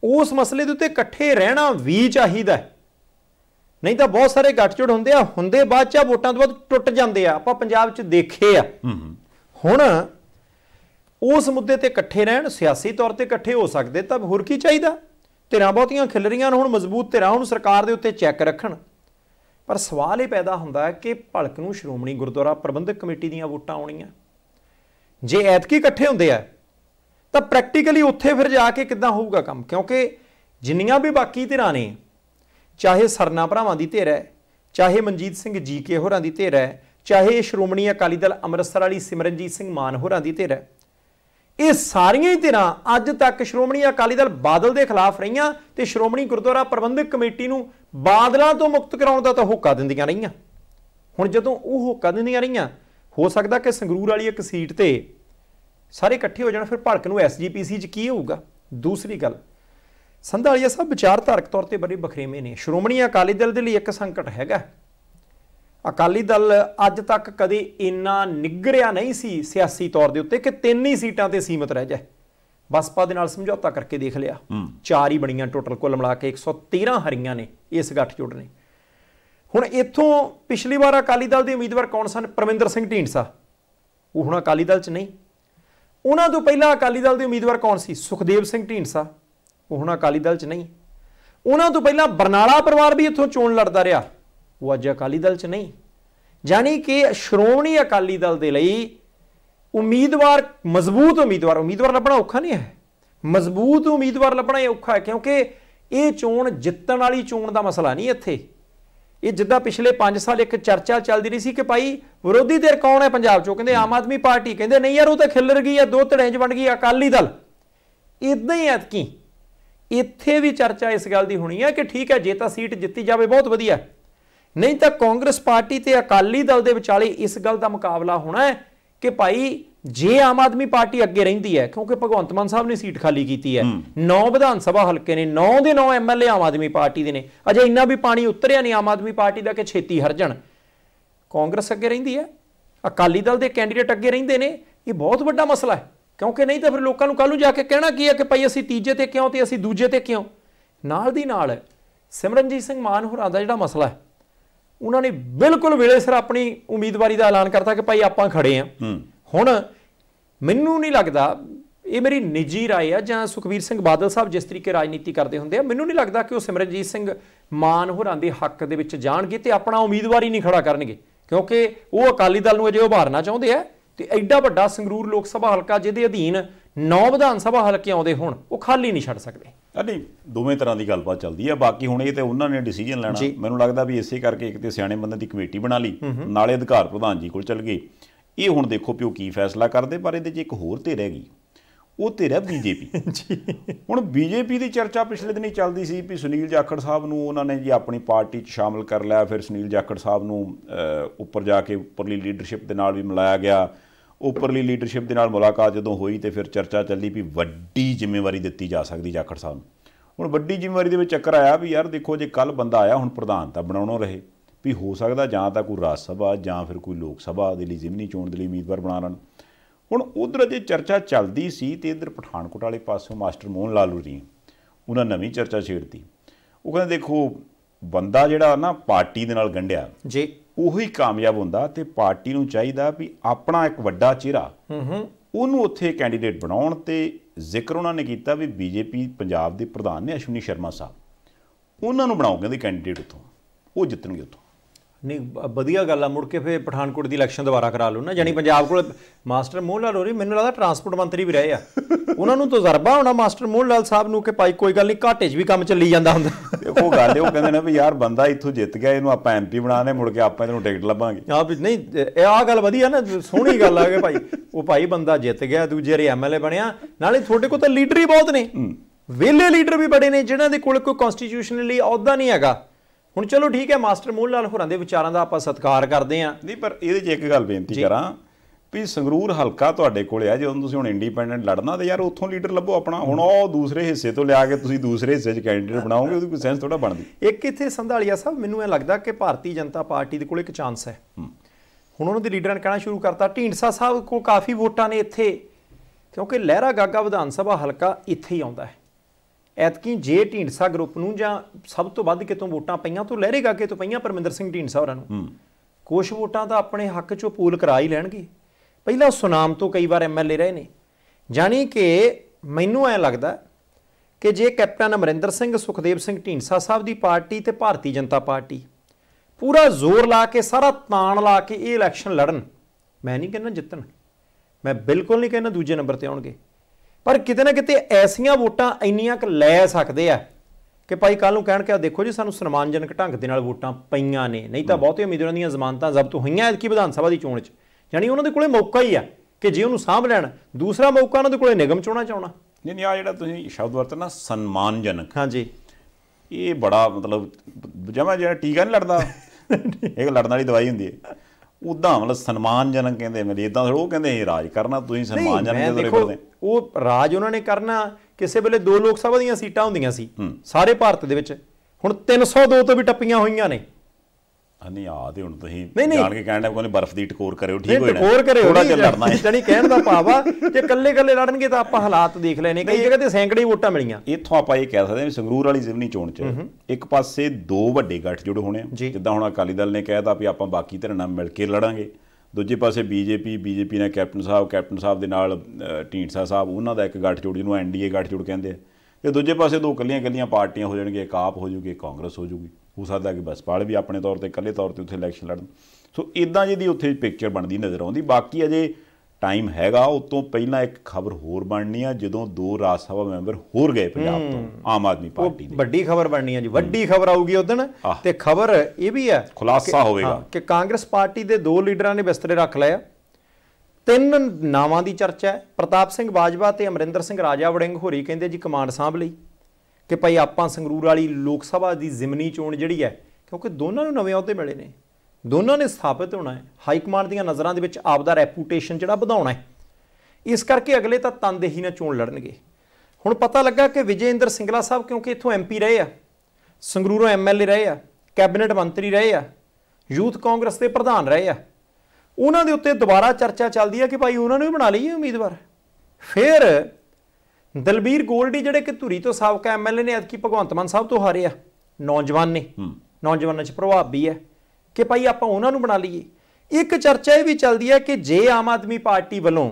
ਉਸ ਮਸਲੇ ਦੇ ਉੱਤੇ ਇਕੱਠੇ ਰਹਿਣਾ ਵੀ ਚਾਹੀਦਾ ਹੈ ਨਹੀਂ ਤਾਂ ਬਹੁਤ ਸਾਰੇ ਗੱਠਜੋੜ ਹੁੰਦੇ ਆ ਹੁੰਦੇ ਬਾਅਦ ਚ ਵੋਟਾਂ ਤੋਂ ਬਾਅਦ ਟੁੱਟ ਜਾਂਦੇ ਆ ਆਪਾਂ ਪੰਜਾਬ 'ਚ ਦੇਖੇ ਆ ਹੁਣ ਉਸ ਮੁੱਦੇ ਤੇ ਇਕੱਠੇ ਰਹਿਣ ਸਿਆਸੀ ਤੌਰ ਤੇ ਇਕੱਠੇ ਹੋ ਸਕਦੇ ਤਾਂ ਹੋਰ ਕੀ ਚਾਹੀਦਾ ਧਿਰਾਂ ਬਹੁਤੀਆਂ ਖਿਲ ਰਹੀਆਂ ਨੇ ਹੁਣ ਮਜ਼ਬੂਤ ਧਿਰਾਂ ਹੁਣ ਸਰਕਾਰ ਦੇ ਉੱਤੇ ਚੈੱਕ ਰੱਖਣ ਪਰ ਸਵਾਲ ਇਹ ਪੈਦਾ ਹੁੰਦਾ ਹੈ ਕਿ ਭਲਕ ਨੂੰ ਸ਼੍ਰੋਮਣੀ ਗੁਰਦੁਆਰਾ ਪ੍ਰਬੰਧਕ ਕਮੇਟੀ ਦੀਆਂ ਵੋਟਾਂ ਆਉਣੀਆਂ ਜੇ ਐਤਕੀ ਇਕੱਠੇ ਹੁੰਦੇ ਆ ਤਾਂ ਪ੍ਰੈਕਟੀਕਲੀ ਉੱਥੇ ਫਿਰ ਜਾ ਕੇ ਕਿੱਦਾਂ ਹੋਊਗਾ ਕੰਮ ਕਿਉਂਕਿ ਜਿੰਨੀਆਂ ਵੀ ਬਾਕੀ ਧਿਰਾਂ ਨੇ ਚਾਹੇ ਸਰਨਾ ਭਰਾਵਾਂ ਦੀ ਧਿਰ ਹੈ ਚਾਹੇ ਮਨਜੀਤ ਸਿੰਘ ਜੀ ਕੇ ਹੋਰਾਂ ਦੀ ਧਿਰ ਹੈ ਚਾਹੇ ਸ਼੍ਰੋਮਣੀ ਅਕਾਲੀ ਦਲ ਅੰਮ੍ਰਿਤਸਰ ਵਾਲੀ ਸਿਮਰਨਜੀਤ ਸਿੰਘ ਮਾਨ ਹੋਰਾਂ ਦੀ ਧਿਰ ਹੈ ਇਹ ਸਾਰੀਆਂ ਹੀ ਧਿਰਾਂ ਅੱਜ ਤੱਕ ਸ਼੍ਰੋਮਣੀ ਅਕਾਲੀ ਦਲ ਬਾਦਲ ਦੇ ਖਿਲਾਫ ਰਹੀਆਂ ਤੇ ਸ਼੍ਰੋਮਣੀ ਗੁਰਦੁਆਰਾ ਪ੍ਰਬੰਧਕ ਕਮੇਟੀ ਨੂੰ ਬਾਦਲਾਂ ਤੋਂ ਮੁਕਤ ਕਰਾਉਣ ਦਾ ਤਾਂ ਹੋਕਾ ਦਿੰਦੀਆਂ ਰਹੀਆਂ ਹੁਣ ਜਦੋਂ ਉਹ ਹੋਕਾ ਦਿੰਦੀਆਂ ਰਹੀਆਂ ਹੋ ਸਕਦਾ ਕਿ ਸੰਗਰੂਰ ਵਾਲੀ ਇੱਕ ਸੀਟ ਤੇ ਸਾਰੇ ਇਕੱਠੇ ਹੋ ਜਾਣ ਫਿਰ ਭੜਕ ਨੂੰ ਐਸਜੀਪੀਸੀ 'ਚ ਕੀ ਹੋਊਗਾ ਦੂਸਰੀ ਗੱਲ ਸੰਧਾਲੀਆ ਸਾਹਿਬ ਵਿਚਾਰਧਾਰਕ ਤੌਰ ਤੇ ਬੜੇ ਬਖਰੇਵੇਂ ਨੇ ਸ਼੍ਰੋਮਣੀ ਅਕਾਲੀ ਦਲ ਦੇ ਲਈ ਇੱਕ ਸੰਕਟ ਹੈਗਾ ਅਕਾਲੀ ਦਲ ਅੱਜ ਤੱਕ ਕਦੇ ਇੰਨਾ ਨਿਗਰਿਆ ਨਹੀਂ ਸੀ ਸਿਆਸੀ ਤੌਰ ਦੇ ਉੱਤੇ ਕਿ ਤਿੰਨ ਹੀ ਸੀਟਾਂ ਤੇ ਸੀਮਤ ਰਹਿ ਜਾਏ ਬਸਪਾ ਦੇ ਨਾਲ ਸਮਝੌਤਾ ਕਰਕੇ ਦੇਖ ਲਿਆ ਚਾਰ ਹੀ ਬਣੀਆਂ ਟੋਟਲ ਕੁੱਲ ਮਿਲਾ ਕੇ 113 ਹਰੀਆਂ ਨੇ ਇਸ ਗੱਠਜੋੜ ਨੇ ਹੁਣ ਇੱਥੋਂ ਪਿਛਲੀ ਵਾਰ ਅਕਾਲੀ ਦਲ ਦੇ ਉਮੀਦਵਾਰ ਕੌਣ ਸਨ ਪਰਮਿੰਦਰ ਸਿੰਘ ਢੀਂਡਸਾ ਉਹ ਹੁਣ ਅਕਾਲੀ ਦਲ 'ਚ ਨਹੀਂ ਉਹਨਾਂ ਤੋਂ ਪਹਿਲਾਂ ਅਕਾਲੀ ਦਲ ਦੇ ਉਮੀਦਵਾਰ ਕੌਣ ਸੀ ਸੁਖਦੇਵ ਸਿੰਘ ਢੀਂਡਸਾ ਉਹ ਹੁਣ ਅਕਾਲੀ ਦਲ 'ਚ ਨਹੀਂ ਉਹਨਾਂ ਤੋਂ ਪਹਿਲਾਂ ਬਰਨਾਲਾ ਪਰਿਵਾਰ ਵੀ ਇੱਥੋਂ ਚੋਣ ਲੜਦਾ ਰਿਹਾ ਉਹ ਅੱਜ ਅਕਾਲੀ ਦਲ 'ਚ ਨਹੀਂ ਯਾਨੀ ਕਿ ਸ਼੍ਰੋਮਣੀ ਅਕਾਲੀ ਦਲ ਦੇ ਲਈ ਉਮੀਦਵਾਰ ਮਜ਼ਬੂਤ ਉਮੀਦਵਾਰ ਉਮੀਦਵਾਰ ਲੱਭਣਾ ਔਖਾ ਨਹੀਂ ਹੈ ਮਜ਼ਬੂਤ ਉਮੀਦਵਾਰ ਲੱਭਣਾ ਇਹ ਔਖਾ ਹੈ ਕਿਉਂਕਿ ਇਹ ਚੋਣ ਜਿੱਤਣ ਵਾਲੀ ਚੋਣ ਦਾ ਮਸਲਾ ਨਹੀਂ ਇੱਥੇ ਇਹ ਜਿੱਦਾਂ ਪਿਛਲੇ 5 ਸਾਲ ਇੱਕ ਚਰਚਾ ਚੱਲਦੀ ਰਹੀ ਸੀ ਕਿ ਭਾਈ ਵਿਰੋਧੀ ਧਿਰ ਕੌਣ ਹੈ ਪੰਜਾਬ ਚੋਂ ਕਹਿੰਦੇ ਆਮ ਆਦਮੀ ਪਾਰਟੀ ਕਹਿੰਦੇ ਨਹੀਂ ਯਾਰ ਉਹ ਤਾਂ ਖਿੱਲਰ ਗਈ ਆ ਦੋ 'ਚ ਵੰਡ ਗਈ ਅਕਾਲੀ ਦਲ ਇਦਾਂ ਹੀ ਐਤਕੀ ਇੱਥੇ ਵੀ ਚਰਚਾ ਇਸ ਗੱਲ ਦੀ ਹੋਣੀ ਹੈ ਕਿ ਠੀਕ ਹੈ ਜੇ ਤਾਂ ਸੀਟ ਜਿੱਤੀ ਜਾਵੇ ਬਹੁਤ ਵਧੀਆ ਨਹੀਂ ਤਾਂ ਕਾਂਗਰਸ ਪਾਰਟੀ ਤੇ ਅਕਾਲੀ ਦਲ ਦੇ ਵਿਚਾਲੇ ਇਸ ਗੱਲ ਦਾ ਮੁਕਾਬਲਾ ਹੋਣਾ ਹੈ ਕਿ ਭਾਈ ਜੇ ਆਮ ਆਦਮੀ ਪਾਰਟੀ ਅੱਗੇ ਰਹਿੰਦੀ ਹੈ ਕਿਉਂਕਿ ਭਗਵੰਤ ਮਾਨ ਸਾਹਿਬ ਨੇ ਸੀਟ ਖਾਲੀ ਕੀਤੀ ਹੈ 9 ਵਿਧਾਨ ਸਭਾ ਹਲਕੇ ਨੇ 9 ਦੇ 9 ਐਮਐਲਏ ਆਮ ਆਦਮੀ ਪਾਰਟੀ ਦੇ ਨੇ ਅਜੇ ਇੰਨਾ ਵੀ ਪਾਣੀ ਉਤਰਿਆ ਨਹੀਂ ਆਮ ਆਦਮੀ ਪਾਰਟੀ ਦਾ ਕਿ ਛੇਤੀ ਹਰ ਜਾਣ ਕਾਂਗਰਸ ਅੱਗੇ ਰਹਿੰਦੀ ਹੈ ਅਕਾਲੀ ਦਲ ਦੇ ਕੈਂਡੀਡੇਟ ਅੱਗੇ ਰਹਿੰਦੇ ਨੇ ਇਹ ਬਹੁਤ ਵੱਡਾ ਮਸਲਾ ਹੈ ਕਿਉਂਕਿ ਨਹੀਂ ਤਾਂ ਫਿਰ ਲੋਕਾਂ ਨੂੰ ਕੱਲ ਨੂੰ ਜਾ ਕੇ ਕਹਿਣਾ ਕੀ ਹੈ ਕਿ ਭਾਈ ਅਸੀਂ ਤੀਜੇ ਤੇ ਕਿਉਂ ਤੇ ਅਸੀਂ ਦੂਜੇ ਤੇ ਕਿਉਂ ਨਾਲ ਦੀ ਨਾਲ ਸਿਮਰਨਜੀਤ ਸਿੰਘ ਮਾਨ ਹੋਰਾਂ ਦਾ ਜਿਹੜਾ ਮਸਲਾ ਹੈ ਉਹਨਾਂ ਨੇ ਬਿਲਕੁਲ ਵੇਲੇ ਸਿਰ ਆਪਣੀ ਉਮੀਦਵਾਰੀ ਦਾ ਐਲਾਨ ਕਰਤਾ ਕਿ ਭਾਈ ਆਪਾਂ ਖੜੇ ਆ ਹੁਣ ਮੈਨੂੰ ਨਹੀਂ ਲੱਗਦਾ ਇਹ ਮੇਰੀ ਨਿੱਜੀ رائے ਆ ਜਾਂ ਸੁਖਵੀਰ ਸਿੰਘ ਬਾਦਲ ਸਾਹਿਬ ਜਿਸ ਤਰੀਕੇ ਰਾਜਨੀਤੀ ਕਰਦੇ ਹੁੰਦੇ ਆ ਮੈਨੂੰ ਨਹੀਂ ਲੱਗਦਾ ਕਿ ਉਹ ਸਿਮਰਨਜੀਤ ਸਿੰਘ ਮਾਨ ਹੋਰਾਂ ਦੇ ਹੱਕ ਦੇ ਵਿੱਚ ਜਾਣਗੇ ਤੇ ਆਪਣਾ ਉਮੀਦਵਾਰੀ ਨਹੀਂ ਖੜਾ ਕਰਨਗੇ ਕਿਉਂਕਿ ਉਹ ਅਕਾਲੀ ਦਲ ਨੂੰ ਅਜੇ ਉਭਾਰਨਾ ਚਾਹੁੰਦੇ ਆ ਤੇ ਐਡਾ ਵੱਡਾ ਸੰਗਰੂਰ ਲੋਕ ਸਭਾ ਹਲਕਾ ਜਿਹਦੇ ਅਧੀਨ 9 ਵਿਧਾਨ ਸਭਾ ਹਲਕੇ ਆਉਂਦੇ ਹੋਣ ਉਹ ਖਾਲੀ ਨਹੀਂ ਛੱਡ ਸਕਦੇ ਨਹੀਂ ਦੋਵੇਂ ਤਰ੍ਹਾਂ ਦੀ ਗੱਲਬਾਤ ਚੱਲਦੀ ਹੈ ਬਾਕੀ ਹੁਣ ਇਹ ਤੇ ਉਹਨਾਂ ਨੇ ਡਿਸੀਜਨ ਲੈਣਾ ਮੈਨੂੰ ਲੱਗਦਾ ਵੀ ਇਸੇ ਕਰਕੇ ਇੱਕ ਤੇ ਸਿਆਣੇ ਬੰਦੇ ਦੀ ਕਮੇਟੀ ਬਣਾ ਲਈ ਨਾਲੇ ਅਧਿਕਾਰ ਪ੍ਰਧਾਨ ਜੀ ਕੋਲ ਚੱਲ ਗਏ ਇਹ ਹੁਣ ਦੇਖੋ ਪਿਓ ਕੀ ਫੈਸਲਾ ਕਰਦੇ ਪਰ ਇਹਦੇ 'ਚ ਇੱਕ ਹੋਰ ਤੇ ਰਹਿ ਗਈ ਉਹ ਤੇ ਰਹਿ ਬੀਜੇਪੀ ਹੁਣ ਬੀਜੇਪੀ ਦੀ ਚਰਚਾ ਪਿਛਲੇ ਦਿਨੀ ਚੱਲਦੀ ਸੀ ਵੀ ਸੁਨੀਲ ਜਾਖੜ ਸਾਹਿਬ ਨੂੰ ਉਹਨਾਂ ਨੇ ਜੀ ਆਪਣੀ ਪਾਰਟੀ 'ਚ ਸ਼ਾਮਲ ਕਰ ਲਿਆ ਫਿਰ ਸੁਨੀਲ ਜਾਖੜ ਸਾਹਿਬ ਨੂੰ ਉੱਪਰ ਜਾ ਕੇ ਉੱਪਰਲੀ ਲੀਡਰਸ਼ਿਪ ਦੇ ਨਾਲ ਵੀ ਮਿਲਾਇਆ ਗਿਆ ਉੱਪਰਲੀ ਲੀਡਰਸ਼ਿਪ ਦੇ ਨਾਲ ਮੁਲਾਕਾਤ ਜਦੋਂ ਹੋਈ ਤੇ ਫਿਰ ਚਰਚਾ ਚੱਲੀ ਵੀ ਵੱਡੀ ਜ਼ਿੰਮੇਵਾਰੀ ਦਿੱਤੀ ਜਾ ਸਕਦੀ ਜਾਖੜ ਸਾਹਿਬ ਨੂੰ ਹੁਣ ਵੱਡੀ ਜ਼ਿੰਮੇਵਾਰੀ ਦੇ ਵਿੱਚ ਚੱਕਰ ਆਇਆ ਵੀ ਯਾਰ ਦੇਖੋ ਜੇ ਕੱਲ ਬੰਦਾ ਆਇਆ ਹੁਣ ਪ੍ਰਧਾਨ ਤਾਂ ਬਣਾਉਣੋਂ ਰਹੇ ਵੀ ਹੋ ਸਕਦਾ ਜਾਂ ਤਾਂ ਕੋਈ ਰਾਜ ਸਭਾ ਜਾਂ ਫਿਰ ਕੋਈ ਲੋਕ ਸਭਾ ਦੇ ਲਈ ਜ਼ਿਮਨੀ ਚੋਣ ਦੇ ਲਈ ਉਮੀਦਵਾਰ ਬਣਾ ਲੈਣ ਹੁਣ ਉਧਰ ਜੇ ਚਰਚਾ ਚੱਲਦੀ ਸੀ ਤੇ ਇਧਰ ਪਠਾਨਕੋਟ ਵਾਲੇ ਪਾਸੋਂ ਮਾਸਟਰ ਮੋਹਨ ਲਾਲੂ ਜੀ ਉਹਨਾਂ ਨਵੀਂ ਚਰਚਾ ਛੇੜਤੀ ਉਹ ਕਹਿੰਦੇ ਦੇਖੋ ਬੰਦਾ ਜਿਹੜਾ ਨਾ ਪਾਰਟੀ ਦੇ ਨਾਲ ਗੰਢਿਆ ਜੀ ਉਹੀ ਕਾਮਯਾਬ ਹੁੰਦਾ ਤੇ ਪਾਰਟੀ ਨੂੰ ਚਾਹੀਦਾ ਵੀ ਆਪਣਾ ਇੱਕ ਵੱਡਾ ਚਿਹਰਾ ਹੂੰ ਉਹਨੂੰ ਉੱਥੇ ਕੈਂਡੀਡੇਟ ਬਣਾਉਣ ਤੇ ਜ਼ਿਕਰ ਉਹਨਾਂ ਨੇ ਕੀਤਾ ਵੀ ਬੀਜੇਪੀ ਪੰਜਾਬ ਦੇ ਪ੍ਰਧਾਨ ਨੇ ਅਸ਼ਵਨੀ ਸ਼ਰਮਾ ਸਾਹਿਬ ਉਹਨਾਂ ਨੂੰ ਬਣਾਉਗੇ ਕਹਿੰਦੇ ਕੈਂਡੀਡੇਟ ਉਥੋਂ ਉਹ ਜਿੱਤਣਗੇ ਉਥੋਂ ਨਹੀਂ ਵਧੀਆ ਗੱਲ ਆ ਮੁੜ ਕੇ ਫੇ ਪਠਾਨਕੋਟ ਦੀ ਇਲੈਕਸ਼ਨ ਦੁਬਾਰਾ ਕਰਾ ਲਓ ਨਾ ਜਾਨੀ ਪੰਜਾਬ ਕੋਲ ਮਾਸਟਰ ਮੋਹਨ ਲਾਲ ਹੋਰੀ ਮੈਨੂੰ ਲੱਗਦਾ ਟਰਾਂਸਪੋਰਟ ਮੰਤਰੀ ਵੀ ਰਹੇ ਆ ਉਹਨਾਂ ਨੂੰ ਤਾਂ ਜ਼ਰਬਾ ਹੋਣਾ ਮਾਸਟਰ ਮੋਹਨ ਲਾਲ ਸਾਹਿਬ ਨੂੰ ਕਿ ਭਾਈ ਕੋਈ ਗੱਲ ਨਹੀਂ ਘਾਟੇ 'ਚ ਵੀ ਕੰਮ ਚੱਲੀ ਜਾਂਦਾ ਹੁੰਦਾ ਉਹ ਗੱਲ ਉਹ ਕਹਿੰਦੇ ਨੇ ਵੀ ਯਾਰ ਬੰਦਾ ਇੱਥੋਂ ਜਿੱਤ ਗਿਆ ਇਹਨੂੰ ਆਪਾਂ ਐਮਪੀ ਬਣਾਣੇ ਮੁੜ ਕੇ ਆਪਾਂ ਇਹਨੂੰ ਟਿਕਟ ਲੱਭਾਂਗੇ ਆ ਵੀ ਨਹੀਂ ਇਹ ਆ ਗੱਲ ਵਧੀਆ ਨਾ ਸੋਹਣੀ ਗੱਲ ਆ ਕਿ ਭਾਈ ਉਹ ਭਾਈ ਬੰਦਾ ਜਿੱਤ ਗਿਆ ਦੂਜੇ ਰੇ ਐਮਐਲਏ ਬਣਿਆ ਨਾਲੇ ਤੁਹਾਡੇ ਕੋਲ ਤਾਂ ਲੀਡਰ ਹੀ ਬਹੁਤ ਨੇ ਵੇਲੇ ਲੀਡਰ ਵੀ ਬੜੇ ਨੇ ਜਿਨ੍ਹਾਂ ਦੇ ਕੋਲ ਕੋਈ ਕਨਸਟੀਟਿਊਸ਼ਨਲੀ ਅਹੁਦਾ ਨਹੀਂ ਹੈਗਾ ਹੁਣ ਚਲੋ ਠੀਕ ਹੈ ਮਾਸਟਰ ਮੋਹਨ ਲਾਲ ਹੋਰਾਂ ਦੇ ਵਿਚਾਰਾਂ ਦਾ ਆਪਾਂ ਸਤਿਕਾਰ ਕਰਦੇ ਆਂ ਨਹੀਂ ਪਰ ਇਹਦੇ 'ਚ ਇੱਕ ਗੱਲ ਬੇਨਤੀ ਕਰਾਂ ਵੀ ਸੰਗਰੂਰ ਹਲਕਾ ਤੁਹਾਡੇ ਕੋਲੇ ਆ ਜਦੋਂ ਤੁਸੀਂ ਹੁਣ ਇੰਡੀਪੈਂਡੈਂਟ ਲੜਨਾ ਤੇ ਯਾਰ ਉੱਥੋਂ ਲੀਡਰ ਲੱਭੋ ਆਪਣਾ ਹੁਣ ਉਹ ਦੂਸਰੇ ਹਿੱਸੇ ਤੋਂ ਲਿਆ ਕੇ ਤੁਸੀਂ ਦੂਸਰੇ ਹਿੱਸੇ 'ਚ ਕੈਂਡੀਡੇਟ ਬਣਾਓਗੇ ਉਹਦੀ ਕੋਈ ਸੈਂਸ ਥੋੜਾ ਬਣਦੀ ਇੱਕ ਇੱਥੇ ਸੰਧਾਲੀਆ ਸਾਹਿਬ ਮੈਨੂੰ ਇਹ ਲੱਗਦਾ ਕਿ ਭਾਰਤੀ ਜਨਤਾ ਪਾਰਟੀ ਦੇ ਕੋਲ ਇੱਕ ਚਾਂਸ ਹੈ ਹੁਣ ਉਹਨਾਂ ਦੇ ਲੀਡਰਾਂ ਨੇ ਕਹਿਣਾ ਸ਼ੁਰੂ ਕਰਤਾ ਢੀਂਡਸਾ ਸਾਹਿਬ ਕੋਲ ਕਾਫੀ ਵੋਟਾਂ ਨੇ ਇੱਥੇ ਕਿਉਂਕਿ ਲਹਿਰਾ ਗਾਗਾ ਵਿਧਾਨ ਸਭਾ ਹਲਕਾ ਇੱਥੇ ਹੀ ਆਉਂਦਾ ਹੈ ਐਤਕੀ ਜੇ ਢੀਂਡਸਾ ਗਰੁੱਪ ਨੂੰ ਜਾਂ ਸਭ ਤੋਂ ਵੱਧ ਕਿਤੋਂ ਵੋਟਾਂ ਪਈਆਂ ਤੋਂ ਲਹਿਰੇ ਗਾਕੇ ਤੋਂ ਪਈਆਂ ਪਰਮਿੰਦਰ ਸਿੰਘ ਢੀਂਡਸਾ ਹੋਰਾਂ ਨੂੰ ਕੁਝ ਵੋਟਾਂ ਤਾਂ ਆਪਣੇ ਹੱਕ 'ਚੋਂ ਪੂਲ ਕਰਾ ਹੀ ਲੈਣਗੇ ਪਹਿਲਾਂ ਸੁਨਾਮ ਤੋਂ ਕਈ ਵਾਰ ਐਮਐਲਏ ਰਹੇ ਨੇ ਜਾਨੀ ਕਿ ਮੈਨੂੰ ਐ ਲੱਗਦਾ ਕਿ ਜੇ ਕੈਪਟਨ ਅਮਰਿੰਦਰ ਸਿੰਘ ਸੁਖਦੇਵ ਸਿੰਘ ਢੀਂਡਸਾ ਸਾਹਿਬ ਦੀ ਪਾਰਟੀ ਤੇ ਭਾਰਤੀ ਜਨਤਾ ਪਾਰਟੀ ਪੂਰਾ ਜ਼ੋਰ ਲਾ ਕੇ ਸਾਰਾ ਤਾਣ ਲਾ ਕੇ ਇਹ ਇਲੈਕਸ਼ਨ ਲੜਨ ਮੈਂ ਨਹੀਂ ਕਹਿੰਦਾ ਜਿੱਤਣ ਮੈਂ ਬਿਲਕੁਲ ਨਹੀਂ ਕਹਿੰਦਾ ਦੂਜੇ ਨੰਬਰ ਤੇ ਆਉਣਗੇ ਪਰ ਕਿਤੇ ਨਾ ਕਿਤੇ ਐਸੀਆਂ ਵੋਟਾਂ ਇੰਨੀਆਂ ਕਿ ਲੈ ਸਕਦੇ ਆ ਕਿ ਭਾਈ ਕੱਲ ਨੂੰ ਕਹਿਣ ਕਿ ਆ ਦੇਖੋ ਜੀ ਸਾਨੂੰ ਸਨਮਾਨਜਨਕ ਢੰਗ ਦੇ ਨਾਲ ਵੋਟਾਂ ਪਈਆਂ ਨੇ ਨਹੀਂ ਤਾਂ ਬਹੁਤੇ ਉਮੀਦਵਾਰਾਂ ਦੀਆਂ ਜ਼ਮਾਨਤਾਂ ਜ਼ਬਤ ਹੋਈਆਂ ਐਤਕੀ ਵਿਧਾਨ ਸਭਾ ਦੀ ਚੋਣ 'ਚ ਯਾਨੀ ਉਹਨਾਂ ਦੇ ਕੋਲੇ ਮੌਕਾ ਹੀ ਆ ਕਿ ਜੇ ਉਹਨੂੰ ਸਾਂਭ ਲੈਣ ਦੂਸਰਾ ਮੌਕਾ ਉਹਨਾਂ ਦੇ ਕੋਲੇ ਨਿਗਮ ਚੋਣਾ ਚਾਉਣਾ ਨਹੀਂ ਨਹੀਂ ਆ ਜਿਹੜਾ ਤੁਸੀਂ ਸ਼ਬਦ ਵਰਤਨਾ ਸਨਮਾਨਜਨਕ ਸਨਮਾਨਜਨਕ ਹਾਂਜੀ ਇਹ ਬੜਾ ਮਤਲਬ ਜਮਾ ਜਿਹੜਾ ਟੀਕਾ ਨਹੀਂ ਲੜਦਾ [laughs] ਇਹ ਲੜਨ ਵਾਲੀ ਦਵਾਈ ਹੁੰਦੀ ਹੈ ਉਦਾਂ ਮਤਲਬ ਸਨਮਾਨਜਨਕ ਕਹਿੰਦੇ ਮੇਰੇ ਇਦਾਂ ਉਹ ਕਹਿੰਦੇ ਇਹ ਰਾਜ ਕਰਨਾ ਤੁਸੀਂ ਸਨਮਾਨਜਨਕ ਦੇ ਦੇਖੋ ਉਹ ਰਾਜ ਉਹਨਾਂ ਨੇ ਕਰਨਾ ਕਿਸੇ ਵੇਲੇ ਦੋ ਲੋਕ ਸਭਾ ਦੀਆਂ ਸੀਟਾਂ ਹੁੰਦੀਆਂ ਸੀ ਸਾਰੇ ਭਾਰਤ ਦੇ ਵਿੱਚ ਹੁਣ 302 ਤੋਂ ਵੀ ਟੱਪੀਆਂ ਹੋਈਆਂ ਨੇ ਅਨੀ ਆ ਤੇ ਹੁਣ ਤੁਸੀਂ ਜਾਣ ਕੇ ਕਹਿਣ ਦਾ ਕੋਈ ਬਰਫ਼ ਦੀ ਟਕੋਰ ਕਰਿਓ ਠੀਕ ਹੋ ਜਾਣਾ ਟਕੋਰ ਕਰਿਓ ਥੋੜਾ ਜਿਹਾ ਲੜਨਾ ਹੈ ਜਣੀ ਕਹਿਣ ਦਾ ਭਾਵ ਆ ਕਿ ਕੱਲੇ ਕੱਲੇ ਲੜਨਗੇ ਤਾਂ ਆਪਾਂ ਹਾਲਾਤ ਦੇਖ ਲੈਣੇ ਕਈ ਜਗ੍ਹਾ ਤੇ ਸੈਂਕੜੇ ਵੋਟਾਂ ਮਿਲੀਆਂ ਇੱਥੋਂ ਆਪਾਂ ਇਹ ਕਹਿ ਸਕਦੇ ਹਾਂ ਵੀ ਸੰਗਰੂਰ ਵਾਲੀ ਜ਼ਿਮਨੀ ਚੋਣ 'ਚ ਇੱਕ ਪਾਸੇ ਦੋ ਵੱਡੇ ਗੱਠ ਜੁੜੇ ਹੋਣੇ ਜਿੱਦਾਂ ਹੁਣ ਅਕਾਲੀ ਦਲ ਨੇ ਕਹਿਤਾ ਵੀ ਆਪਾਂ ਬਾਕੀ ਧਿਰਾਂ ਨਾਲ ਮਿਲ ਕੇ ਲੜਾਂਗੇ ਦੂਜੇ ਪਾਸੇ ਬੀਜੇਪੀ ਬੀਜੇਪੀ ਨਾਲ ਕੈਪਟਨ ਸਾਹਿਬ ਕੈਪਟਨ ਸਾਹਿਬ ਦੇ ਨਾਲ ਢੀਂਡਸਾ ਸਾਹਿਬ ਉਹਨਾਂ ਦਾ ਇੱਕ ਗੱਠ ਜੁੜ ਜਿਹਨੂੰ ਐਨਡੀਏ ਗੱਠ ਜੁੜ ਕਹਿੰਦੇ ਆ ਤੇ ਦੂਜੇ ਪਾਸੇ ਦੋ ਕੱਲੀਆਂ ਕੱਲੀਆਂ ਪਾਰਟੀਆਂ ਹੋ ਜਾਣਗੀਆਂ ਆਪ ਹੋ ਜੂਗੀ ਕਾਂਗਰਸ ਹੋ ਜੂਗੀ ਹੋ ਸਕਦਾ ਕਿ ਬਸਪਾਲ ਵੀ ਆਪਣੇ ਤੌਰ ਤੇ ਇਕੱਲੇ ਤੌਰ ਤੇ ਉੱਥੇ ਇਲੈਕਸ਼ਨ ਲੜਨ ਸੋ ਇਦਾਂ ਜਿਹਦੀ ਉੱਥੇ ਪਿਕਚਰ ਬਣਦੀ ਨਜ਼ਰ ਆਉਂਦੀ ਬਾਕੀ ਅਜੇ ਟਾਈਮ ਹੈਗਾ ਉਸ ਤੋਂ ਪਹਿਲਾਂ ਇੱਕ ਖਬਰ ਹੋਰ ਬਣਨੀ ਆ ਜਦੋਂ ਦੋ ਰਾਜ ਸਭਾ ਮੈਂਬਰ ਹੋਰ ਗਏ ਪੰਜਾਬ ਤੋਂ ਆਮ ਆਦਮੀ ਪਾਰਟੀ ਦੇ ਵੱਡੀ ਖਬਰ ਬਣਨੀ ਆ ਜੀ ਵੱਡੀ ਖਬਰ ਆਊਗੀ ਦਿਨ ਤੇ ਖਬਰ ਇਹ ਵੀ ਆ ਖੁਲਾਸਾ ਹੋਵੇਗਾ ਕਿ ਕਾਂਗਰਸ ਪਾਰਟੀ ਦੇ ਦੋ ਲੀਡਰਾਂ ਨੇ ਬਿਸਤਰੇ ਰੱਖ ਲਏ ਆ ਤਿੰਨ ਨਾਵਾਂ ਦੀ ਚਰਚਾ ਹੈ ਪ੍ਰਤਾਪ ਸਿੰਘ ਬਾਜਵਾ ਤੇ ਅਮਰਿੰਦਰ ਸਿੰਘ ਰਾਜਾ ਵੜਿੰਗ ਹੋਰੀ ਕਹਿੰਦੇ ਜੀ ਕਮਾਂਡ ਸਾਂਭ ਲਈ ਕਿ ਭਾਈ ਆਪਾਂ ਸੰਗਰੂਰ ਵਾਲੀ ਲੋਕ ਸਭਾ ਦੀ ਜ਼ਿਮਨੀ ਚੋਣ ਜਿਹੜੀ ਹੈ ਕਿਉਂਕਿ ਦੋਨਾਂ ਨੂੰ ਨਵੇਂ ਅਹੁਦੇ ਮਿਲੇ ਨੇ ਦੋਨਾਂ ਨੇ ਸਥਾਪਿਤ ਹੋਣਾ ਹੈ ਹਾਈ ਕਮਾਂਡ ਦੀਆਂ ਨਜ਼ਰਾਂ ਦੇ ਵਿੱਚ ਆਪ ਦਾ ਰੈਪੂਟੇਸ਼ਨ ਜਿਹੜਾ ਵਧਾਉਣਾ ਹੈ ਇਸ ਕਰਕੇ ਅਗਲੇ ਤਾਂ ਤਨਦੇਹੀ ਨਾਲ ਚੋਣ ਲੜਨਗੇ ਹੁਣ ਪਤਾ ਲੱਗਾ ਕਿ ਵਿਜੇਂਦਰ ਸਿੰਗਲਾ ਸਾਹਿਬ ਕਿਉਂਕਿ ਇੱਥੋਂ ਐਮਪੀ ਰਹੇ ਆ ਸੰਗਰੂਰੋਂ ਐਮਐਲਏ ਰਹੇ ਆ ਕੈਬਨਿਟ ਮੰਤਰੀ ਰਹੇ ਆ ਯੂਥ ਕਾਂਗਰਸ ਦੇ ਪ੍ਰਧਾਨ ਰਹੇ ਆ ਉਹਨਾਂ ਦੇ ਉੱਤੇ ਦੁਬਾਰਾ ਚਰਚਾ ਚੱਲਦੀ ਹੈ ਕਿ ਭਾਈ ਉਹਨਾਂ ਨੂੰ ਵੀ ਬਣਾ ਲਈਏ ਉਮੀਦਵਾਰ ਫਿਰ ਦਲਬੀਰ ਗੋਲਡੀ ਜਿਹੜੇ ਕਿ ਧੂਰੀ ਤੋਂ ਸਾਬਕਾ ਐਮਐਲਏ ਨੇ ਅਦਕੀ ਭਗਵੰਤ ਮਾਨ ਸਾਹਿਬ ਤੋਂ ਹਾਰੇ ਆ ਨੌਜਵਾਨ ਨੇ ਨੌਜਵਾਨਾਂ 'ਚ ਪ੍ਰਭਾਵ ਵੀ ਹੈ ਕਿ ਭਾਈ ਆਪਾਂ ਉਹਨਾਂ ਨੂੰ ਬਣਾ ਲਈਏ ਇੱਕ ਚਰਚਾ ਇਹ ਵੀ ਚੱਲਦੀ ਹੈ ਕਿ ਜੇ ਆਮ ਆਦਮੀ ਪਾਰਟੀ ਵੱਲੋਂ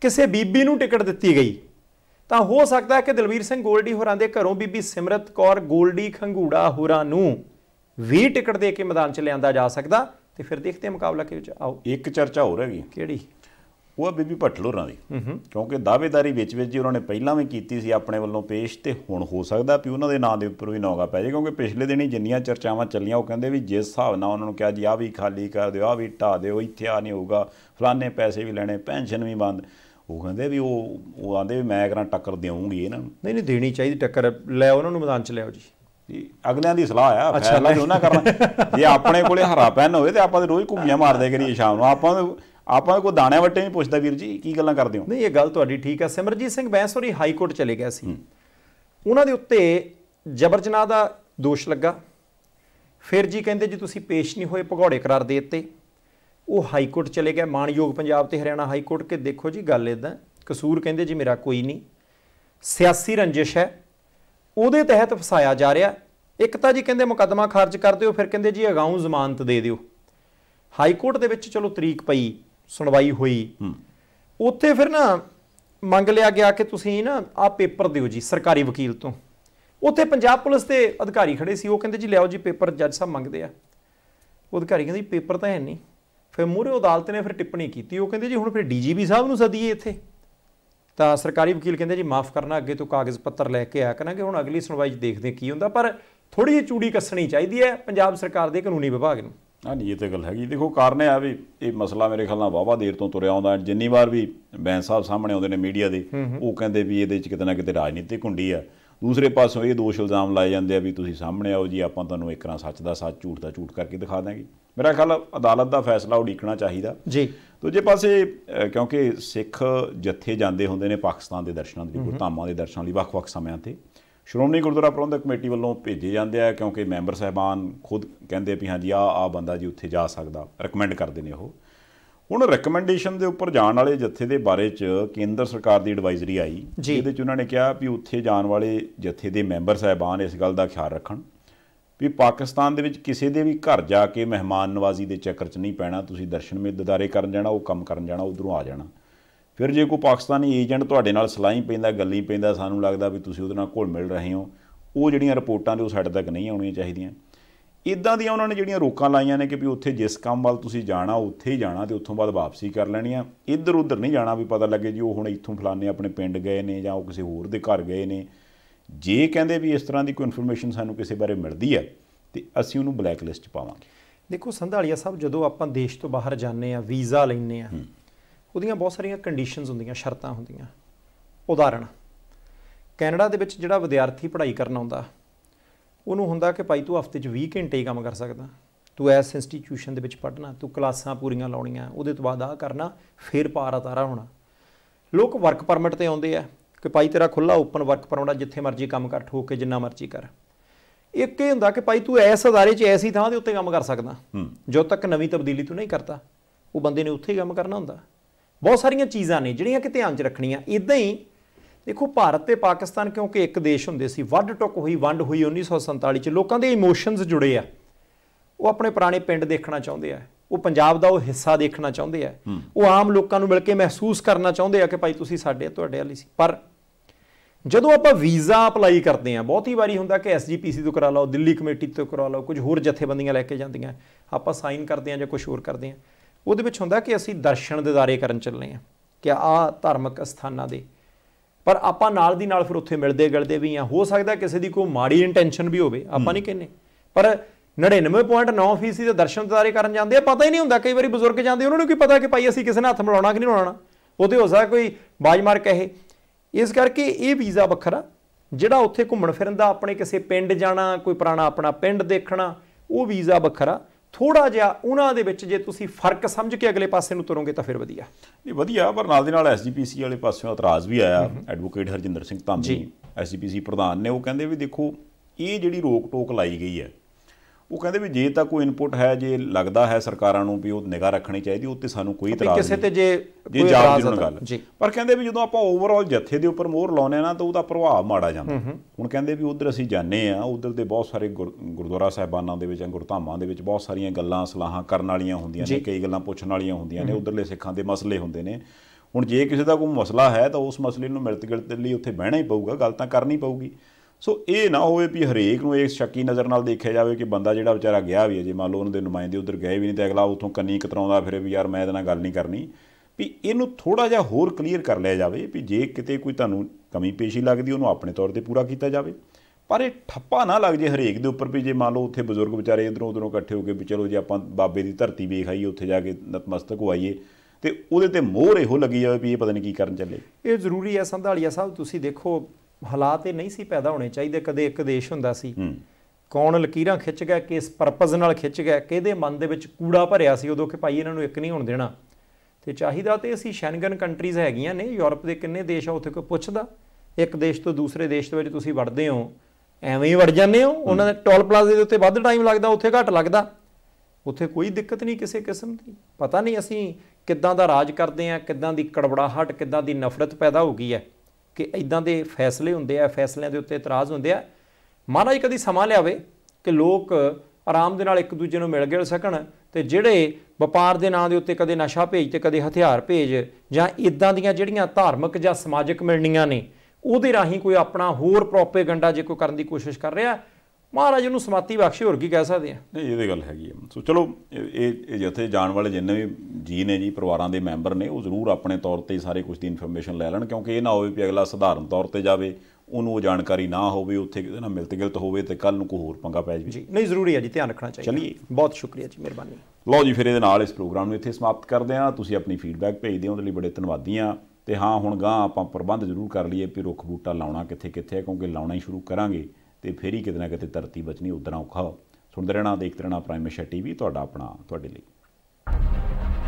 ਕਿਸੇ ਬੀਬੀ ਨੂੰ ਟਿਕਟ ਦਿੱਤੀ ਗਈ ਤਾਂ ਹੋ ਸਕਦਾ ਹੈ ਕਿ ਦਲਵੀਰ ਸਿੰਘ ਗੋਲਡੀ ਹੋਰਾਂ ਦੇ ਘਰੋਂ ਬੀਬੀ ਸਿਮਰਤ ਕੌਰ ਗੋਲਡੀ ਖੰਗੂੜਾ ਹੋਰਾਂ ਨੂੰ ਵੀ ਟਿਕਟ ਦੇ ਕੇ ਮੈਦਾਨ 'ਚ ਲਿਆਂਦਾ ਜਾ ਸਕਦਾ ਤੇ ਫਿਰ ਦੇਖਦੇ ਹਾਂ ਮੁਕਾਬਲਾ ਕਿਹਦੇ ਜਿਹਾ ਆਉ ਇੱਕ ਚਰਚਾ ਹੋ ਰਹੀ ਹੈ ਕਿਹੜੀ ਉਹ ਆ ਬੀਬੀ ਭੱਟਲ ਹੋਰਾਂ ਦੀ ਕਿਉਂਕਿ ਦਾਅਵੇਦਾਰੀ ਵਿੱਚ ਵਿੱਚ ਜੀ ਉਹਨਾਂ ਨੇ ਪਹਿਲਾਂ ਵੀ ਕੀਤੀ ਸੀ ਆਪਣੇ ਵੱਲੋਂ ਪੇਸ਼ ਤੇ ਹੁਣ ਹੋ ਸਕਦਾ ਵੀ ਉਹਨਾਂ ਦੇ ਨਾਂ ਦੇ ਉੱਪਰ ਵੀ ਨੌਗਾ ਪੈ ਜਾਏ ਕਿਉਂਕਿ ਪਿਛਲੇ ਦਿਨੀ ਜਿੰਨੀਆਂ ਚਰਚਾਵਾਂ ਚੱਲੀਆਂ ਉਹ ਕਹਿੰਦੇ ਵੀ ਜਿਸ ਹਿਸਾਬ ਨਾਲ ਉਹਨਾਂ ਨੂੰ ਕਿਹਾ ਜੀ ਆ ਵੀ ਖਾਲੀ ਕਰ ਦਿਓ ਆ ਵੀ ਢਾ ਦਿਓ ਇੱਥੇ ਆ ਨਹੀਂ ਹੋਊਗਾ ਫਲਾਣੇ ਪੈਸੇ ਵੀ ਲੈਣੇ ਪੈਨਸ਼ਨ ਵੀ ਬੰਦ ਉਹ ਕਹਿੰਦੇ ਵੀ ਉਹ ਉਹ ਆਂਦੇ ਵੀ ਮੈਂ ਕਰਾਂ ਟੱਕਰ ਦੇਵਾਂਗੀ ਇਹਨਾਂ ਨੂੰ ਨਹੀਂ ਨਹੀਂ ਦੇਣੀ ਚਾਹੀਦੀ ਟੱਕਰ ਲੈ ਉਹਨਾਂ ਨੂੰ ਮੈਦਾਨ 'ਚ ਲਿਆਓ ਜੀ ਅਗਲਿਆਂ ਦੀ ਸਲਾਹ ਆ ਫੈਸਲਾ ਜੋ ਨਾ ਕਰਨਾ ਜੇ ਆਪਣੇ ਕੋਲੇ ਹਰਾ ਪੈਨ ਹੋਵੇ ਤੇ ਆਪਾਂ ਤੇ ਰੋਜ਼ ਘੁੰਮੀਆਂ ਮਾਰਦੇ ਕਰੀਏ ਸ਼ਾਮ ਨੂੰ ਆਪਾਂ ਆਪਾਂ ਕੋਈ ਦਾਣਿਆਂ ਵੱਟੇ ਨਹੀਂ ਪੁੱਛਦਾ ਵੀਰ ਜੀ ਕੀ ਗੱਲਾਂ ਕਰਦੇ ਹੋ ਨਹੀਂ ਇਹ ਗੱਲ ਤੁਹਾਡੀ ਠੀਕ ਹੈ ਸਿਮਰਜੀਤ ਸਿੰਘ ਬੈਂਸੋਰੀ ਹਾਈ ਕੋਰਟ ਚਲੇ ਗਿਆ ਸੀ ਉਹਨਾਂ ਦੇ ਉੱਤੇ ਜਬਰ ਜਨਾਹ ਦਾ ਦੋਸ਼ ਲੱਗਾ ਫਿਰ ਜੀ ਕਹਿੰਦੇ ਜੀ ਤੁਸੀਂ ਪੇਸ਼ ਨਹੀਂ ਹੋਏ ਭਗੌੜੇ ਕਰਾਰ ਦੇ ਦਿੱਤੇ ਉਹ ਹਾਈ ਕੋਰਟ ਚਲੇ ਗਿਆ ਮਾਨਯੋਗ ਪੰਜਾਬ ਤੇ ਹਰਿਆਣਾ ਹਾਈ ਕੋਰਟ ਕੇ ਦੇਖੋ ਜੀ ਗੱਲ ਇਦਾਂ ਕਸੂਰ ਕਹਿੰਦੇ ਜੀ ਮੇਰਾ ਕੋਈ ਨਹੀਂ ਸਿਆਸੀ ਰੰਜਿਸ਼ ਹੈ ਉਹਦੇ ਤਹਿਤ ਫਸਾਇਆ ਜਾ ਰਿਹਾ ਇੱਕ ਤਾਂ ਜੀ ਕਹਿੰਦੇ ਮੁਕੱਦਮਾ ਖਾਰਜ ਕਰ ਦਿਓ ਫਿਰ ਕਹਿੰਦੇ ਜੀ ਅਗਾਊਂ ਜ਼ਮਾਨਤ ਦੇ ਦਿਓ ਹਾਈ ਕੋਰਟ ਦੇ ਵਿੱਚ ਚਲੋ ਤਰੀਕ ਪਈ ਸੁਣਵਾਈ ਹੋਈ ਉੱਥੇ ਫਿਰ ਨਾ ਮੰਗ ਲਿਆ ਗਿਆ ਕਿ ਤੁਸੀਂ ਨਾ ਆ ਪੇਪਰ ਦਿਓ ਜੀ ਸਰਕਾਰੀ ਵਕੀਲ ਤੋਂ ਉੱਥੇ ਪੰਜਾਬ ਪੁਲਿਸ ਦੇ ਅਧਿਕਾਰੀ ਖੜੇ ਸੀ ਉਹ ਕਹਿੰਦੇ ਜੀ ਲਿਆਓ ਜੀ ਪੇਪਰ ਜੱਜ ਸਾਹਿਬ ਮੰਗਦੇ ਆ ਉਹ ਅਧਿਕਾਰੀ ਕਹਿੰਦੇ ਪੇਪਰ ਤਾਂ ਹੈ ਨਹੀਂ ਫਿਰ ਮੂਰੇ ਅਦਾਲਤ ਨੇ ਫਿਰ ਟਿੱਪਣੀ ਕੀਤੀ ਉਹ ਕਹਿੰਦੇ ਜੀ ਹੁਣ ਫਿਰ ਡੀਜੀਪੀ ਸਾਹਿਬ ਨੂੰ ਸਦੀਏ ਇੱਥੇ ਤਾਂ ਸਰਕਾਰੀ ਵਕੀਲ ਕਹਿੰਦੇ ਜੀ ਮਾਫ ਕਰਨਾ ਅੱਗੇ ਤੋਂ ਕਾਗਜ਼ ਪੱਤਰ ਲੈ ਕੇ ਆਇਆ ਕਰਾਂਗੇ ਹੁਣ ਅਗਲੀ ਸੁਣਵਾਈ 'ਚ ਦੇਖਦੇ ਕੀ ਹੁੰਦਾ ਪਰ ਥੋੜੀ ਜਿਹੀ ਚੂੜੀ ਕੱਸਣੀ ਚਾਹੀਦੀ ਹੈ ਪੰਜਾਬ ਸਰਕਾਰ ਦੇ ਕਾਨੂੰਨੀ ਵਿਭਾਗ ਨੂੰ ਆ ਨਹੀਂ ਇਹ ਤਾਂ ਗੱਲ ਹੈਗੀ ਦੇਖੋ ਕਾਰਨ ਇਹ ਆ ਵੀ ਇਹ ਮਸਲਾ ਮੇਰੇ ਖਿਆਲ ਨਾਲ ਵਾਵਾ ਦੇਰ ਤੋਂ ਤੁਰਿਆ ਆਉਂਦਾ ਜਿੰਨੀ ਵਾਰ ਵੀ ਬੈਂਸ ਸਾਹਿਬ ਸਾਹਮਣੇ ਆਉਂਦੇ ਨੇ ਮੀਡੀਆ ਦੇ ਉਹ ਕਹਿੰਦੇ ਵੀ ਇਹਦੇ ਵਿੱਚ ਕਿਤੇ ਨਾ ਕਿਤੇ ਰਾਜਨੀਤਿਕ ਹੁੰਦੀ ਆ ਦੂਸਰੇ ਪਾਸੋਂ ਇਹ ਦੋਸ਼ ਇਲਜ਼ਾਮ ਲਾਏ ਜਾਂਦੇ ਆ ਵੀ ਤੁਸੀਂ ਸਾਹਮਣੇ ਆਓ ਜੀ ਆਪਾਂ ਤੁਹਾਨੂੰ ਇੱਕ ਰਾਂ ਸੱਚ ਦਾ ਸੱਚ ਝੂਠ ਦਾ ਝੂਠ ਕਰਕੇ ਦਿਖਾ ਦਾਂਗੇ ਮੇਰਾ ਖਿਆਲ ਅਦਾਲਤ ਦਾ ਫੈਸਲਾ ਉਡੀਕਣਾ ਚਾਹੀਦਾ ਜੀ ਦੂਜੇ ਪਾਸੇ ਕਿਉਂਕਿ ਸਿੱਖ ਜੱਥੇ ਜਾਂਦੇ ਹੁੰਦੇ ਨੇ ਪਾਕਿਸਤਾਨ ਦੇ ਦਰਸ਼ਨਾਂ ਦੇ ਲਈ ਗੁਰਧਾਮਾਂ ਦੇ ਦਰਸ਼ਨਾਂ ਲਈ ਵੱਖ-ਵੱਖ ਸਮਿਆਂ ਤੇ ਸ਼੍ਰੋਮਣੀ ਗੁਰਦੁਆਰਾ ਪ੍ਰਬੰਧਕ ਕਮੇਟੀ ਵੱਲੋਂ ਭੇਜੇ ਜਾਂਦੇ ਆ ਕਿਉਂਕਿ ਮੈਂਬਰ ਸਹਿਬਾਨ ਖੁਦ ਕਹਿੰਦੇ ਵੀ ਹਾਂਜੀ ਆ ਆ ਬੰਦਾ ਜੀ ਉੱਥੇ ਜਾ ਸਕਦਾ ਰეკਮੈਂਡ ਕਰਦੇ ਨੇ ਉਹ ਹੁਣ ਰეკਮੈਂਡੇਸ਼ਨ ਦੇ ਉੱਪਰ ਜਾਣ ਵਾਲੇ ਜਥੇ ਦੇ ਬਾਰੇ ਚ ਕੇਂਦਰ ਸਰਕਾਰ ਦੀ ਐਡਵਾਈਜ਼ਰੀ ਆਈ ਜਿਹਦੇ ਚ ਉਹਨਾਂ ਨੇ ਕਿਹਾ ਵੀ ਉੱਥੇ ਜਾਣ ਵਾਲੇ ਜਥੇ ਦੇ ਮੈਂਬਰ ਸਹਿਬਾਨ ਇਸ ਗੱਲ ਦਾ ਖਿਆਲ ਰੱਖਣ ਵੀ ਪਾਕਿਸਤਾਨ ਦੇ ਵਿੱਚ ਕਿਸੇ ਦੇ ਵੀ ਘਰ ਜਾ ਕੇ ਮਹਿਮਾਨ ਨਵਾਜ਼ੀ ਦੇ ਚੱਕਰ 'ਚ ਨਹੀਂ ਪੈਣਾ ਤੁਸੀਂ ਦਰਸ਼ਨ ਮੇਂ ਦਿਦਾਰੇ ਕਰਨ ਜਾਣਾ ਉਹ ਕੰਮ ਕਰਨ ਜਾਣਾ ਉਧਰੋਂ ਆ ਜਾਣਾ ਫਿਰ ਜੇ ਕੋਈ ਪਾਕਿਸਤਾਨੀ ਏਜੰਟ ਤੁਹਾਡੇ ਨਾਲ ਸਲਾਈ ਪੈਂਦਾ ਗੱਲੀ ਪੈਂਦਾ ਸਾਨੂੰ ਲੱਗਦਾ ਵੀ ਤੁਸੀਂ ਉਹਦੇ ਨਾਲ ਘੁਲ ਮਿਲ ਰਹੇ ਹੋ ਉਹ ਜਿਹੜੀਆਂ ਰਿਪੋਰਟਾਂ ਦੇ ਉਹ ਸਾਡੇ ਤੱਕ ਨਹੀਂ ਆਉਣੀਆਂ ਚਾਹੀਦੀਆਂ ਇਦਾਂ ਦੀਆਂ ਉਹਨਾਂ ਨੇ ਜਿਹੜੀਆਂ ਰੋਕਾਂ ਲਾਈਆਂ ਨੇ ਕਿ ਵੀ ਉੱਥੇ ਜਿਸ ਕੰਮ ਵੱਲ ਤੁਸੀਂ ਜਾਣਾ ਉੱਥੇ ਹੀ ਜਾਣਾ ਤੇ ਉੱਥੋਂ ਬਾਅਦ ਵਾਪਸੀ ਕਰ ਲੈਣੀ ਆ ਇੱਧਰ ਉੱਧਰ ਨਹੀਂ ਜਾਣਾ ਵੀ ਪਤਾ ਲੱਗੇ ਜੀ ਉਹ ਹੁਣ ਇੱਥੋਂ ਫਲਾਣੇ ਆਪਣੇ ਪਿੰਡ ਗਏ ਨੇ ਜਾਂ ਉਹ ਕਿਸੇ ਹੋਰ ਦੇ ਘਰ ਗਏ ਨੇ ਜੇ ਕਹਿੰਦੇ ਵੀ ਇਸ ਤਰ੍ਹਾਂ ਦੀ ਕੋਈ ਇਨਫੋਰਮੇਸ਼ਨ ਸਾਨੂੰ ਕਿਸੇ ਬਾਰੇ ਮਿਲਦੀ ਆ ਤੇ ਅਸੀਂ ਉਹਨੂੰ ਬਲੈਕ ਲਿਸਟ 'ਚ ਪਾਵਾਂਗੇ ਦੇਖੋ ਸੰਧਾਲੀਆ ਸਾਹਿਬ ਜਦੋਂ ਆਪਾਂ ਦੇਸ਼ ਤੋਂ ਬਾਹਰ ਜਾਂਦੇ ਆ ਵੀਜ਼ਾ ਲੈਂਦੇ ਆ ਉਹਦੀਆਂ ਬਹੁਤ ਸਾਰੀਆਂ ਕੰਡੀਸ਼ਨਸ ਹੁੰਦੀਆਂ ਸ਼ਰਤਾਂ ਹੁੰਦੀਆਂ ਉਦਾਹਰਣ ਕੈਨੇਡਾ ਦੇ ਵਿੱਚ ਜਿਹੜਾ ਵਿਦਿਆਰਥੀ ਪੜ੍ਹਾਈ ਕਰਨ ਆਉਂਦਾ ਉਹਨੂੰ ਹੁੰਦਾ ਕਿ ਭਾਈ ਤੂੰ ਹਫ਼ਤੇ 'ਚ 20 ਘੰਟੇ ਹੀ ਕੰਮ ਕਰ ਸਕਦਾ ਤੂੰ ਐਸ ਇੰਸਟੀਚਿਊਸ਼ਨ ਦੇ ਵਿੱਚ ਪੜ੍ਹਨਾ ਤੂੰ ਕਲਾਸਾਂ ਪੂਰੀਆਂ ਲਾਉਣੀਆਂ ਉਹਦੇ ਤੋਂ ਬਾਅਦ ਆ ਕਰਨਾ ਫੇਰ ਪਾਰ ਅਤਾਰਾ ਹੋਣਾ ਲੋਕ ਵਰਕ ਪਰਮਿਟ ਤੇ ਆਉਂਦੇ ਆ ਕਿ ਭਾਈ ਤੇਰਾ ਖੁੱਲਾ ਓਪਨ ਵਰਕ ਪਰਮਿਟ ਆ ਜਿੱਥੇ ਮਰਜ਼ੀ ਕੰਮ ਕਰ ਠੋਕ ਕੇ ਜਿੰਨਾ ਮਰਜ਼ੀ ਕਰ ਇੱਕ ਇਹ ਹੁੰਦਾ ਕਿ ਭਾਈ ਤੂੰ ਐਸ ਅਦਾਰੇ 'ਚ ਐਸੀ ਥਾਂ ਦੇ ਉੱਤੇ ਕੰਮ ਕਰ ਸਕਦਾ ਜਦੋਂ ਤੱਕ ਨਵੀਂ ਤਬਦੀਲੀ ਤੂੰ ਨਹੀਂ ਕਰਦਾ ਉਹ ਬੰਦੇ ਨੇ ਉੱਥੇ ਹੀ ਕੰਮ ਕਰਨਾ ਹੁੰਦਾ ਬਹੁਤ ਸਾਰੀਆਂ ਚੀਜ਼ਾਂ ਨੇ ਜਿਹੜੀਆਂ ਕਿ ਧਿਆਨ 'ਚ ਰੱਖਣੀਆਂ ਇਦਾਂ ਹੀ ਦੇਖੋ ਭਾਰਤ ਤੇ ਪਾਕਿਸਤਾਨ ਕਿਉਂਕਿ ਇੱਕ ਦੇਸ਼ ਹੁੰਦੇ ਸੀ ਵੱਢ ਟੁੱਕ ਹੋਈ ਵੰਡ ਹੋਈ 1947 'ਚ ਲੋਕਾਂ ਦੇ ਇਮੋਸ਼ਨਸ ਜੁੜੇ ਆ ਉਹ ਆਪਣੇ ਪੁਰਾਣੇ ਪਿੰਡ ਦੇਖਣਾ ਚਾਹੁੰਦੇ ਆ ਉਹ ਪੰਜਾਬ ਦਾ ਉਹ ਹਿੱਸਾ ਦੇਖਣਾ ਚਾਹੁੰਦੇ ਆ ਉਹ ਆਮ ਲੋਕਾਂ ਨੂੰ ਮਿਲ ਕੇ ਮਹਿਸੂਸ ਕਰਨਾ ਚਾਹੁੰਦੇ ਆ ਕਿ ਭਾਈ ਤੁਸੀਂ ਸਾਡੇ ਤੁਹਾਡੇ ਵਾਲੀ ਸੀ ਪਰ ਜਦੋਂ ਆਪਾਂ ਵੀਜ਼ਾ ਅਪਲਾਈ ਕਰਦੇ ਆ ਬਹੁਤੀ ਵਾਰੀ ਹੁੰਦਾ ਕਿ ਐਸਜੀਪੀਸੀ ਤੋਂ ਕਰਾ ਲਓ ਦਿੱਲੀ ਕਮੇਟੀ ਤੋਂ ਕਰਾ ਲਓ ਕੁਝ ਹੋਰ ਜਥੇਬੰਦੀਆਂ ਲੈ ਕੇ ਜਾਂਦੀਆਂ ਆਪਾਂ ਸਾਈਨ ਕਰਦੇ ਆ ਜਾਂ ਕੁਝ ਹੋਰ ਕਰਦੇ ਆ ਉਹਦੇ ਵਿੱਚ ਹੁੰਦਾ ਕਿ ਅਸੀਂ ਦਰਸ਼ਨ ਦਿਦਾਰੇ ਕਰਨ ਚੱਲੇ ਆ ਕਿ ਆ ਧਾਰਮਿਕ ਸਥਾਨਾਂ ਦੇ ਪਰ ਆਪਾਂ ਨਾਲ ਦੀ ਨਾਲ ਫਿਰ ਉੱਥੇ ਮਿਲਦੇ ਗਲਦੇ ਵੀ ਆ ਹੋ ਸਕਦਾ ਕਿਸੇ ਦੀ ਕੋਈ ਮਾੜੀ ਇੰਟੈਂਸ਼ਨ ਵੀ ਹੋਵੇ ਆਪਾਂ ਨਹੀਂ ਕਹਿੰਨੇ ਪਰ 99.9% ਦੇ ਦਰਸ਼ਨ ਦਿਦਾਰੇ ਕਰਨ ਜਾਂਦੇ ਆ ਪਤਾ ਹੀ ਨਹੀਂ ਹੁੰਦਾ ਕਈ ਵਾਰੀ ਬਜ਼ੁਰਗ ਜਾਂਦੇ ਉਹਨਾਂ ਨੂੰ ਕੀ ਪਤਾ ਕਿ ਭਾਈ ਅਸੀਂ ਕਿਸੇ ਨਾਲ ਹੱਥ ਮਿਲਾਉਣਾ ਕਿ ਨਹੀਂ ਮਿਲਾਉਣਾ ਉਹ ਤੇ ਹੋ ਸਕਦਾ ਕੋਈ ਬਾਜ ਮਾਰ ਕਹੇ ਇਸ ਕਰਕੇ ਇਹ ਵੀਜ਼ਾ ਵੱਖਰਾ ਜਿਹੜਾ ਉੱਥੇ ਘੁੰਮਣ ਫਿਰਨ ਦਾ ਆਪਣੇ ਕਿਸੇ ਪਿੰਡ ਜਾਣਾ ਕੋਈ ਪੁਰਾਣਾ ਆਪਣਾ ਪਿੰਡ ਦੇਖਣਾ ਉਹ ਵੀਜ਼ਾ ਵੱਖਰਾ ਥੋੜਾ ਜਿਹਾ ਉਹਨਾਂ ਦੇ ਵਿੱਚ ਜੇ ਤੁਸੀਂ ਫਰਕ ਸਮਝ ਕੇ ਅਗਲੇ ਪਾਸੇ ਨੂੰ ਤੁਰੋਗੇ ਤਾਂ ਫਿਰ ਵਧੀਆ ਨਹੀਂ ਵਧੀਆ ਪਰ ਨਾਲ ਦੇ ਨਾਲ ਐਸਜੀਪੀਸੀ ਵਾਲੇ ਪਾਸਿਓਂ ਇਤਰਾਜ਼ ਵੀ ਆਇਆ ਐਡਵੋਕੇਟ ਹਰਜਿੰਦਰ ਸਿੰਘ ਧਾਮੀ ਐਸਜੀਪੀਸੀ ਪ੍ਰਧਾਨ ਨੇ ਉਹ ਕਹਿੰਦੇ ਵੀ ਦੇਖੋ ਇਹ ਜਿਹੜੀ ਰੋਕ ਟੋਕ ਲਾਈ ਗਈ ਹੈ ਉਹ ਕਹਿੰਦੇ ਵੀ ਜੇ ਤਾਂ ਕੋਈ ਇਨਪੁਟ ਹੈ ਜੇ ਲੱਗਦਾ ਹੈ ਸਰਕਾਰਾਂ ਨੂੰ ਵੀ ਉਹ ਨਿਗਾਹ ਰੱਖਣੀ ਚਾਹੀਦੀ ਉਹ ਤੇ ਸਾਨੂੰ ਕੋਈ ਇਤਰਾਜ਼ ਨਹੀਂ ਕਿਸੇ ਤੇ ਜੇ ਜੇ ਜਾਬ ਦੀ ਗੱਲ ਪਰ ਕਹਿੰਦੇ ਵੀ ਜਦੋਂ ਆਪਾਂ ਓਵਰਆਲ ਜੱਥੇ ਦੇ ਉੱਪਰ ਮੋਹਰ ਲਾਉਨੇ ਆ ਨਾ ਤਾਂ ਉਹਦਾ ਪ੍ਰਭਾਵ ਮਾੜਾ ਜਾਂਦਾ ਹੁਣ ਕਹਿੰਦੇ ਵੀ ਉਧਰ ਅਸੀਂ ਜਾਣੇ ਆ ਉਧਰ ਦੇ ਬਹੁਤ ਸਾਰੇ ਗੁਰਦੁਆਰਾ ਸਾਹਿਬਾਨਾਂ ਦੇ ਵਿੱਚ ਗੁਰਧਾਮਾਂ ਦੇ ਵਿੱਚ ਬਹੁਤ ਸਾਰੀਆਂ ਗੱਲਾਂ ਸਲਾਹਾਂ ਕਰਨ ਵਾਲੀਆਂ ਹੁੰਦੀਆਂ ਨੇ ਕਈ ਗੱਲਾਂ ਪੁੱਛਣ ਵਾਲੀਆਂ ਹੁੰਦੀਆਂ ਨੇ ਉਧਰਲੇ ਸਿੱਖਾਂ ਦੇ ਮਸਲੇ ਹੁੰਦੇ ਨੇ ਹੁਣ ਜੇ ਕਿਸੇ ਦਾ ਕੋਈ ਮਸਲਾ ਹੈ ਤਾਂ ਉਸ ਮਸਲੇ ਨੂੰ ਮਿਲਤ ਤੇ ਲਈ ਉੱਥੇ ਬਹਿਣਾ ਹੀ ਪਊਗਾ ਗੱਲ ਤਾਂ ਕਰਨੀ ਪਊਗੀ ਸੋ ਇਹ ਨਾ ਹੋਵੇ ਵੀ ਹਰੇਕ ਨੂੰ ਇਸ ਸ਼ੱਕੀ ਨਜ਼ਰ ਨਾਲ ਦੇਖਿਆ ਜਾਵੇ ਕਿ ਬੰਦਾ ਜਿਹੜਾ ਵਿਚਾਰਾ ਗਿਆ ਵੀ ਹੈ ਜੇ ਮੰਨ ਲਓ ਉਹਨਾਂ ਦੇ ਨੁਮਾਇੰਦੇ ਉਧਰ ਗਏ ਵੀ ਨਹੀਂ ਤੇ ਅਗਲਾ ਉਥੋਂ ਕੰਨੀ ਕਤਰਾਉਂਦਾ ਫਿਰੇ ਵੀ ਯਾਰ ਮੈਂ ਇਹਦੇ ਨਾਲ ਗੱਲ ਨਹੀਂ ਕਰਨੀ ਵੀ ਇਹਨੂੰ ਥੋੜਾ ਜਿਹਾ ਹੋਰ ਕਲੀਅਰ ਕਰ ਲਿਆ ਜਾਵੇ ਵੀ ਜੇ ਕਿਤੇ ਕੋਈ ਤੁਹਾਨੂੰ ਕਮੀ ਪੇਸ਼ੀ ਲੱਗਦੀ ਉਹਨੂੰ ਆਪਣੇ ਤੌਰ ਤੇ ਪੂਰਾ ਕੀਤਾ ਜਾਵੇ ਪਰ ਇਹ ਠੱਪਾ ਨਾ ਲੱਗ ਜੇ ਹਰੇਕ ਦੇ ਉੱਪਰ ਵੀ ਜੇ ਮੰਨ ਲਓ ਉੱਥੇ ਬਜ਼ੁਰਗ ਵਿਚਾਰੇ ਇਧਰੋਂ ਉਧਰੋਂ ਇਕੱਠੇ ਹੋ ਕੇ ਵੀ ਚਲੋ ਜੇ ਆਪਾਂ ਬਾਬੇ ਦੀ ਧਰਤੀ ਵੇਖ ਆਈਏ ਉੱਥੇ ਜਾ ਕੇ ਨਤਮਸਤਕ ਹੋ ਆਈਏ ਤੇ ਉਹਦੇ ਤੇ ਮੋਹਰ ਇਹੋ ਲੱਗੀ ਜਾਵੇ ਵੀ ਇਹ ਪਤਾ ਨਹੀਂ ਕੀ ਕਰਨ ਚੱਲੇ ਇਹ ਜ਼ਰੂਰੀ ਹੈ ਸੰਧਾਲੀਆ ਸਾਹਿਬ ਤੁਸੀਂ ਦੇਖੋ ਹਾਲਾਤ ਇਹ ਨਹੀਂ ਸੀ ਪੈਦਾ ਹੋਣੇ ਚਾਹੀਦੇ ਕਦੇ ਇੱਕ ਦੇਸ਼ ਹੁੰਦਾ ਸੀ ਕੌਣ ਲਕੀਰਾਂ ਖਿੱਚ ਗਿਆ ਕਿਸ ਪਰਪਸ ਨਾਲ ਖਿੱਚ ਗਿਆ ਕਿਹਦੇ ਮਨ ਦੇ ਵਿੱਚ ਕੂੜਾ ਭਰਿਆ ਸੀ ਉਦੋਂ ਕਿ ਭਾਈ ਇਹਨਾਂ ਨੂੰ ਇੱਕ ਨਹੀਂ ਹੋਣ ਦੇਣਾ ਤੇ ਚਾਹੀਦਾ ਤੇ ਅਸੀਂ ਸ਼ੈਂਗਨ ਕੰਟਰੀਜ਼ ਹੈਗੀਆਂ ਨੇ ਯੂਰਪ ਦੇ ਕਿੰਨੇ ਦੇਸ਼ ਆ ਉੱਥੇ ਕੋਈ ਪੁੱਛਦਾ ਇੱਕ ਦੇਸ਼ ਤੋਂ ਦੂਸਰੇ ਦੇਸ਼ ਦੇ ਵਿੱਚ ਤੁਸੀਂ ਵੜਦੇ ਹੋ ਐਵੇਂ ਹੀ ਵੜ ਜਾਂਦੇ ਹੋ ਉਹਨਾਂ ਦੇ ਟੋਲ ਪਲਾਜ਼ੇ ਦੇ ਉੱਤੇ ਵੱਧ ਟਾਈਮ ਲੱਗਦਾ ਉੱਥੇ ਘੱਟ ਲੱਗਦਾ ਉੱਥੇ ਕੋਈ ਦਿੱਕਤ ਨਹੀਂ ਕਿਸੇ ਕਿਸਮ ਦੀ ਪਤਾ ਨਹੀਂ ਅਸੀਂ ਕਿੱਦਾਂ ਦਾ ਰਾਜ ਕਰਦੇ ਆ ਕਿੱਦਾਂ ਦੀ ਕੜਵੜਾਹਟ ਕਿੱਦਾਂ ਦੀ ਨਫ਼ਰਤ ਪੈਦਾ ਹੋ ਗਈ ਹੈ ਕਿ ਇਦਾਂ ਦੇ ਫੈਸਲੇ ਹੁੰਦੇ ਆ ਫੈਸਲਿਆਂ ਦੇ ਉੱਤੇ ਇਤਰਾਜ਼ ਹੁੰਦੇ ਆ ਮਹਾਰਾਜ ਕਦੀ ਸਮਾਂ ਲਿਆਵੇ ਕਿ ਲੋਕ ਆਰਾਮ ਦੇ ਨਾਲ ਇੱਕ ਦੂਜੇ ਨੂੰ ਮਿਲ ਗਿਲ ਸਕਣ ਤੇ ਜਿਹੜੇ ਵਪਾਰ ਦੇ ਨਾਂ ਦੇ ਉੱਤੇ ਕਦੇ ਨਸ਼ਾ ਭੇਜ ਤੇ ਕਦੇ ਹਥਿਆਰ ਭੇਜ ਜਾਂ ਇਦਾਂ ਦੀਆਂ ਜਿਹੜੀਆਂ ਧਾਰਮਿਕ ਜਾਂ ਸਮਾਜਿਕ ਮਿਲਣੀਆਂ ਨੇ ਉਹਦੇ ਰਾਹੀਂ ਕੋਈ ਆਪਣਾ ਹੋਰ ਪ੍ਰੋਪੇਗੈਂਡਾ ਜੇ ਕੋਈ ਕਰਨ ਦੀ ਕੋਸ਼ਿਸ਼ ਕਰ ਰਿਹਾ ਮਹਾਰਾਜ ਨੂੰ ਸਮਾਤੀ ਬਖਸ਼ੀ ਹੋਰ ਕੀ ਕਹਿ ਸਕਦੇ ਆ ਨਹੀਂ ਇਹਦੀ ਗੱਲ ਹੈਗੀ ਆ ਸੋ ਚਲੋ ਇਹ ਜਿੱਥੇ ਜਾਣ ਵਾਲੇ ਜਿੰਨੇ ਵੀ ਜੀ ਨੇ ਜੀ ਪਰਿਵਾਰਾਂ ਦੇ ਮੈਂਬਰ ਨੇ ਉਹ ਜ਼ਰੂਰ ਆਪਣੇ ਤੌਰ ਤੇ ਸਾਰੇ ਕੁਝ ਦੀ ਇਨਫੋਰਮੇਸ਼ਨ ਲੈ ਲੈਣ ਕਿਉਂਕਿ ਇਹ ਨਾ ਹੋਵੇ ਵੀ ਅਗਲਾ ਸਧਾਰਨ ਤੌਰ ਤੇ ਜਾਵੇ ਉਹਨੂੰ ਉਹ ਜਾਣਕਾਰੀ ਨਾ ਹੋਵੇ ਉੱਥੇ ਕਿਤੇ ਨਾ ਮਿਲਤ ਗਿਲਤ ਹੋਵੇ ਤੇ ਕੱਲ ਨੂੰ ਕੋਈ ਹੋਰ ਪੰਗਾ ਪੈ ਜਾਵੇ ਜੀ ਨਹੀਂ ਜ਼ਰੂਰੀ ਹੈ ਜੀ ਧਿਆਨ ਰੱਖਣਾ ਚਾਹੀਦਾ ਚਲਿਏ ਬਹੁਤ ਸ਼ੁਕਰੀਆ ਜੀ ਮਿਹਰਬਾਨੀ ਲਓ ਜੀ ਫਿਰ ਇਹਦੇ ਨਾਲ ਇਸ ਪ੍ਰੋਗਰਾਮ ਨੂੰ ਇੱਥੇ ਸਮਾਪਤ ਕਰਦੇ ਹਾਂ ਤੁਸੀਂ ਆਪਣੀ ਫੀਡਬੈਕ ਭੇਜਦੇ ਹੋ ਉਹਦੇ ਲਈ ਬੜੇ ਧੰਨਵਾਦੀ ਆ ਤੇ ਹਾਂ ਹੁਣ ਗਾਂ ਆਪਾਂ ਪ੍ਰਬੰਧ ਜ਼ਰੂਰ ਕਰ ਲਈਏ ਵੀ ਰੁੱਖ ਬੂਟਾ ਲਾਉਣਾ ਕਿੱਥੇ ਕਿੱਥੇ ਹੈ ਕਿਉਂਕਿ ਲਾਉਣਾ ਹੀ ਸ਼ੁਰੂ ਕਰਾਂਗੇ ਤੇ ਫੇਰ ਹੀ ਕਿਤੇ ਨਾ ਕਿਤੇ ਧਰਤੀ ਬਚਣੀ ਉਦਣਾ ਔਖਾ ਸੁਣਦੇ ਰਹਿਣਾ ਦੇਖਦੇ ਰਹਿਣਾ ਪ੍ਰਾਈਮੇਸ਼ਾ ਟੀਵੀ ਤੁਹਾਡਾ ਆਪਣਾ ਤੁਹਾਡੇ ਲਈ